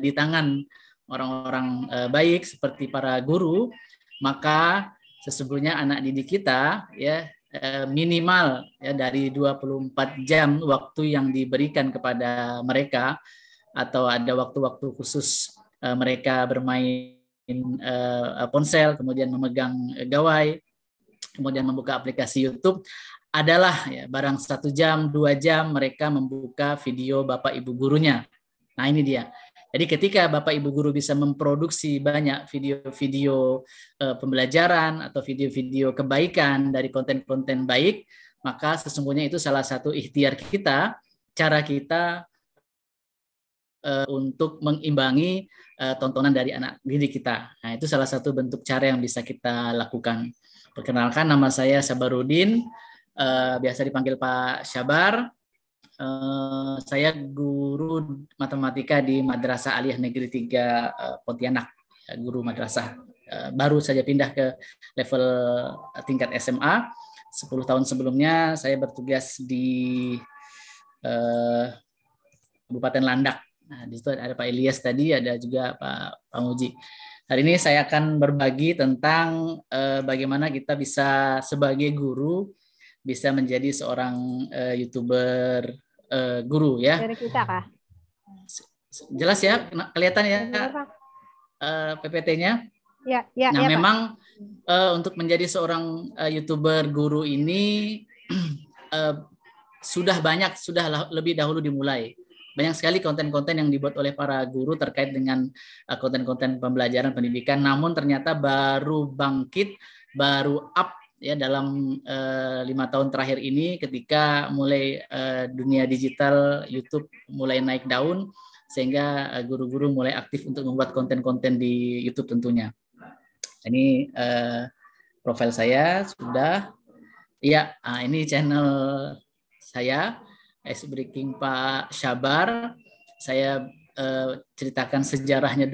N: di tangan orang-orang uh, baik seperti para guru, maka sesungguhnya anak didik kita ya eh, minimal ya dari 24 jam waktu yang diberikan kepada mereka atau ada waktu-waktu khusus eh, mereka bermain eh, ponsel kemudian memegang gawai kemudian membuka aplikasi YouTube adalah ya, barang satu jam dua jam mereka membuka video bapak ibu gurunya nah ini dia jadi ketika Bapak Ibu guru bisa memproduksi banyak video-video uh, pembelajaran atau video-video kebaikan dari konten-konten baik, maka sesungguhnya itu salah satu ikhtiar kita, cara kita uh, untuk mengimbangi uh, tontonan dari anak didik kita. Nah, itu salah satu bentuk cara yang bisa kita lakukan. Perkenalkan nama saya Sabarudin, uh, biasa dipanggil Pak Syabar. Eh, saya guru matematika di Madrasah Aliyah Negeri 3 eh, Pontianak, ya, guru madrasah eh, baru saja pindah ke level tingkat SMA. 10 tahun sebelumnya saya bertugas di Kabupaten Landak. Nah, di situ ada Pak Ilyas tadi, ada juga Pak Pamuji. Hari ini saya akan berbagi tentang eh, bagaimana kita bisa sebagai guru bisa menjadi seorang eh, youtuber Eh, guru ya. kita kah? Jelas ya, kelihatan ya uh, eh, PPT-nya.
H: Ya, ya, nah, ya, memang
N: Uh, untuk menjadi seorang uh, youtuber guru ini uh, (clears throat) sudah banyak, sudah lebih dahulu dimulai. Banyak sekali konten-konten yang dibuat oleh para guru terkait dengan konten-konten pembelajaran pendidikan. Namun ternyata baru bangkit, baru up ya dalam eh, lima tahun terakhir ini ketika mulai uh, dunia digital YouTube mulai naik daun sehingga eh, guru-guru mulai aktif untuk membuat konten-konten di YouTube tentunya. Ini uh, profil saya sudah. ya nah, ini channel saya S Breaking Pak Syabar. Saya uh, ceritakan sejarahnya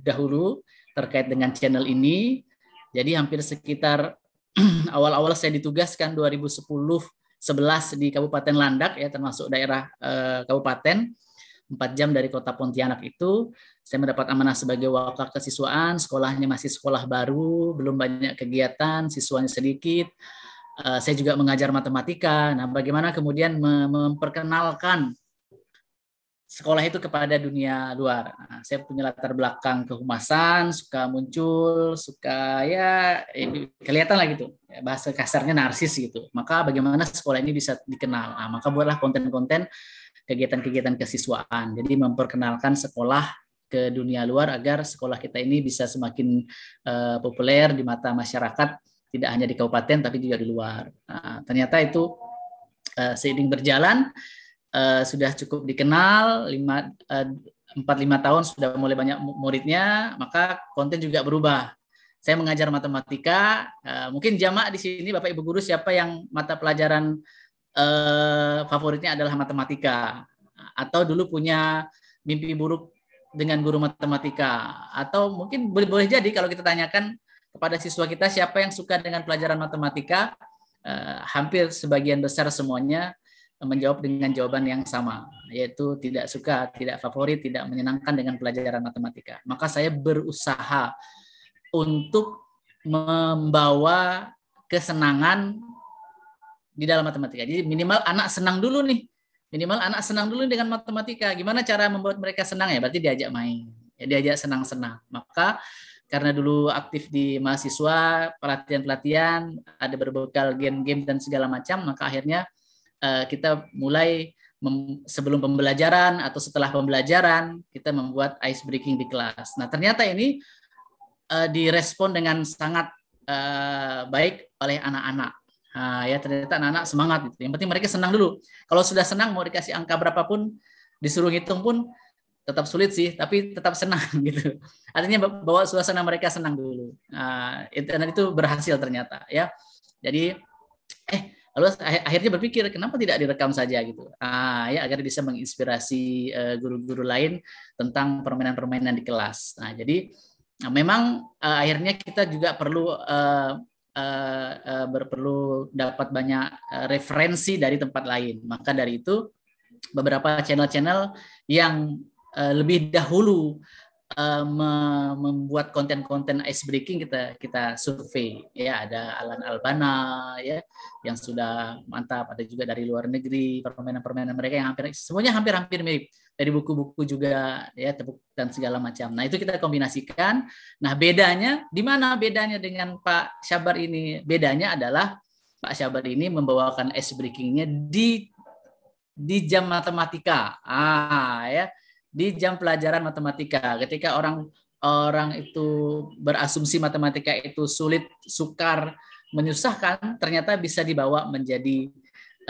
N: dahulu terkait dengan channel ini. Jadi hampir sekitar (clears throat) awal-awal saya ditugaskan 2010 11 di Kabupaten Landak ya termasuk daerah eh, kabupaten 4 jam dari kota Pontianak itu saya mendapat amanah sebagai wakil kesiswaan sekolahnya masih sekolah baru belum banyak kegiatan siswanya sedikit eh, saya juga mengajar matematika nah bagaimana kemudian memperkenalkan sekolah itu kepada dunia luar. Nah, saya punya latar belakang kehumasan, suka muncul, suka ya, ya kelihatan lah gitu. Ya, bahasa kasarnya narsis gitu. Maka bagaimana sekolah ini bisa dikenal? Nah, maka buatlah konten-konten kegiatan-kegiatan kesiswaan. Jadi memperkenalkan sekolah ke dunia luar agar sekolah kita ini bisa semakin uh, populer di mata masyarakat tidak hanya di kabupaten tapi juga di luar. Nah, ternyata itu uh, seiring berjalan Eh, sudah cukup dikenal, lima, uh, eh, 4-5 tahun sudah mulai banyak muridnya, maka konten juga berubah. Saya mengajar matematika, uh, mungkin jamak di sini Bapak Ibu guru siapa yang mata pelajaran uh, favoritnya adalah matematika atau dulu punya mimpi buruk dengan guru matematika atau mungkin boleh, boleh jadi kalau kita tanyakan kepada siswa kita siapa yang suka dengan pelajaran matematika uh, hampir sebagian besar semuanya menjawab dengan jawaban yang sama, yaitu tidak suka, tidak favorit, tidak menyenangkan dengan pelajaran matematika. Maka saya berusaha untuk membawa kesenangan di dalam matematika. Jadi minimal anak senang dulu nih. Minimal anak senang dulu dengan matematika. Gimana cara membuat mereka senang ya? Berarti diajak main. Ya, diajak senang-senang. Maka karena dulu aktif di mahasiswa, pelatihan-pelatihan, ada berbekal game-game dan segala macam, maka akhirnya Eh, kita mulai sebelum pembelajaran atau setelah pembelajaran kita membuat ice breaking di kelas. Nah ternyata ini uh, direspon dengan sangat uh, baik oleh anak-anak. Uh, ya ternyata anak-anak semangat gitu. Yang penting mereka senang dulu. Kalau sudah senang mau dikasih angka berapapun, disuruh hitung pun tetap sulit sih, tapi tetap senang (laughs) gitu. Artinya bawa suasana mereka senang dulu. Nah, itu berhasil ternyata ya. Jadi eh lalu akhirnya berpikir kenapa tidak direkam saja gitu ah ya agar bisa menginspirasi eh, guru-guru lain tentang permainan-permainan di kelas nah jadi ah, memang eh, akhirnya kita juga perlu uh, dapat banyak referensi dari tempat lain maka dari itu beberapa channel-channel yang lebih dahulu uh, membuat konten-konten ice breaking kita kita survei ya ada Alan Albana ya yang sudah mantap ada juga dari luar negeri permainan-permainan mereka yang hampir semuanya hampir-hampir mirip dari buku-buku juga ya tepuk dan segala macam. Nah itu kita kombinasikan. Nah bedanya di mana bedanya dengan Pak Syabar ini? Bedanya adalah Pak Syabar ini membawakan ice breakingnya di di jam matematika. Ah ya di jam pelajaran matematika. Ketika orang orang itu berasumsi matematika itu sulit, sukar, menyusahkan, ternyata bisa dibawa menjadi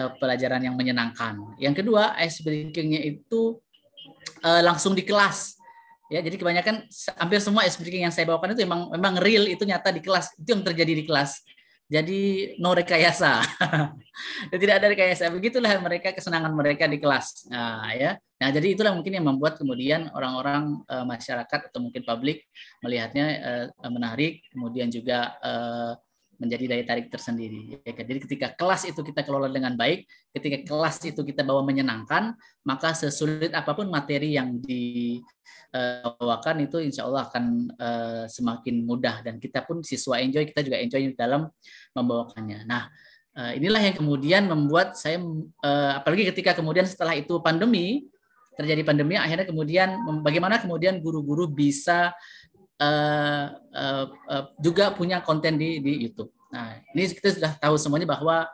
N: uh, pelajaran yang menyenangkan. Yang kedua, ice breaking-nya itu uh, langsung di kelas. Ya, jadi kebanyakan hampir semua ice breaking yang saya bawakan itu memang memang real itu nyata di kelas. Itu yang terjadi di kelas. Jadi no rekayasa. (laughs) Tidak ada rekayasa. Begitulah mereka kesenangan mereka di kelas. Nah, ya. Nah, jadi itulah mungkin yang membuat kemudian orang-orang e, masyarakat atau mungkin publik melihatnya e, menarik, kemudian juga e, menjadi daya tarik tersendiri. Ya kan? Jadi ketika kelas itu kita kelola dengan baik, ketika kelas itu kita bawa menyenangkan, maka sesulit apapun materi yang dibawakan itu insya Allah akan semakin mudah dan kita pun siswa enjoy, kita juga enjoy dalam membawakannya. Nah, inilah yang kemudian membuat saya apalagi ketika kemudian setelah itu pandemi terjadi pandemi akhirnya kemudian bagaimana kemudian guru-guru bisa uh, uh, uh, juga punya konten di di YouTube. Nah, ini kita sudah tahu semuanya bahwa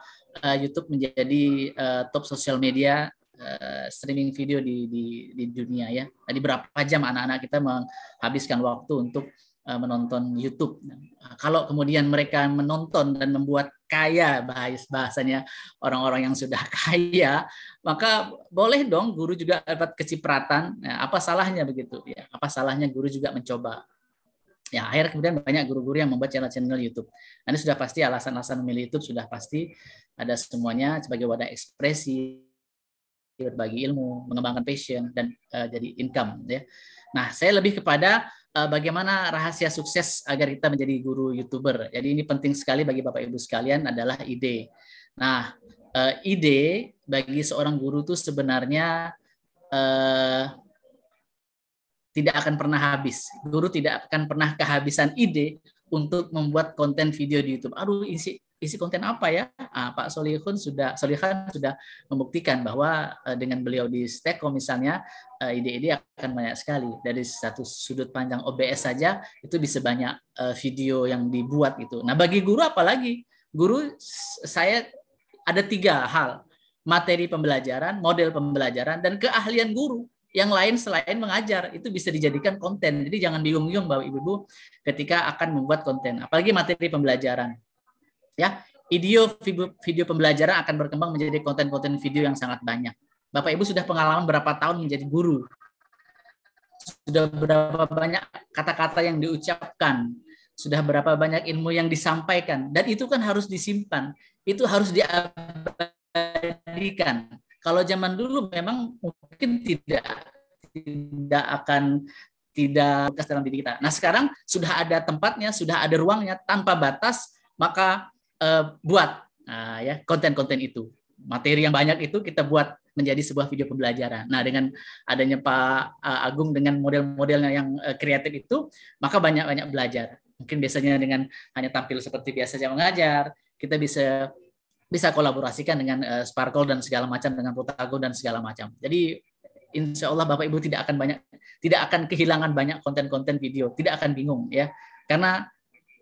N: uh, YouTube menjadi uh, top social media uh, streaming video di, di di dunia ya. Tadi berapa jam anak-anak kita menghabiskan waktu untuk Eh, menonton YouTube. Nah, kalau kemudian mereka menonton dan membuat kaya bahasanya orang-orang yang sudah (laughs) kaya, maka boleh dong guru juga dapat kecipratan. Nah, apa salahnya begitu? Ya, apa salahnya guru juga mencoba? Ya, akhirnya kemudian banyak guru-guru yang membuat channel-channel YouTube. Nah, ini sudah pasti alasan-alasan memilih YouTube sudah pasti ada semuanya sebagai wadah ekspresi, berbagi ilmu, mengembangkan passion dan uh, jadi income ya. Nah, saya lebih kepada uh, bagaimana rahasia sukses agar kita menjadi guru YouTuber. Jadi ini penting sekali bagi Bapak Ibu sekalian adalah ide. Nah, uh, ide bagi seorang guru itu sebenarnya uh, tidak akan pernah habis. Guru tidak akan pernah kehabisan ide untuk membuat konten video di YouTube. Aduh, isi isi konten apa ya? Nah, Pak Solihun sudah Solihan sudah membuktikan bahwa uh, dengan beliau di Steko misalnya eh, ide-ide akan banyak sekali dari satu sudut panjang OBS saja itu bisa banyak uh, video yang dibuat itu. Nah bagi guru apalagi guru saya ada tiga hal materi pembelajaran, model pembelajaran dan keahlian guru yang lain selain mengajar itu bisa dijadikan konten. Jadi jangan bingung-bingung Bapak Ibu ketika akan membuat konten, apalagi materi pembelajaran ya video video, video pembelajaran akan berkembang menjadi konten-konten video yang sangat banyak Bapak Ibu sudah pengalaman berapa tahun menjadi guru sudah berapa banyak kata-kata yang diucapkan sudah berapa banyak ilmu yang disampaikan dan itu kan harus disimpan itu harus diabadikan kalau zaman dulu memang mungkin tidak tidak akan tidak bekas dalam diri kita. Nah sekarang sudah ada tempatnya, sudah ada ruangnya tanpa batas, maka uh, buat uh, ya konten-konten itu materi yang banyak itu kita buat menjadi sebuah video pembelajaran. Nah, dengan adanya Pak eh, Agung dengan model-modelnya yang eh, kreatif itu, maka banyak-banyak belajar. Mungkin biasanya dengan hanya tampil seperti biasa saja mengajar, kita bisa bisa kolaborasikan dengan uh, Sparkle dan segala macam dengan Putago dan segala macam. Jadi insya Allah Bapak Ibu tidak akan banyak tidak akan kehilangan banyak konten-konten video, tidak akan bingung ya. Karena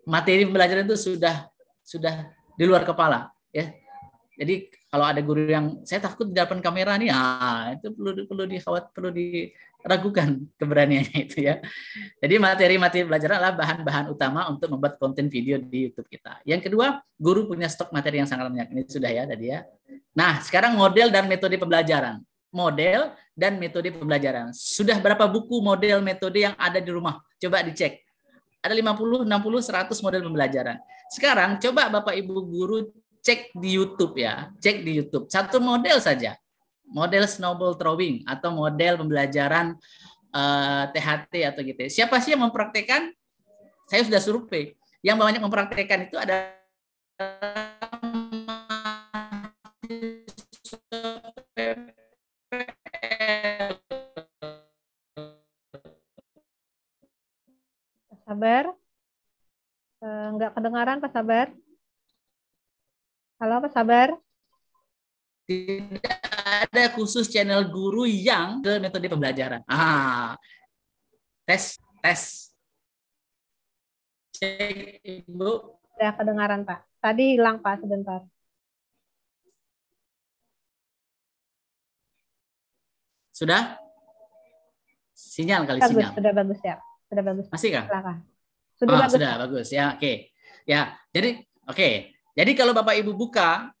N: materi pembelajaran itu sudah sudah di luar kepala ya jadi kalau ada guru yang saya takut di depan kamera nih ah itu perlu perlu dikhawat perlu diragukan keberaniannya (laughs) itu ya jadi materi-materi pelajaran adalah bahan-bahan utama untuk membuat konten video di YouTube kita yang kedua guru punya stok materi yang sangat banyak ini sudah ya tadi ya nah sekarang model dan metode pembelajaran model dan metode pembelajaran sudah berapa buku model metode yang ada di rumah coba dicek ada 50, 60, 100 model pembelajaran. Sekarang coba Bapak Ibu guru cek di YouTube ya, cek di YouTube. Satu model saja. Model snowball throwing atau model pembelajaran uh, eh, THT atau gitu. Ya. Siapa sih yang mempraktekkan? Saya sudah survei. Yang banyak mempraktekkan itu ada
K: Sabar.
H: Eh, nggak kedengaran Pak Sabar? Halo Pak
N: Sabar? Tidak ada khusus channel guru yang ke metode pembelajaran. Ah, tes, tes. Cek, Ibu.
H: Sudah kedengaran, Pak. Tadi hilang, Pak, sebentar.
K: Sudah?
N: Sinyal kali bagus, sinyal.
H: Sudah bagus ya. Sudah bagus. Masih kah? Silakan. Sudah, oh, bagus. sudah
N: bagus ya. Oke. Okay. Ya. Jadi oke. Okay. Jadi kalau Bapak Ibu buka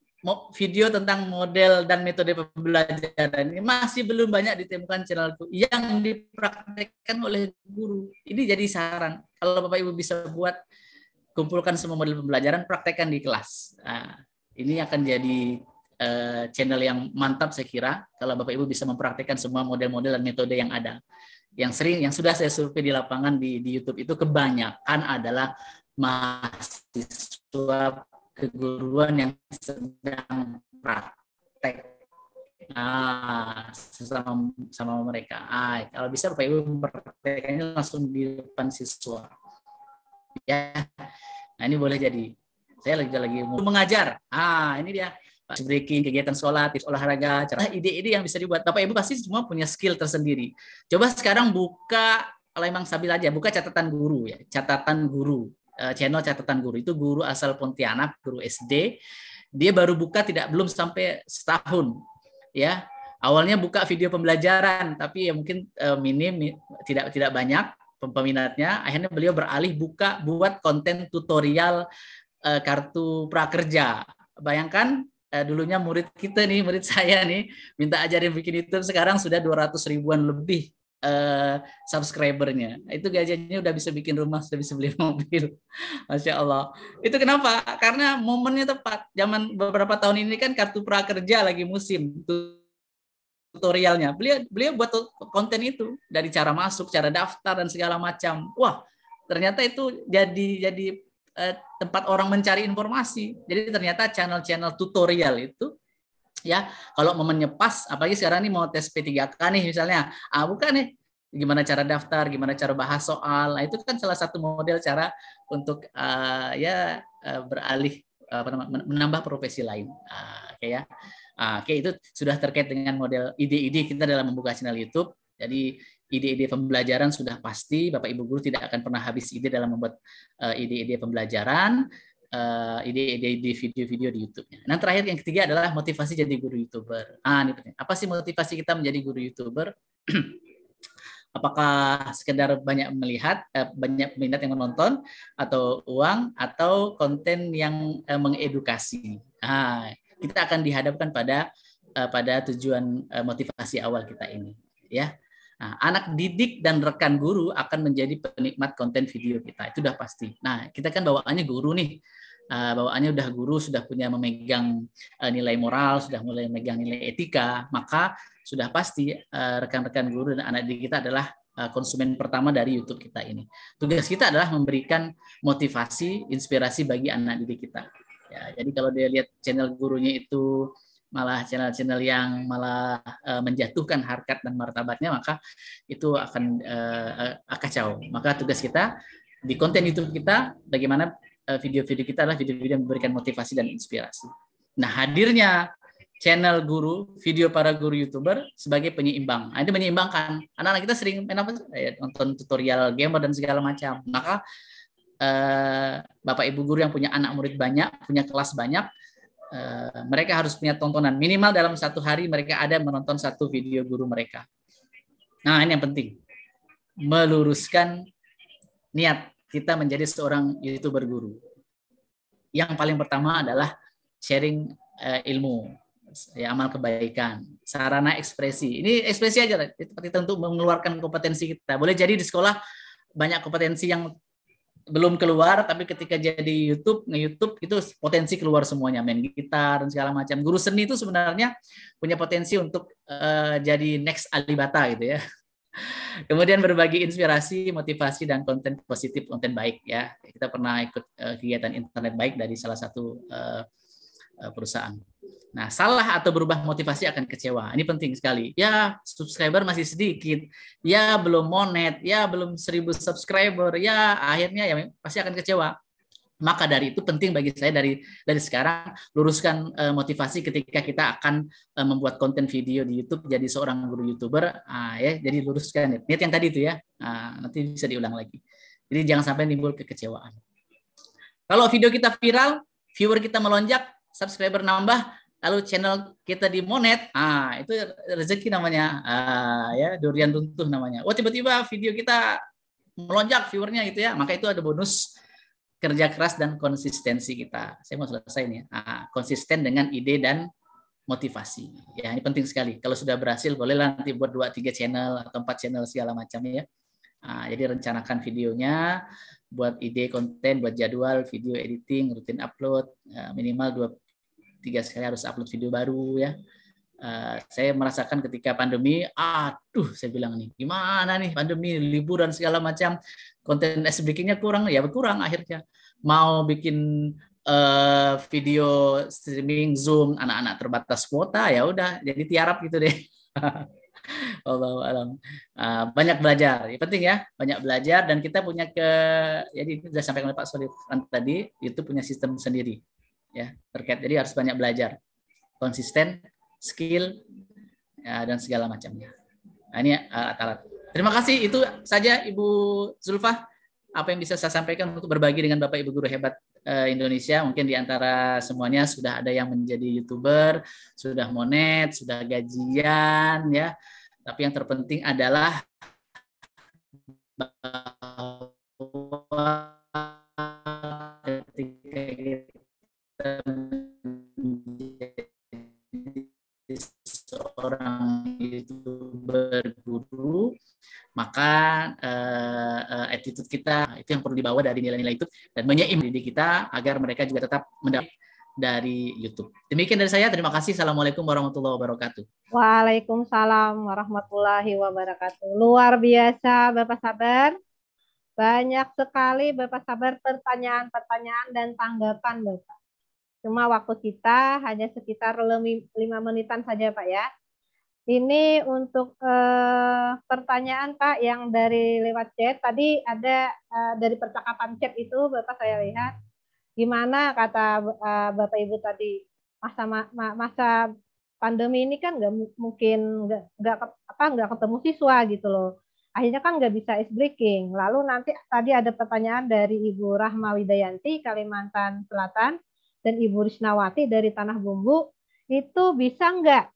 N: video tentang model dan metode pembelajaran ini masih belum banyak ditemukan channel itu yang dipraktekkan oleh guru. Ini jadi saran kalau Bapak Ibu bisa buat kumpulkan semua model pembelajaran praktekkan di kelas. Nah, ini akan jadi eh, channel yang mantap saya kira kalau Bapak Ibu bisa mempraktekkan semua model-model dan metode yang ada yang sering yang sudah saya survei di lapangan di, di YouTube itu kebanyakan adalah mahasiswa keguruan yang sedang praktek ah sama sama mereka ah kalau bisa bapak ibu praktekannya langsung di depan siswa ya nah ini boleh jadi saya lagi lagi mau mengajar ah ini dia breaking, kegiatan sholat, olahraga, cara ah, ide-ide yang bisa dibuat. Bapak Ibu pasti semua punya skill tersendiri. Coba sekarang buka kalau emang sambil aja, buka catatan guru ya, catatan guru, eh, channel catatan guru itu guru asal Pontianak, guru SD. Dia baru buka tidak belum sampai setahun, ya. Awalnya buka video pembelajaran, tapi ya mungkin eh, minim, tidak tidak banyak peminatnya. Akhirnya beliau beralih buka buat konten tutorial eh, kartu prakerja. Bayangkan eh, dulunya murid kita nih, murid (laughs) saya nih, minta ajarin bikin YouTube, sekarang sudah 200 ribuan lebih eh, subscribernya. Itu gajinya udah bisa bikin rumah, sudah bisa beli (laughs) mobil. Masya Allah. Itu kenapa? Karena momennya tepat. Zaman beberapa tahun ini kan kartu prakerja lagi musim tutorialnya. Beliau beliau buat konten itu dari cara masuk, cara daftar dan segala macam. Wah, ternyata itu jadi jadi Eh, tempat orang mencari informasi. Jadi ternyata channel-channel tutorial itu ya kalau mau menyepas apalagi sekarang ini mau tes P3K nih misalnya ah bukan nih gimana cara daftar, gimana cara bahas soal. Nah, itu kan salah satu model cara untuk uh, ya uh, beralih uh, menambah profesi lain. Uh, Oke okay ya. Uh, Oke okay, itu sudah terkait dengan model ide-ide kita dalam membuka channel YouTube. Jadi ide-ide pembelajaran sudah pasti Bapak Ibu guru tidak akan pernah habis ide dalam membuat eh, ide-ide uh, pembelajaran, ide eh, ide-ide di video-video di YouTube-nya. Nah, terakhir yang ketiga adalah motivasi jadi guru YouTuber. Ah, ini penting. Apa sih motivasi kita menjadi guru YouTuber? (clears throat) Apakah sekedar banyak melihat, eh, banyak peminat yang menonton, atau uang, atau konten yang eh, mengedukasi? Ah, kita akan dihadapkan pada eh, pada tujuan eh, motivasi awal kita ini, ya Nah, anak didik dan rekan guru akan menjadi penikmat konten video kita. Itu sudah pasti. Nah, kita kan bawaannya guru nih. Uh, bawaannya udah guru, sudah punya memegang uh, nilai moral, sudah mulai memegang nilai etika, maka sudah pasti eh, rekan-rekan uh, guru dan anak didik kita adalah konsumen pertama dari YouTube kita ini. Tugas kita adalah memberikan motivasi, inspirasi bagi anak didik kita. Ya, jadi kalau dia lihat channel gurunya itu malah channel-channel yang malah uh, menjatuhkan harkat dan martabatnya maka itu akan uh, uh, kacau maka tugas kita di konten YouTube kita bagaimana video-video kita adalah video-video yang memberikan motivasi dan inspirasi nah hadirnya channel guru video para guru youtuber sebagai penyeimbang nah, itu menyeimbangkan anak-anak kita sering main apa ya, nonton tutorial gamer dan segala macam maka eh, bapak ibu guru yang punya anak murid banyak punya kelas banyak Eh, mereka harus punya tontonan minimal dalam satu hari mereka ada menonton satu video guru mereka. Nah ini yang penting meluruskan niat kita menjadi seorang youtuber guru. Yang paling pertama adalah sharing uh, ilmu, ya, amal kebaikan, sarana ekspresi. Ini ekspresi aja, seperti itu untuk mengeluarkan kompetensi kita. Boleh jadi di sekolah banyak kompetensi yang belum keluar tapi ketika jadi YouTube nge YouTube itu potensi keluar semuanya main gitar dan segala macam guru seni itu sebenarnya punya potensi untuk uh, jadi next Alibata gitu ya (laughs) kemudian berbagi inspirasi motivasi dan konten positif konten baik ya kita pernah ikut uh, kegiatan internet baik dari salah satu uh, perusahaan Nah, salah atau berubah motivasi akan kecewa. Ini penting sekali. Ya, subscriber masih sedikit. Ya, belum monet. Ya, belum 1000 subscriber. Ya, akhirnya ya pasti akan kecewa. Maka dari itu penting bagi saya dari dari sekarang luruskan uh, motivasi ketika kita akan uh, membuat konten video di YouTube jadi seorang guru YouTuber. Uh, ya, jadi luruskan ya. niat yang tadi itu ya. Uh, nanti bisa diulang lagi. Jadi jangan sampai timbul kekecewaan. Kalau video kita viral, viewer kita melonjak, subscriber nambah, lalu channel kita di monet, ah itu rezeki namanya, ah, ya durian runtuh namanya. Oh tiba-tiba video kita melonjak viewernya gitu ya, maka itu ada bonus kerja keras dan konsistensi kita. Saya mau selesai nih, ah, konsisten dengan ide dan motivasi. Ya ini penting sekali. Kalau sudah berhasil, bolehlah nanti buat dua tiga channel atau empat channel segala macam ya. Ah, jadi rencanakan videonya, buat ide konten, buat jadwal, video editing, rutin upload, ah, minimal dua tiga sekali harus upload video baru ya. Uh, saya merasakan ketika pandemi, aduh saya bilang nih, gimana nih pandemi, liburan segala macam, konten SBK-nya kurang, ya berkurang akhirnya. Mau bikin uh, video streaming Zoom anak-anak terbatas kuota, ya udah jadi tiarap gitu deh. (laughs) Allah alam. Uh, banyak belajar, ya, penting ya, banyak belajar dan kita punya ke, ya, jadi ya, sudah sampaikan oleh Pak Solihan tadi, itu punya sistem sendiri ya terkait. Jadi harus banyak belajar, konsisten, skill ya, dan segala macamnya. Nah, ini eh, alat-alat. Terima kasih itu saja Ibu Zulfa apa yang bisa saya sampaikan untuk berbagi dengan Bapak Ibu guru hebat eh, Indonesia. Mungkin di antara semuanya sudah ada yang menjadi YouTuber, sudah monet, sudah gajian ya. Tapi yang terpenting adalah
K: bahwa menjadi
N: seorang youtuber guru maka uh, attitude kita itu yang perlu dibawa dari nilai-nilai itu dan menyeim diri kita agar mereka juga tetap mendapat dari YouTube. Demikian dari saya. Terima kasih. Assalamualaikum warahmatullahi wabarakatuh.
H: Waalaikumsalam warahmatullahi wabarakatuh. Luar biasa, Bapak Sabar. Banyak sekali Bapak Sabar pertanyaan-pertanyaan dan tanggapan Bapak. Cuma waktu kita hanya sekitar lima menitan saja Pak ya. Ini untuk eh, pertanyaan Pak yang dari lewat chat. Tadi ada eh, dari percakapan chat itu Bapak saya lihat. Gimana kata eh, Bapak Ibu tadi masa masa pandemi ini kan nggak mungkin nggak apa nggak ketemu siswa gitu loh akhirnya kan nggak bisa ice breaking lalu nanti tadi ada pertanyaan dari Ibu Rahma Widayanti Kalimantan Selatan dan Ibu Risnawati dari Tanah Bumbu itu bisa nggak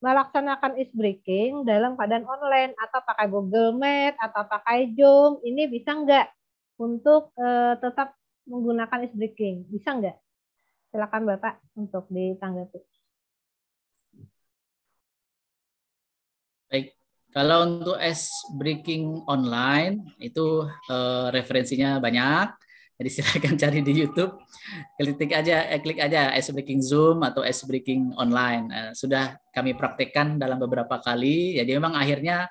H: melaksanakan is breaking dalam keadaan online atau pakai Google Meet atau pakai Zoom ini bisa nggak untuk eh, tetap menggunakan is breaking bisa nggak silakan bapak untuk ditanggapi
C: baik
N: kalau untuk es breaking online itu eh, referensinya banyak jadi silakan cari di YouTube, klik aja, eh, klik aja ice breaking Zoom atau ice breaking online. Eh, sudah kami praktekkan dalam beberapa kali. Jadi memang akhirnya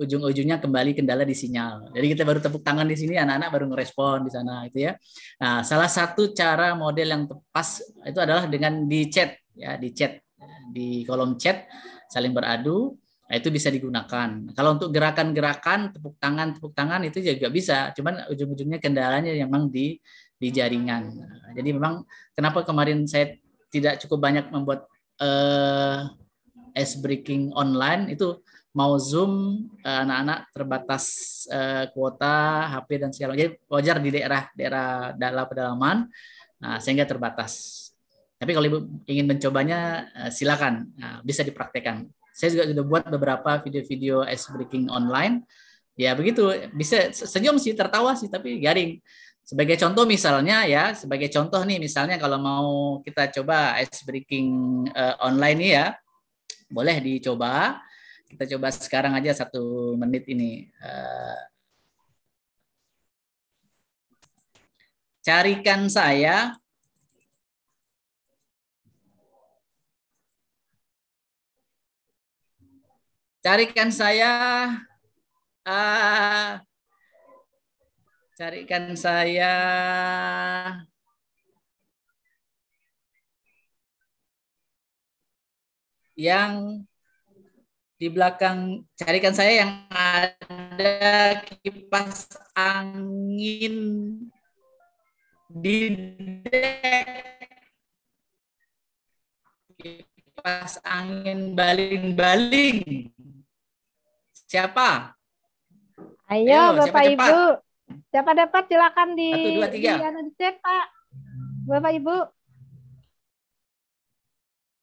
N: ujung-ujungnya kembali kendala di sinyal. Jadi kita baru tepuk tangan di sini, anak-anak baru ngerespon di sana, itu ya. Nah, salah satu cara model yang tepas itu adalah dengan di chat, ya di chat di kolom chat saling beradu Nah, itu bisa digunakan. Kalau untuk gerakan-gerakan tepuk tangan tepuk tangan itu juga bisa, cuman ujung-ujungnya kendalanya memang di di jaringan. Nah, jadi memang kenapa kemarin saya tidak cukup banyak membuat uh, eh, ice breaking online itu mau zoom anak eh, anak-anak terbatas uh, kuota HP dan segala jadi wajar di daerah daerah dalam pedalaman nah, sehingga terbatas tapi kalau ibu ingin mencobanya uh, silakan nah, bisa dipraktekkan saya juga sudah buat beberapa video-video ice breaking online. Ya begitu, bisa senyum sih, tertawa sih, tapi garing. Sebagai contoh misalnya ya, sebagai contoh nih misalnya kalau mau kita coba ice breaking uh, online nih ya, boleh dicoba. Kita coba sekarang aja satu menit ini. Uh, carikan saya carikan saya uh, carikan saya yang di belakang carikan saya yang ada kipas angin di dek kipas angin baling-baling. Siapa? Ayo, Ayo Bapak siapa Ibu. Cepat?
H: Siapa dapat silakan di Satu, dua, tiga. Anu Pak. Bapak Ibu.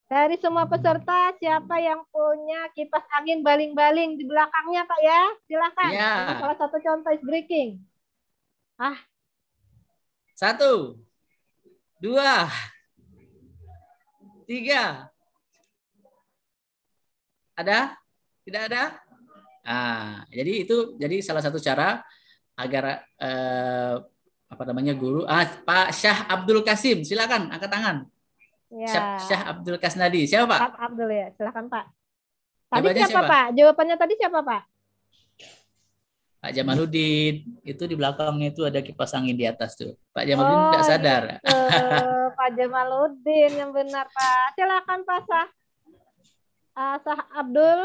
H: Dari semua peserta siapa yang punya kipas angin baling-baling di belakangnya Pak ya? Silakan. Ya. salah satu contoh is breaking. Ah.
N: Satu. Dua. Tiga. Ada? Tidak ada? Nah, jadi itu jadi salah satu cara agar eh, apa namanya guru ah Pak Syah Abdul Kasim silakan angkat tangan
H: ya. Syah, Syah
N: Abdul Kasnadi siapa Pak
H: Pak Abdul ya silakan Pak
N: tadi siapa, Pak
H: jawabannya tadi siapa Pak
N: Pak Jamaluddin itu di belakangnya itu ada kipas angin di atas tuh Pak Jamaluddin oh, tidak sadar
H: Pak Jamaluddin yang benar Pak silakan Pak Syah uh, eh, Sah Abdul.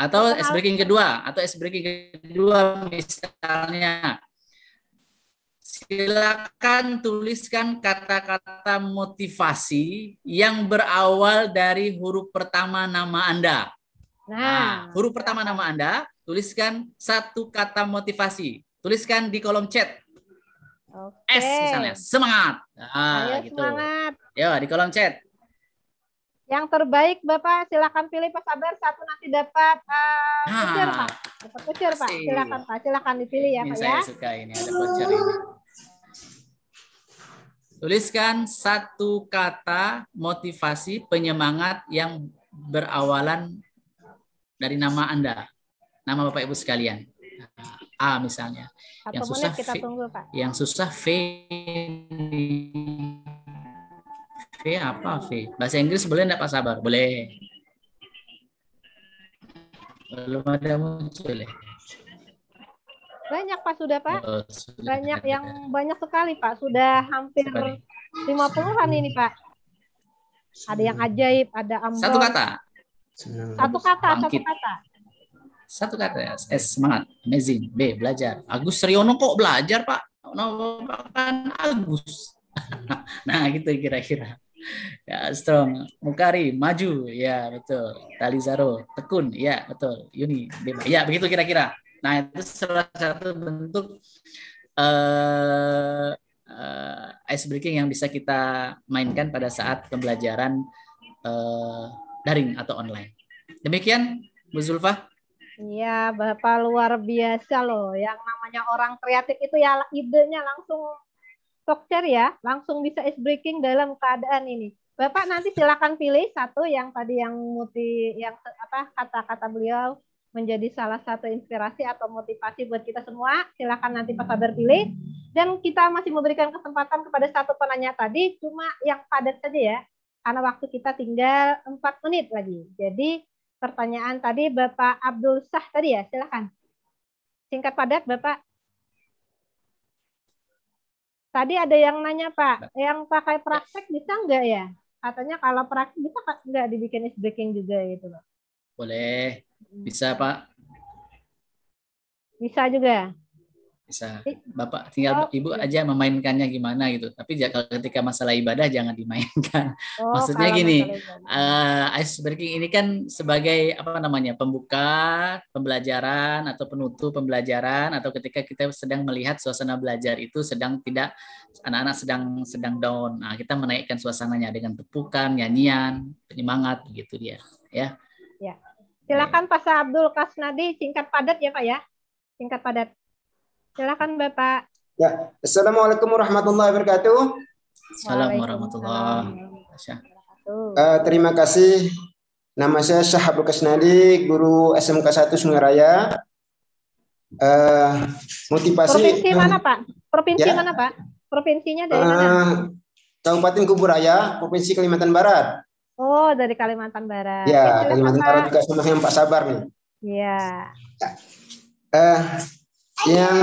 N: Atau es breaking kedua, atau es breaking kedua misalnya. Silakan tuliskan kata-kata motivasi yang berawal dari huruf pertama nama Anda. Nah, nah huruf pertama nama Anda, tuliskan satu kata motivasi. Tuliskan di kolom chat. Okay. S misalnya, semangat. Nah, Ayo, gitu. semangat. Ya, di kolom chat.
H: Yang terbaik Bapak silakan pilih Pak Sabar satu nanti dapat uh, voucher nah, Pak. Dapat voucher Pak. Silakan Pak, silakan dipilih ya ini Pak saya ya. suka
N: ini ada voucher ini. Tuliskan satu kata motivasi penyemangat yang berawalan dari nama Anda. Nama Bapak Ibu sekalian. A misalnya.
H: Satu yang susah kita tunggu, Pak.
N: Yang susah V V apa V? Bahasa Inggris boleh enggak Pak Sabar? Boleh. Belum ada muncul ya?
H: Banyak Pak sudah Pak. Oh, sudah. Banyak yang banyak sekali Pak. Sudah hampir ya. lima puluhan ini Pak. Ada yang ajaib, ada ambon. Satu kata.
N: Satu kata, Bangkit. satu
H: kata. Satu
N: kata ya. S semangat, amazing. B belajar. Agus Riono kok belajar Pak? Nah, Agus. (laughs) nah gitu kira-kira ya strong Mukari maju ya betul Tali Zaro, tekun ya betul Yuni ya begitu kira-kira nah itu salah satu bentuk uh, uh, ice breaking yang bisa kita mainkan pada saat pembelajaran uh, daring atau online demikian Bu Zulfa
H: Iya, Bapak luar biasa loh. Yang namanya orang kreatif itu ya idenya langsung talk ya, langsung bisa ice breaking dalam keadaan ini. Bapak nanti silakan pilih satu yang tadi yang multi yang apa kata-kata beliau menjadi salah satu inspirasi atau motivasi buat kita semua. Silakan nanti Pak Sabar pilih. Dan kita masih memberikan kesempatan kepada satu penanya tadi, cuma yang padat saja ya, karena waktu kita tinggal empat menit lagi. Jadi pertanyaan tadi Bapak Abdul Sah tadi ya, silakan. Singkat padat Bapak. Tadi ada yang nanya Pak, nah. yang pakai ya. praktek bisa nggak ya? Katanya kalau praktek bisa nggak dibikin is breaking juga gitu loh.
N: Boleh, hmm. bisa Pak.
H: Bisa juga. Ya?
N: bisa bapak tinggal oh, ibu aja memainkannya gimana gitu tapi ketika masalah ibadah jangan dimainkan oh, maksudnya gini uh, ice breaking ini kan sebagai apa namanya pembuka pembelajaran atau penutup pembelajaran atau ketika kita sedang melihat suasana belajar itu sedang tidak anak-anak sedang sedang down nah, kita menaikkan suasananya dengan tepukan nyanyian penyemangat gitu dia ya
H: ya silakan Pak Abdul Kasnadi singkat padat ya Pak ya singkat padat Silakan Bapak.
O: Ya, Assalamualaikum warahmatullahi wabarakatuh. Assalamualaikum warahmatullahi wabarakatuh. Uh, terima kasih. Nama saya Syahabul Kesnadi guru SMK 1 Sungai Raya. Uh, motivasi Provinsi mana,
H: Pak? Provinsi ya? mana, Pak? Provinsinya dari uh,
O: mana? Eh, Kabupaten Kuburaya, Provinsi Kalimantan Barat.
H: Oh, dari Kalimantan Barat. Ya, Kalimantan Barat
O: juga sama yang Pak Sabar nih. Iya. Uh, yang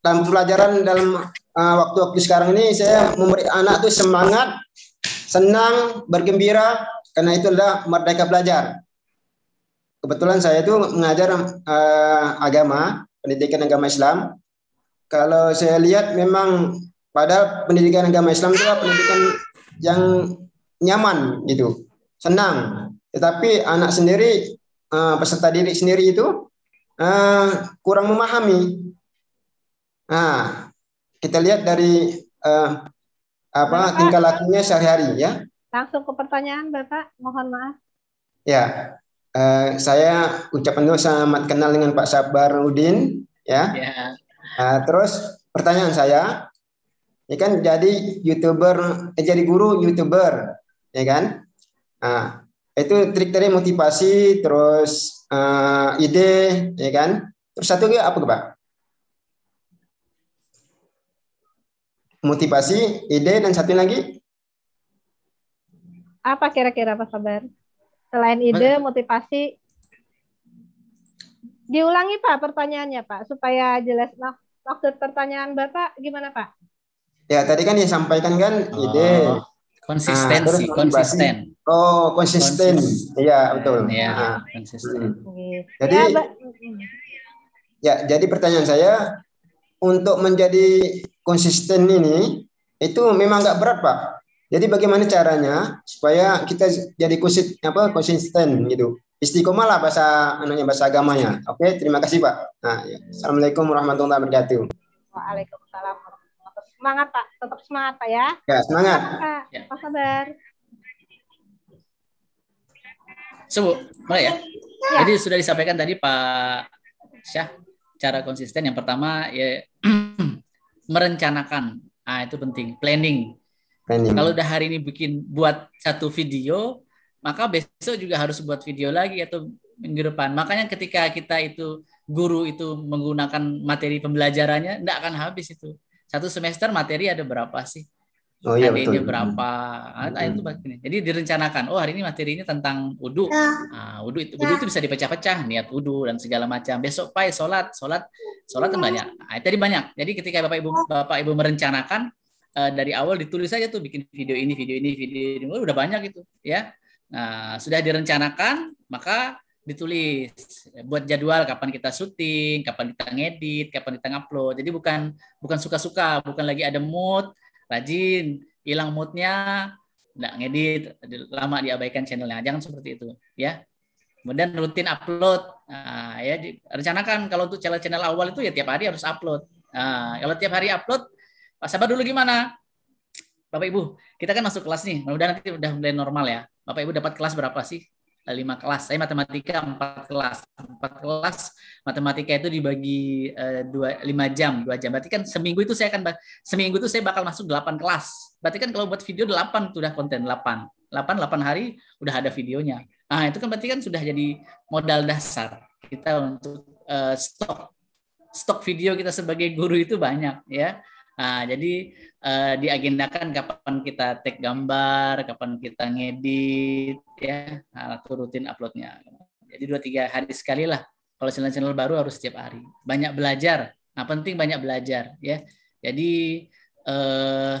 O: dalam pelajaran dalam eh, waktu waktu-waktu sekarang ini saya memberi anak tuh semangat, senang, bergembira karena itu adalah merdeka belajar. Kebetulan saya itu mengajar uh, agama, pendidikan agama Islam. Kalau saya lihat memang pada pendidikan agama Islam itu pendidikan yang nyaman gitu, senang. Tetapi anak sendiri uh, peserta didik sendiri itu uh, kurang memahami. Nah, kita lihat dari uh, apa Bapak, tingkah lakunya sehari-hari ya.
H: Langsung ke pertanyaan Bapak, mohon maaf.
O: Ya, uh, saya ucapkan dulu selamat kenal dengan Pak Sabar Udin, ya. ya. Uh, terus pertanyaan saya, ya kan jadi youtuber, eh, jadi guru youtuber, ya kan? Nah, itu trik dari motivasi terus uh, ide, ya kan? Terus satu lagi apa pak Motivasi, ide, dan satu lagi?
H: Apa kira-kira pak sabar Selain ide, motivasi, diulangi Pak pertanyaannya Pak supaya jelas nah, maksud pertanyaan Bapak gimana Pak?
O: Ya tadi kan disampaikan kan ide, ah konsistensi nah, konsisten oh konsisten, iya betul ya konsisten
K: hmm. jadi ya,
O: ya jadi pertanyaan saya untuk menjadi konsisten ini itu memang nggak berat pak jadi bagaimana caranya supaya kita jadi kusit apa konsisten gitu istiqomah lah bahasa anunya bahasa agamanya oke terima kasih pak nah, ya. assalamualaikum warahmatullahi wabarakatuh
H: waalaikumsalam semangat Pak, tetap semangat Pak ya. Ya semangat. Pak, ya. apa kabar?
N: So, ya? ya. Jadi sudah disampaikan tadi Pak Syah, cara konsisten yang pertama ya (clears throat) merencanakan. Ah itu penting, planning. planning. Kalau udah hari ini bikin buat satu video, maka besok juga harus buat video lagi atau minggu depan. Makanya ketika kita itu guru itu menggunakan materi pembelajarannya, tidak akan habis itu satu semester materi ada berapa sih? Oh iya ada betul. Ini berapa? Hmm. itu mm-hmm. begini. Jadi direncanakan. Oh hari ini materinya tentang wudhu. Ya. Nah, wudhu itu ya. itu bisa dipecah-pecah niat wudhu dan segala macam. Besok pai sholat, sholat, sholat kan ya. banyak. Nah, tadi banyak. Jadi ketika bapak ibu ya. bapak ibu merencanakan uh, dari awal ditulis aja tuh bikin video ini, video ini, video ini. Oh, udah banyak itu ya. Nah sudah direncanakan maka ditulis ya, buat jadwal kapan kita syuting, kapan kita ngedit, kapan kita ngupload. Jadi bukan bukan suka-suka, bukan lagi ada mood, rajin, hilang moodnya, nggak ngedit, lama diabaikan channelnya. Jangan seperti itu, ya. Kemudian rutin upload, nah, ya rencanakan kalau untuk channel-channel awal itu ya tiap hari harus upload. Nah, kalau tiap hari upload, Pak Sabar dulu gimana? Bapak Ibu, kita kan masuk kelas nih, mudah-mudahan nanti udah mulai normal ya. Bapak Ibu dapat kelas berapa sih? lima kelas. Saya eh, matematika empat kelas, empat kelas matematika itu dibagi eh, dua lima jam, dua jam. Berarti kan seminggu itu saya akan seminggu itu saya bakal masuk delapan kelas. Berarti kan kalau buat video delapan sudah konten delapan, delapan delapan hari udah ada videonya. Nah itu kan berarti kan sudah jadi modal dasar kita untuk uh, stok stok video kita sebagai guru itu banyak ya Nah, jadi uh, diagendakan kapan kita take gambar, kapan kita ngedit, ya, nah, aku rutin uploadnya. Jadi dua tiga hari sekali lah. Kalau channel-channel baru harus setiap hari. Banyak belajar. Nah, penting banyak belajar, ya. Jadi eh, uh,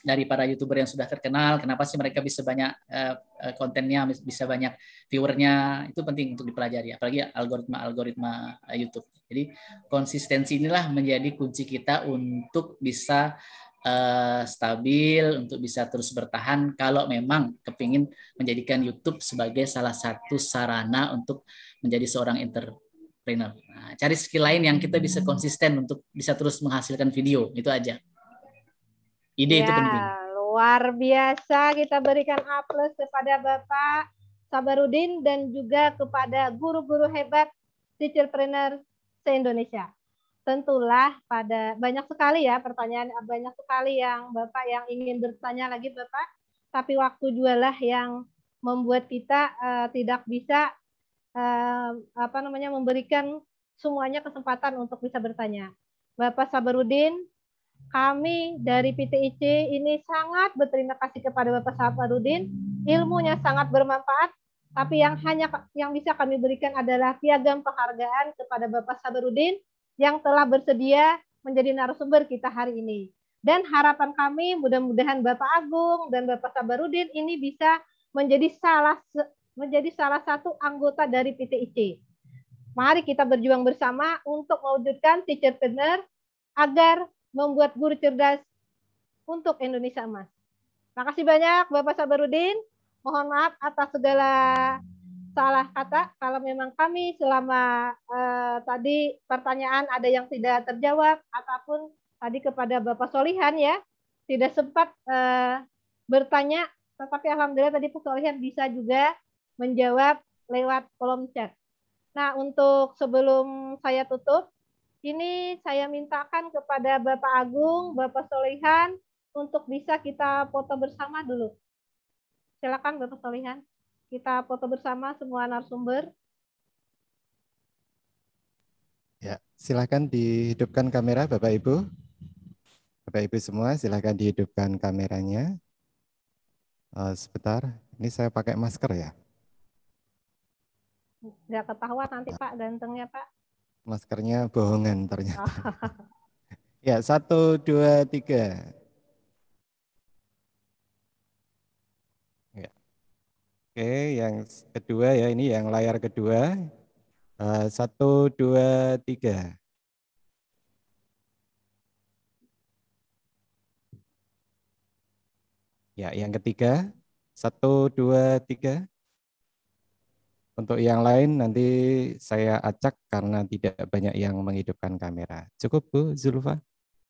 N: dari para youtuber yang sudah terkenal kenapa sih mereka bisa banyak eh, eh, kontennya bisa banyak viewernya itu penting untuk dipelajari apalagi algoritma algoritma eh, YouTube jadi konsistensi inilah menjadi kunci kita untuk bisa stabil untuk bisa terus bertahan kalau memang kepingin menjadikan YouTube sebagai salah satu sarana untuk menjadi seorang entrepreneur nah, cari skill lain yang kita bisa konsisten untuk bisa terus menghasilkan video itu aja Ide ya, itu penting.
H: Luar biasa kita berikan aplaus kepada Bapak Sabarudin dan juga kepada guru-guru hebat teacher trainer se-Indonesia. Tentulah pada banyak sekali ya pertanyaan, banyak sekali yang Bapak yang ingin bertanya lagi Bapak, tapi waktu jualah yang membuat kita uh, tidak bisa uh, apa namanya memberikan semuanya kesempatan untuk bisa bertanya. Bapak Sabarudin, kami dari PTIC ini sangat berterima kasih kepada Bapak Saparudin. Ilmunya sangat bermanfaat, tapi yang hanya yang bisa kami berikan adalah piagam penghargaan kepada Bapak Sabarudin yang telah bersedia menjadi narasumber kita hari ini. Dan harapan kami mudah-mudahan Bapak Agung dan Bapak Sabarudin ini bisa menjadi salah menjadi salah satu anggota dari PTIC. Mari kita berjuang bersama untuk mewujudkan teacher partner agar membuat guru cerdas untuk Indonesia Emas. Makasih banyak Bapak Sabarudin. Mohon maaf atas segala salah kata kalau memang kami selama eh, tadi pertanyaan ada yang tidak terjawab ataupun tadi kepada Bapak Solihan ya tidak sempat eh, bertanya tetapi alhamdulillah tadi Pak Solihan bisa juga menjawab lewat kolom chat. Nah, untuk sebelum saya tutup ini saya mintakan kepada Bapak Agung, Bapak Solehan untuk bisa kita foto bersama dulu. Silakan Bapak Solehan, kita foto bersama semua narasumber.
B: Ya, silakan dihidupkan kamera Bapak Ibu. Bapak Ibu semua silakan dihidupkan kameranya. Uh, sebentar, ini saya pakai masker ya.
H: Tidak ketahuan nanti Pak gantengnya Pak.
B: Maskernya bohongan ternyata.
H: (laughs)
B: ya, satu, dua, tiga. Ya. Oke, yang kedua ya, ini yang layar kedua. Uh, satu, dua, tiga. Ya, yang ketiga. Satu, dua, tiga. Untuk yang lain nanti saya acak karena tidak banyak yang menghidupkan kamera. Cukup Bu Zulfa?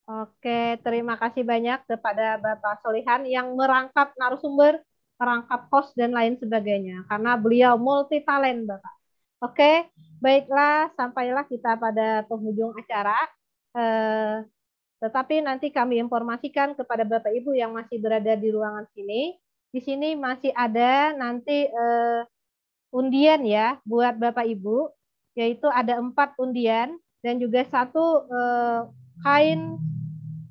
H: Oke, terima kasih banyak kepada Bapak Solihan yang merangkap narasumber, merangkap host dan lain sebagainya. Karena beliau multi talent, Bapak. Oke, baiklah sampailah kita pada penghujung acara. Eh, tetapi nanti kami informasikan kepada Bapak Ibu yang masih berada di ruangan sini. Di sini masih ada nanti eh, undian ya buat Bapak Ibu, yaitu ada empat undian dan juga satu eh, kain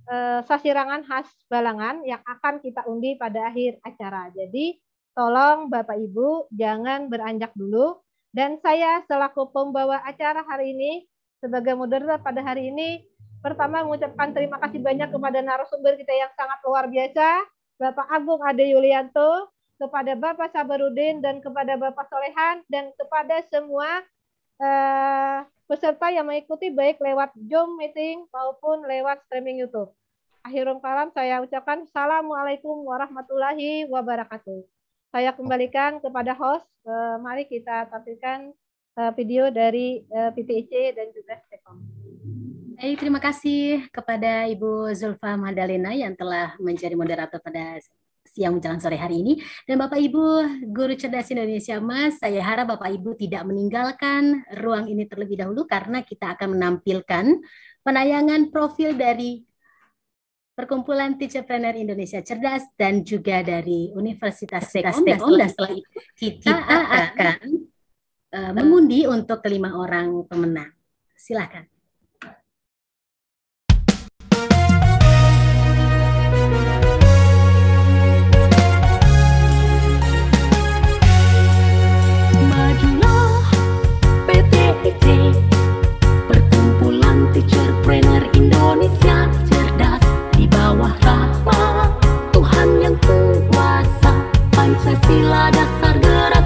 H: eh, sasirangan khas Balangan yang akan kita undi pada akhir acara. Jadi tolong Bapak Ibu jangan beranjak dulu dan saya selaku pembawa acara hari ini sebagai moderator pada hari ini pertama mengucapkan terima kasih banyak kepada narasumber kita yang sangat luar biasa, Bapak Agung Ade Yulianto, kepada Bapak Sabarudin dan kepada Bapak Solehan dan kepada semua eh, peserta yang mengikuti baik lewat Zoom meeting maupun lewat streaming YouTube. Akhirul kalam saya ucapkan Assalamualaikum warahmatullahi wabarakatuh. Saya kembalikan kepada host. Eh, mari kita tampilkan eh, video dari eh, PTIC dan juga Stekom.
A: Hey, terima kasih kepada Ibu Zulfa Madalena yang telah menjadi moderator pada siang menjelang sore hari ini. Dan Bapak Ibu, Guru Cerdas Indonesia Mas, saya harap Bapak Ibu tidak meninggalkan ruang ini terlebih dahulu karena kita akan menampilkan penayangan profil dari Perkumpulan teacher Teacherpreneur Indonesia Cerdas dan juga dari Universitas sekolah Dan setelah kita, kita akan uh, mengundi untuk kelima orang pemenang. Silakan.
E: pertumpulan teacher trainer Indonesia Cerdas di bawah rahmat Tuhan yang kuasa Pancasila dasar gerak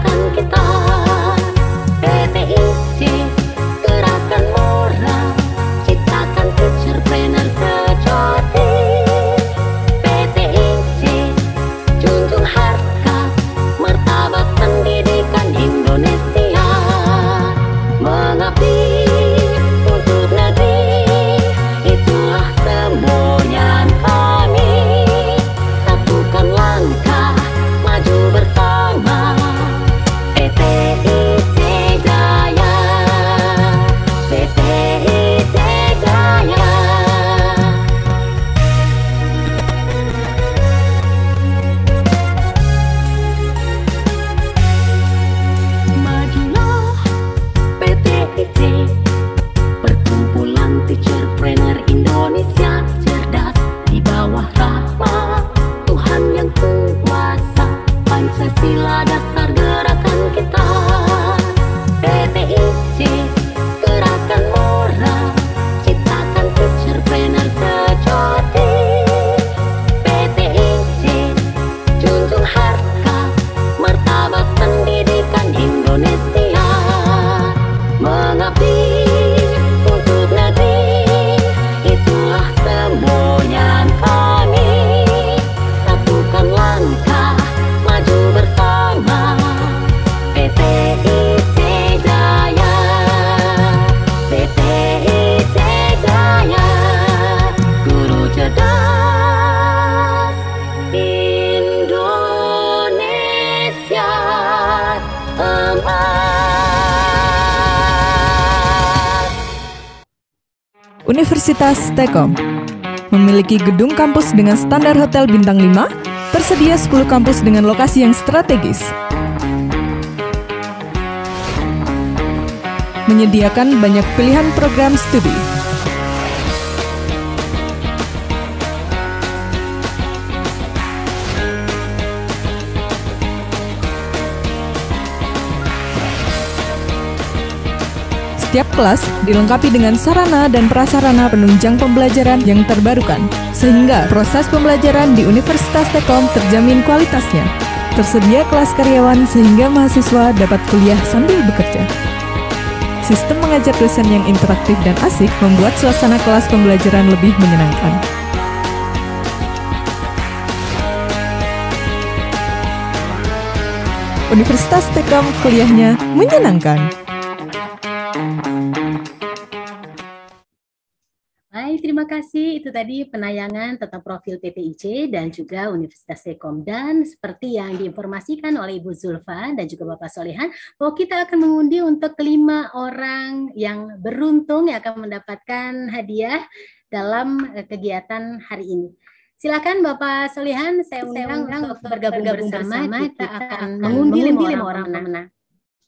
J: Universitas Tekom. Memiliki gedung kampus dengan standar hotel bintang 5, tersedia 10 kampus dengan lokasi yang strategis. Menyediakan banyak pilihan program studi. Setiap kelas dilengkapi dengan sarana dan prasarana penunjang pembelajaran yang terbarukan, sehingga proses pembelajaran di Universitas Telkom terjamin kualitasnya. Tersedia kelas karyawan sehingga mahasiswa dapat kuliah sambil bekerja. Sistem mengajar dosen yang interaktif dan asik membuat suasana kelas pembelajaran lebih menyenangkan. Universitas Telkom kuliahnya menyenangkan.
A: tadi penayangan tentang profil PPIC dan juga Universitas Sekom. Dan seperti yang diinformasikan oleh Ibu Zulfa dan juga Bapak Solehan, bahwa kita akan mengundi untuk kelima orang yang beruntung yang akan mendapatkan hadiah dalam eh, kegiatan hari ini. Silakan Bapak Solihan, saya undang, undang untuk bergabung, bergabung bersama, bersama. Kita, kita akan mengundi lima orang pemenang.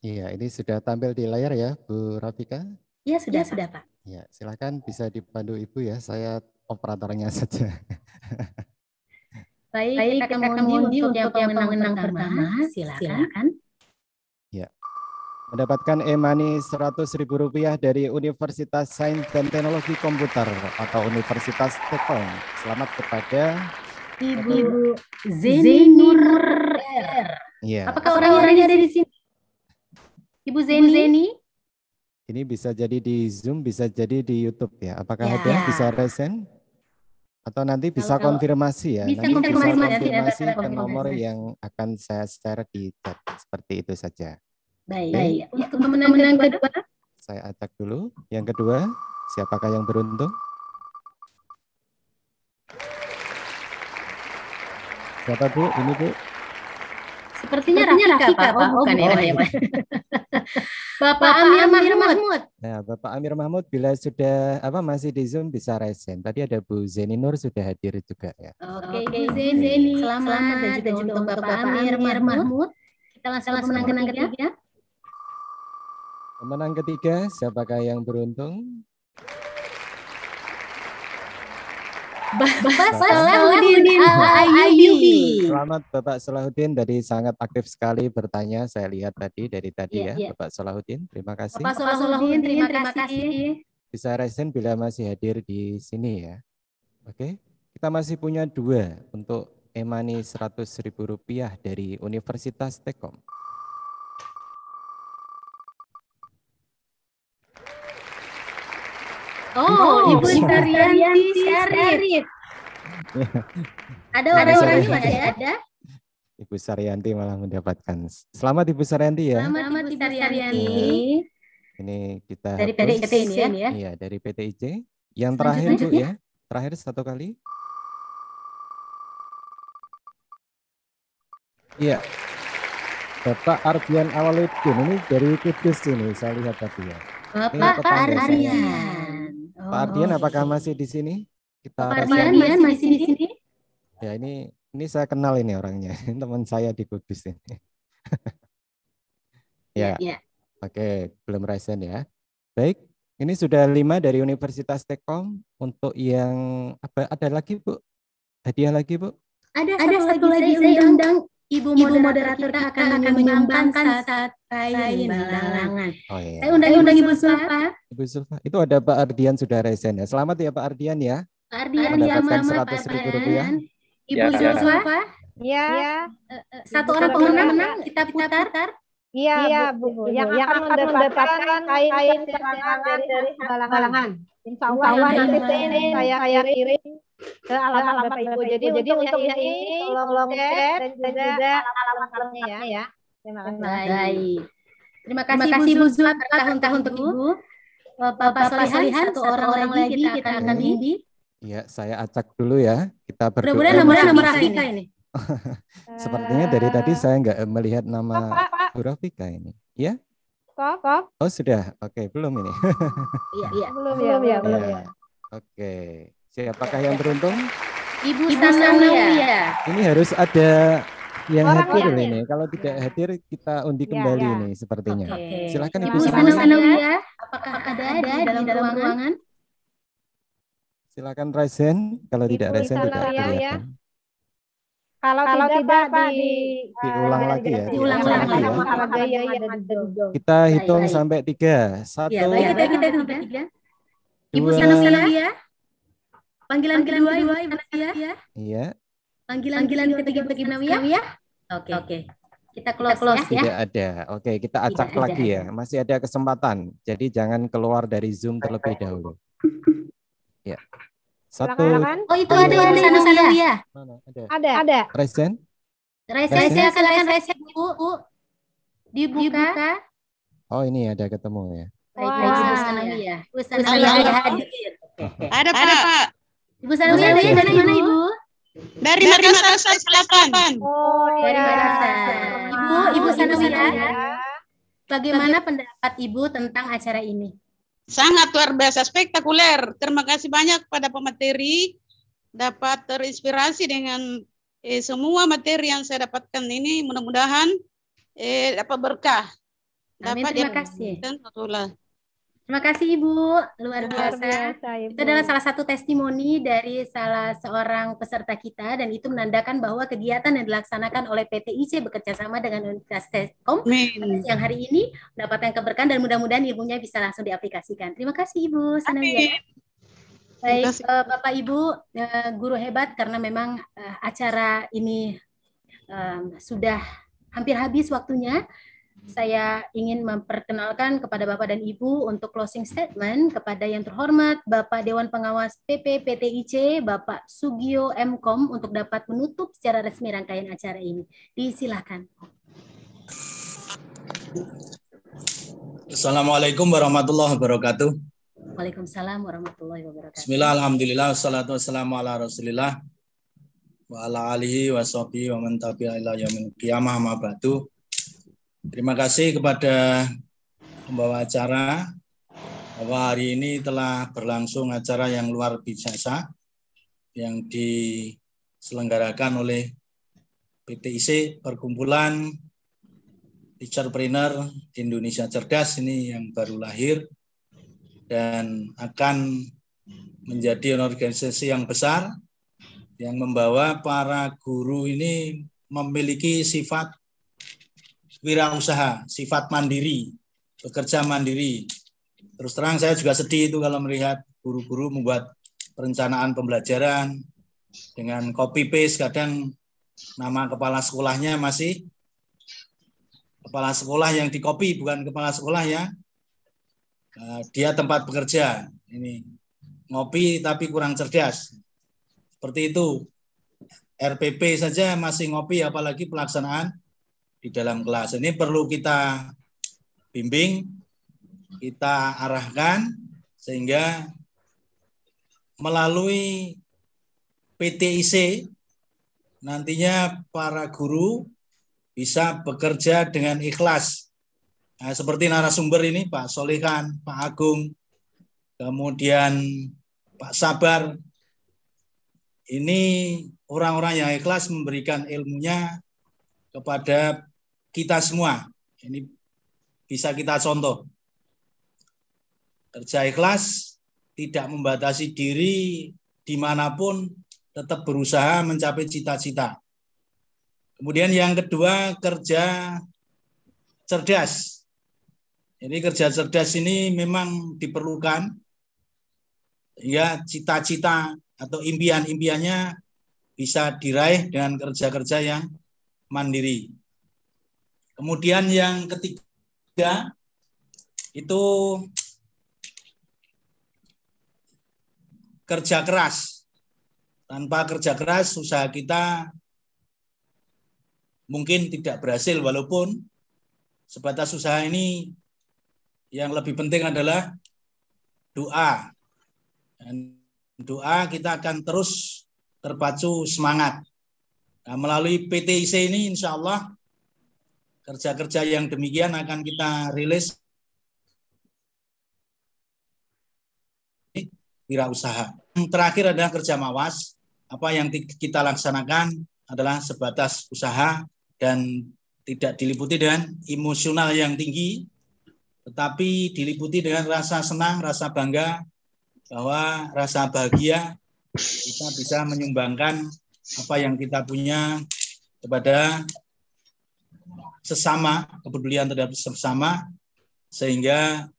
B: Iya, ini sudah tampil di layar ya, Bu Rafika?
A: Iya, sudah, ya, sudah Pak.
B: Ya, silakan bisa dipandu Ibu ya. Saya operatornya (laughs) saja.
A: Baik, Baik kita, kita kemundi untuk yang pemenang, pemenang pertama, pertama. Silakan. silakan.
B: Ya. Mendapatkan e-money Rp100.000 dari Universitas Sains dan Teknologi Komputer atau Universitas Tekong. Selamat kepada
A: Ibu, Ibu Zenur R. Ya. Apakah orang-orangnya ada di sini? Ibu Zeni? Ibu Zeni?
B: Ini bisa jadi di Zoom, bisa jadi di YouTube ya. Apakah ya. ada? Bisa resen? Atau nanti bisa kalau, konfirmasi ya. Bisa nanti konfirmasi, bisa konfirmasi ke nomor yang akan saya share di chat. Seperti itu saja.
A: Baik. Baik. Untuk pemenang kedua.
B: Saya acak dulu. Yang kedua, siapakah yang beruntung? Siapa Bu? Ini Bu?
A: Sepertinya, Sepertinya Rafika, Rafika Pak, oh, oh, bukan oh, ya. Pak. (laughs) Bapak, Amir, Mahmud.
B: Nah, Bapak Amir Mahmud bila sudah apa masih di Zoom bisa resen. Tadi ada Bu Zeni Nur sudah hadir juga
A: ya. Oke, okay, Bu Zeni, selamat, selamat dan juga, untuk Bapak, Bapak Amir, Mahmud. Kita langsung ke pemenang ketiga.
C: ketiga.
B: Pemenang ketiga, siapakah yang beruntung?
C: Bapak
J: Salahuddin
A: ayubi
B: Selamat Bapak Salahuddin dari sangat aktif sekali bertanya. Saya lihat tadi dari tadi ya, ya, ya. Bapak Salahuddin. Terima kasih. Bapak
A: Salahuddin, terima, terima
K: kasih.
B: Bisa resin bila masih hadir di sini ya. Oke, kita masih punya dua untuk emani seratus ribu rupiah dari Universitas Tekom.
A: Oh, oh Ibu Sarianti Sarit. Ada orang orang mana ya? Ada?
B: Ibu Sarianti malah mendapatkan. Selamat Ibu Sarianti ya.
A: Selamat Ibu Sarianti.
B: Ini kita dari PT IC ya. Iya, dari PT IC. Yang terakhir Bu ya. ya. Terakhir satu kali. Iya. Bapak Ardian Awaludin ini dari Kudus ini saya lihat tadi ya.
K: Bapak
A: Ardian. Oh. Pak Ardian
B: apakah masih di sini? Kita Pak Ardian
A: masih,
K: di sini?
B: Ya ini ini saya kenal ini orangnya, (laughs) teman saya di Kudus ini. (laughs) Ya. ya. ya. Oke, belum resen ya. Baik, ini sudah lima dari Universitas Tekom untuk yang apa ada lagi Bu? Hadiah lagi Bu?
K: Ada, ada satu lagi, lagi saya undang Ibu moderator, Ibu moderator kita akan, akan menyumbangkan saat kain balangan.
B: Oh, iya. Saya
E: undang, undang Ibu
K: Sulfa.
B: Ibu Sulfa, itu ada Pak Ardian sudah resen ya. Selamat ya Pak Ardian ya.
A: Pak Ardian ya, Mama, Pak Ardian. Rupiah. Ya,
C: Ibu
B: Sulfa. Ya. ya.
A: Iya. Iya.
K: Eh, eh, satu orang pemenang
A: kita putar.
H: Iya, iya Bu. Yang, yang akan mendapatkan kain-kain kerangan dari, dari balangan. Insya Allah, nanti saya kirim ke eh, alamat, Bapak Ibu. Jadi, jadi untuk ini, ini tolong chat dan juga
A: alamat alamatnya ya. ya. Terima kasih. Baik. Terima kasih, Terima kasih Bu Zul bertahun-tahun untuk Ibu. Eh, bapak Solihan, satu orang lagi kita akan ini.
B: Ya, saya acak dulu ya. Kita berdoa. mudah nomor
H: nomor Rafika ini. (laughs)
B: Sepertinya dari tadi eh. saya nggak melihat nama Bu Rafika ini. Ya? Kok, kok? Oh sudah, oke belum ini.
H: Iya, iya. belum ya, belum ya. Iya. ya.
B: Oke. Siapakah yang beruntung?
H: Ibu,
A: Ibu
K: ya
B: Ini harus ada yang Orang hadir ini. Kalau tidak iya. hadir kita undi iya, kembali ya, ini sepertinya. Okay. Silakan Ibu, Ibu Sanawiya.
A: Sanawiya. Apakah ada, ada di dalam, di dalam ruangan? ruangan?
B: Silakan resen, Kalau Ibu tidak resen tidak Ya.
H: Kalau, kalau tidak, tidak Pak, di, diulang uh, lagi
B: ya. Diulang lagi
H: ya. Iya, kita hitung
B: sampai tiga. Satu. Ya,
K: baik,
H: kita, kita
A: Ibu Sanawiya. Panggilan kedua Ibu Anastasia. Iya. Panggilan panggilan ketiga bagi Nawia. ya. Oke. Oke. Kita close, close ya. ya. Tidak
B: ada. Oke, kita acak Tidak lagi ada. ya. Masih ada kesempatan. Jadi jangan keluar dari Zoom terlebih dahulu. ya. Satu. oh,
J: itu ada
K: di sana sana
A: ya.
B: Ada. Ada. Ada. Present.
A: Resen, silakan resen Bu. Bu. Dibuka. Dibuka.
B: Oh, ini ada ketemu ya. wow.
A: Baik, ya. Ada, Ada, Pak. Ada, Pak. Ibu Sarwiyah dari mana Ibu? Dari, Dari Makassar. Selatan. Oh, iya. Dari Makassar. Ibu, Ibu ya. ya. Bagaimana pendapat Ibu tentang acara ini? Sangat
N: luar biasa spektakuler. Terima kasih banyak pada pemateri dapat terinspirasi dengan eh, semua materi yang saya dapatkan ini mudah-mudahan
H: eh, dapat berkah. Amin, terima kasih. Dan Terima kasih Ibu,
A: luar biasa. Luar biasa
E: Ibu. Itu adalah salah
A: satu testimoni dari salah seorang peserta kita dan itu menandakan bahwa kegiatan yang dilaksanakan oleh PT IC bekerjasama dengan Universitas
C: Telkom yang
A: hari ini mendapatkan keberkahan dan mudah-mudahan ilmunya bisa langsung diaplikasikan. Terima kasih Ibu, senang ya. Baik, eh, Bapak Ibu, eh, guru hebat karena memang eh, acara ini sudah hampir habis waktunya saya ingin memperkenalkan kepada Bapak dan Ibu untuk closing statement kepada yang terhormat Bapak Dewan Pengawas PPPTIC, Bapak Sugio Mkom untuk dapat menutup secara resmi rangkaian acara ini. Disilahkan.
L: Assalamualaikum warahmatullahi wabarakatuh.
A: Waalaikumsalam warahmatullahi wabarakatuh.
L: Bismillah, alhamdulillah, wassalatu wassalamu ala rasulillah wa ala alihi wa sahbihi wa mentabi ila yaumil qiyamah Terima kasih kepada pembawa acara bahwa hari ini telah berlangsung acara yang luar biasa yang diselenggarakan oleh PTIC Perkumpulan Teacherpreneur Indonesia Cerdas ini yang baru lahir dan akan menjadi organisasi yang besar yang membawa para guru ini memiliki sifat wirausaha, sifat mandiri, bekerja mandiri. Terus terang saya juga sedih itu kalau melihat guru-guru membuat perencanaan pembelajaran dengan copy paste kadang nama kepala sekolahnya masih kepala sekolah yang di copy bukan kepala sekolah ya. Nah, dia tempat bekerja. Ini ngopi tapi kurang cerdas. Seperti itu. RPP saja masih ngopi apalagi pelaksanaan di dalam kelas. Ini perlu kita bimbing, kita arahkan sehingga melalui PTIC nantinya para guru bisa bekerja dengan ikhlas. Nah, seperti narasumber ini Pak Solihan, Pak Agung, kemudian Pak Sabar. Ini orang-orang yang ikhlas memberikan ilmunya kepada kita semua. Ini bisa kita contoh. Kerja ikhlas tidak membatasi diri dimanapun, tetap berusaha mencapai cita-cita. Kemudian yang kedua, kerja cerdas. Jadi kerja cerdas ini memang diperlukan ya cita-cita atau impian-impiannya bisa diraih dengan kerja-kerja yang mandiri. Kemudian yang ketiga itu kerja keras. Tanpa kerja keras usaha kita mungkin tidak berhasil walaupun sebatas usaha ini yang lebih penting adalah doa. Dan doa kita akan terus terpacu semangat Nah, melalui PTIC ini insya Allah kerja-kerja yang demikian akan kita rilis wirausaha. Yang terakhir adalah kerja mawas. Apa yang kita laksanakan adalah sebatas usaha dan tidak diliputi dengan emosional yang tinggi, tetapi diliputi dengan rasa senang, rasa bangga, bahwa rasa bahagia kita bisa menyumbangkan apa yang kita punya kepada sesama, kepedulian terhadap sesama, sehingga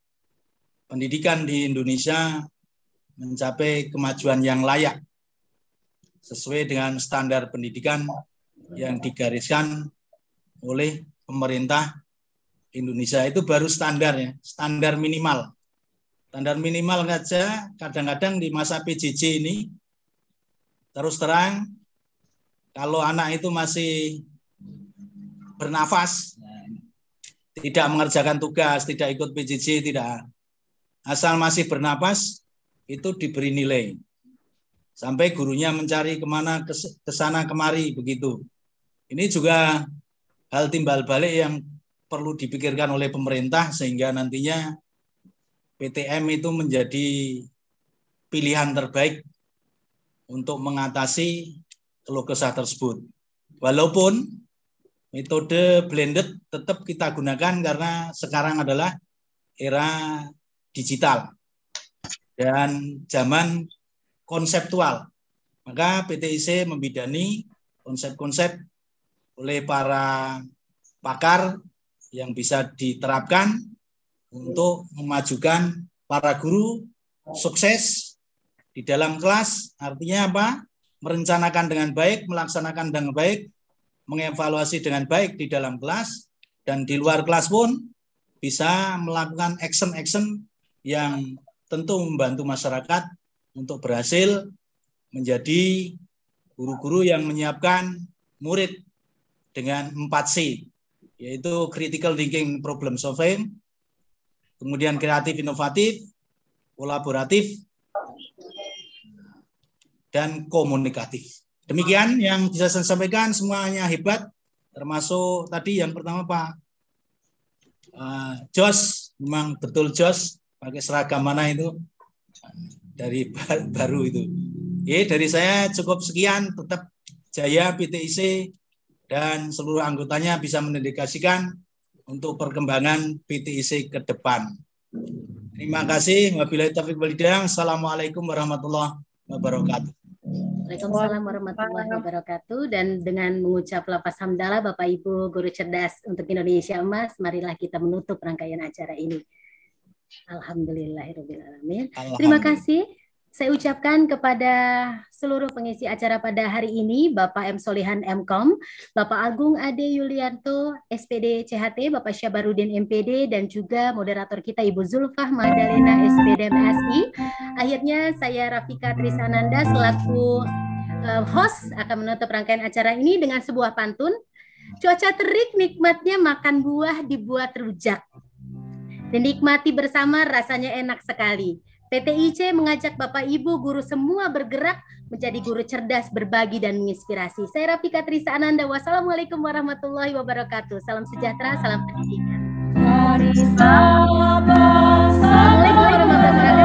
L: pendidikan di Indonesia mencapai kemajuan yang layak sesuai dengan standar pendidikan yang digariskan oleh pemerintah Indonesia itu baru standar ya, standar minimal. Standar minimal saja kadang-kadang di masa PJJ ini terus terang kalau anak itu masih bernafas, tidak mengerjakan tugas, tidak ikut PJJ, tidak. Asal masih bernapas, itu diberi nilai. Sampai gurunya mencari kemana, ke sana kemari, begitu. Ini juga hal timbal balik yang perlu dipikirkan oleh pemerintah sehingga nantinya PTM itu menjadi pilihan terbaik untuk mengatasi keluh kesah tersebut. Walaupun metode blended tetap kita gunakan karena sekarang adalah era digital dan zaman konseptual. Maka PTIC membidani konsep-konsep oleh para pakar yang bisa diterapkan untuk memajukan para guru sukses di dalam kelas. Artinya apa? merencanakan dengan baik, melaksanakan dengan baik, mengevaluasi dengan baik di dalam kelas dan di luar kelas pun bisa melakukan action-action yang tentu membantu masyarakat untuk berhasil menjadi guru-guru yang menyiapkan murid dengan 4C, yaitu critical thinking problem solving, kemudian kreatif inovatif, kolaboratif, dan komunikatif. Demikian yang bisa saya sampaikan semuanya hebat termasuk tadi yang pertama Pak uh, Jos memang betul Jos pakai seragam mana itu dari baru itu. Oke, dari saya cukup sekian tetap Jaya PTIC dan seluruh anggotanya bisa mendedikasikan untuk perkembangan PTIC ke depan. Terima kasih. Wabillahi Taufik walhidayah. Assalamualaikum warahmatullahi wabarakatuh.
A: Waalaikumsalam warahmatullahi wabarakatuh dan dengan mengucap lapas hamdalah Bapak Ibu guru cerdas untuk Indonesia Emas, marilah kita menutup rangkaian acara ini. Alhamdulillahirobbilalamin. Terima kasih saya ucapkan kepada seluruh pengisi acara pada hari ini, Bapak M. Solihan M.Kom, Bapak Agung Ade Yulianto, SPD CHT, Bapak Syabarudin MPD, dan juga moderator kita Ibu Zulfah Madalena SPD MSI. Akhirnya saya Rafika Trisananda selaku eh, host akan menutup rangkaian acara ini dengan sebuah pantun. Cuaca terik nikmatnya makan buah dibuat rujak. Dan nikmati bersama rasanya enak sekali. PTIC mengajak Bapak Ibu guru semua bergerak menjadi guru cerdas, berbagi dan menginspirasi. Saya Rafi Katrisa Ananda. Wassalamualaikum warahmatullahi wabarakatuh. Salam sejahtera, salam pendidikan.
K: Assalamualaikum warahmatullahi wabarakatuh.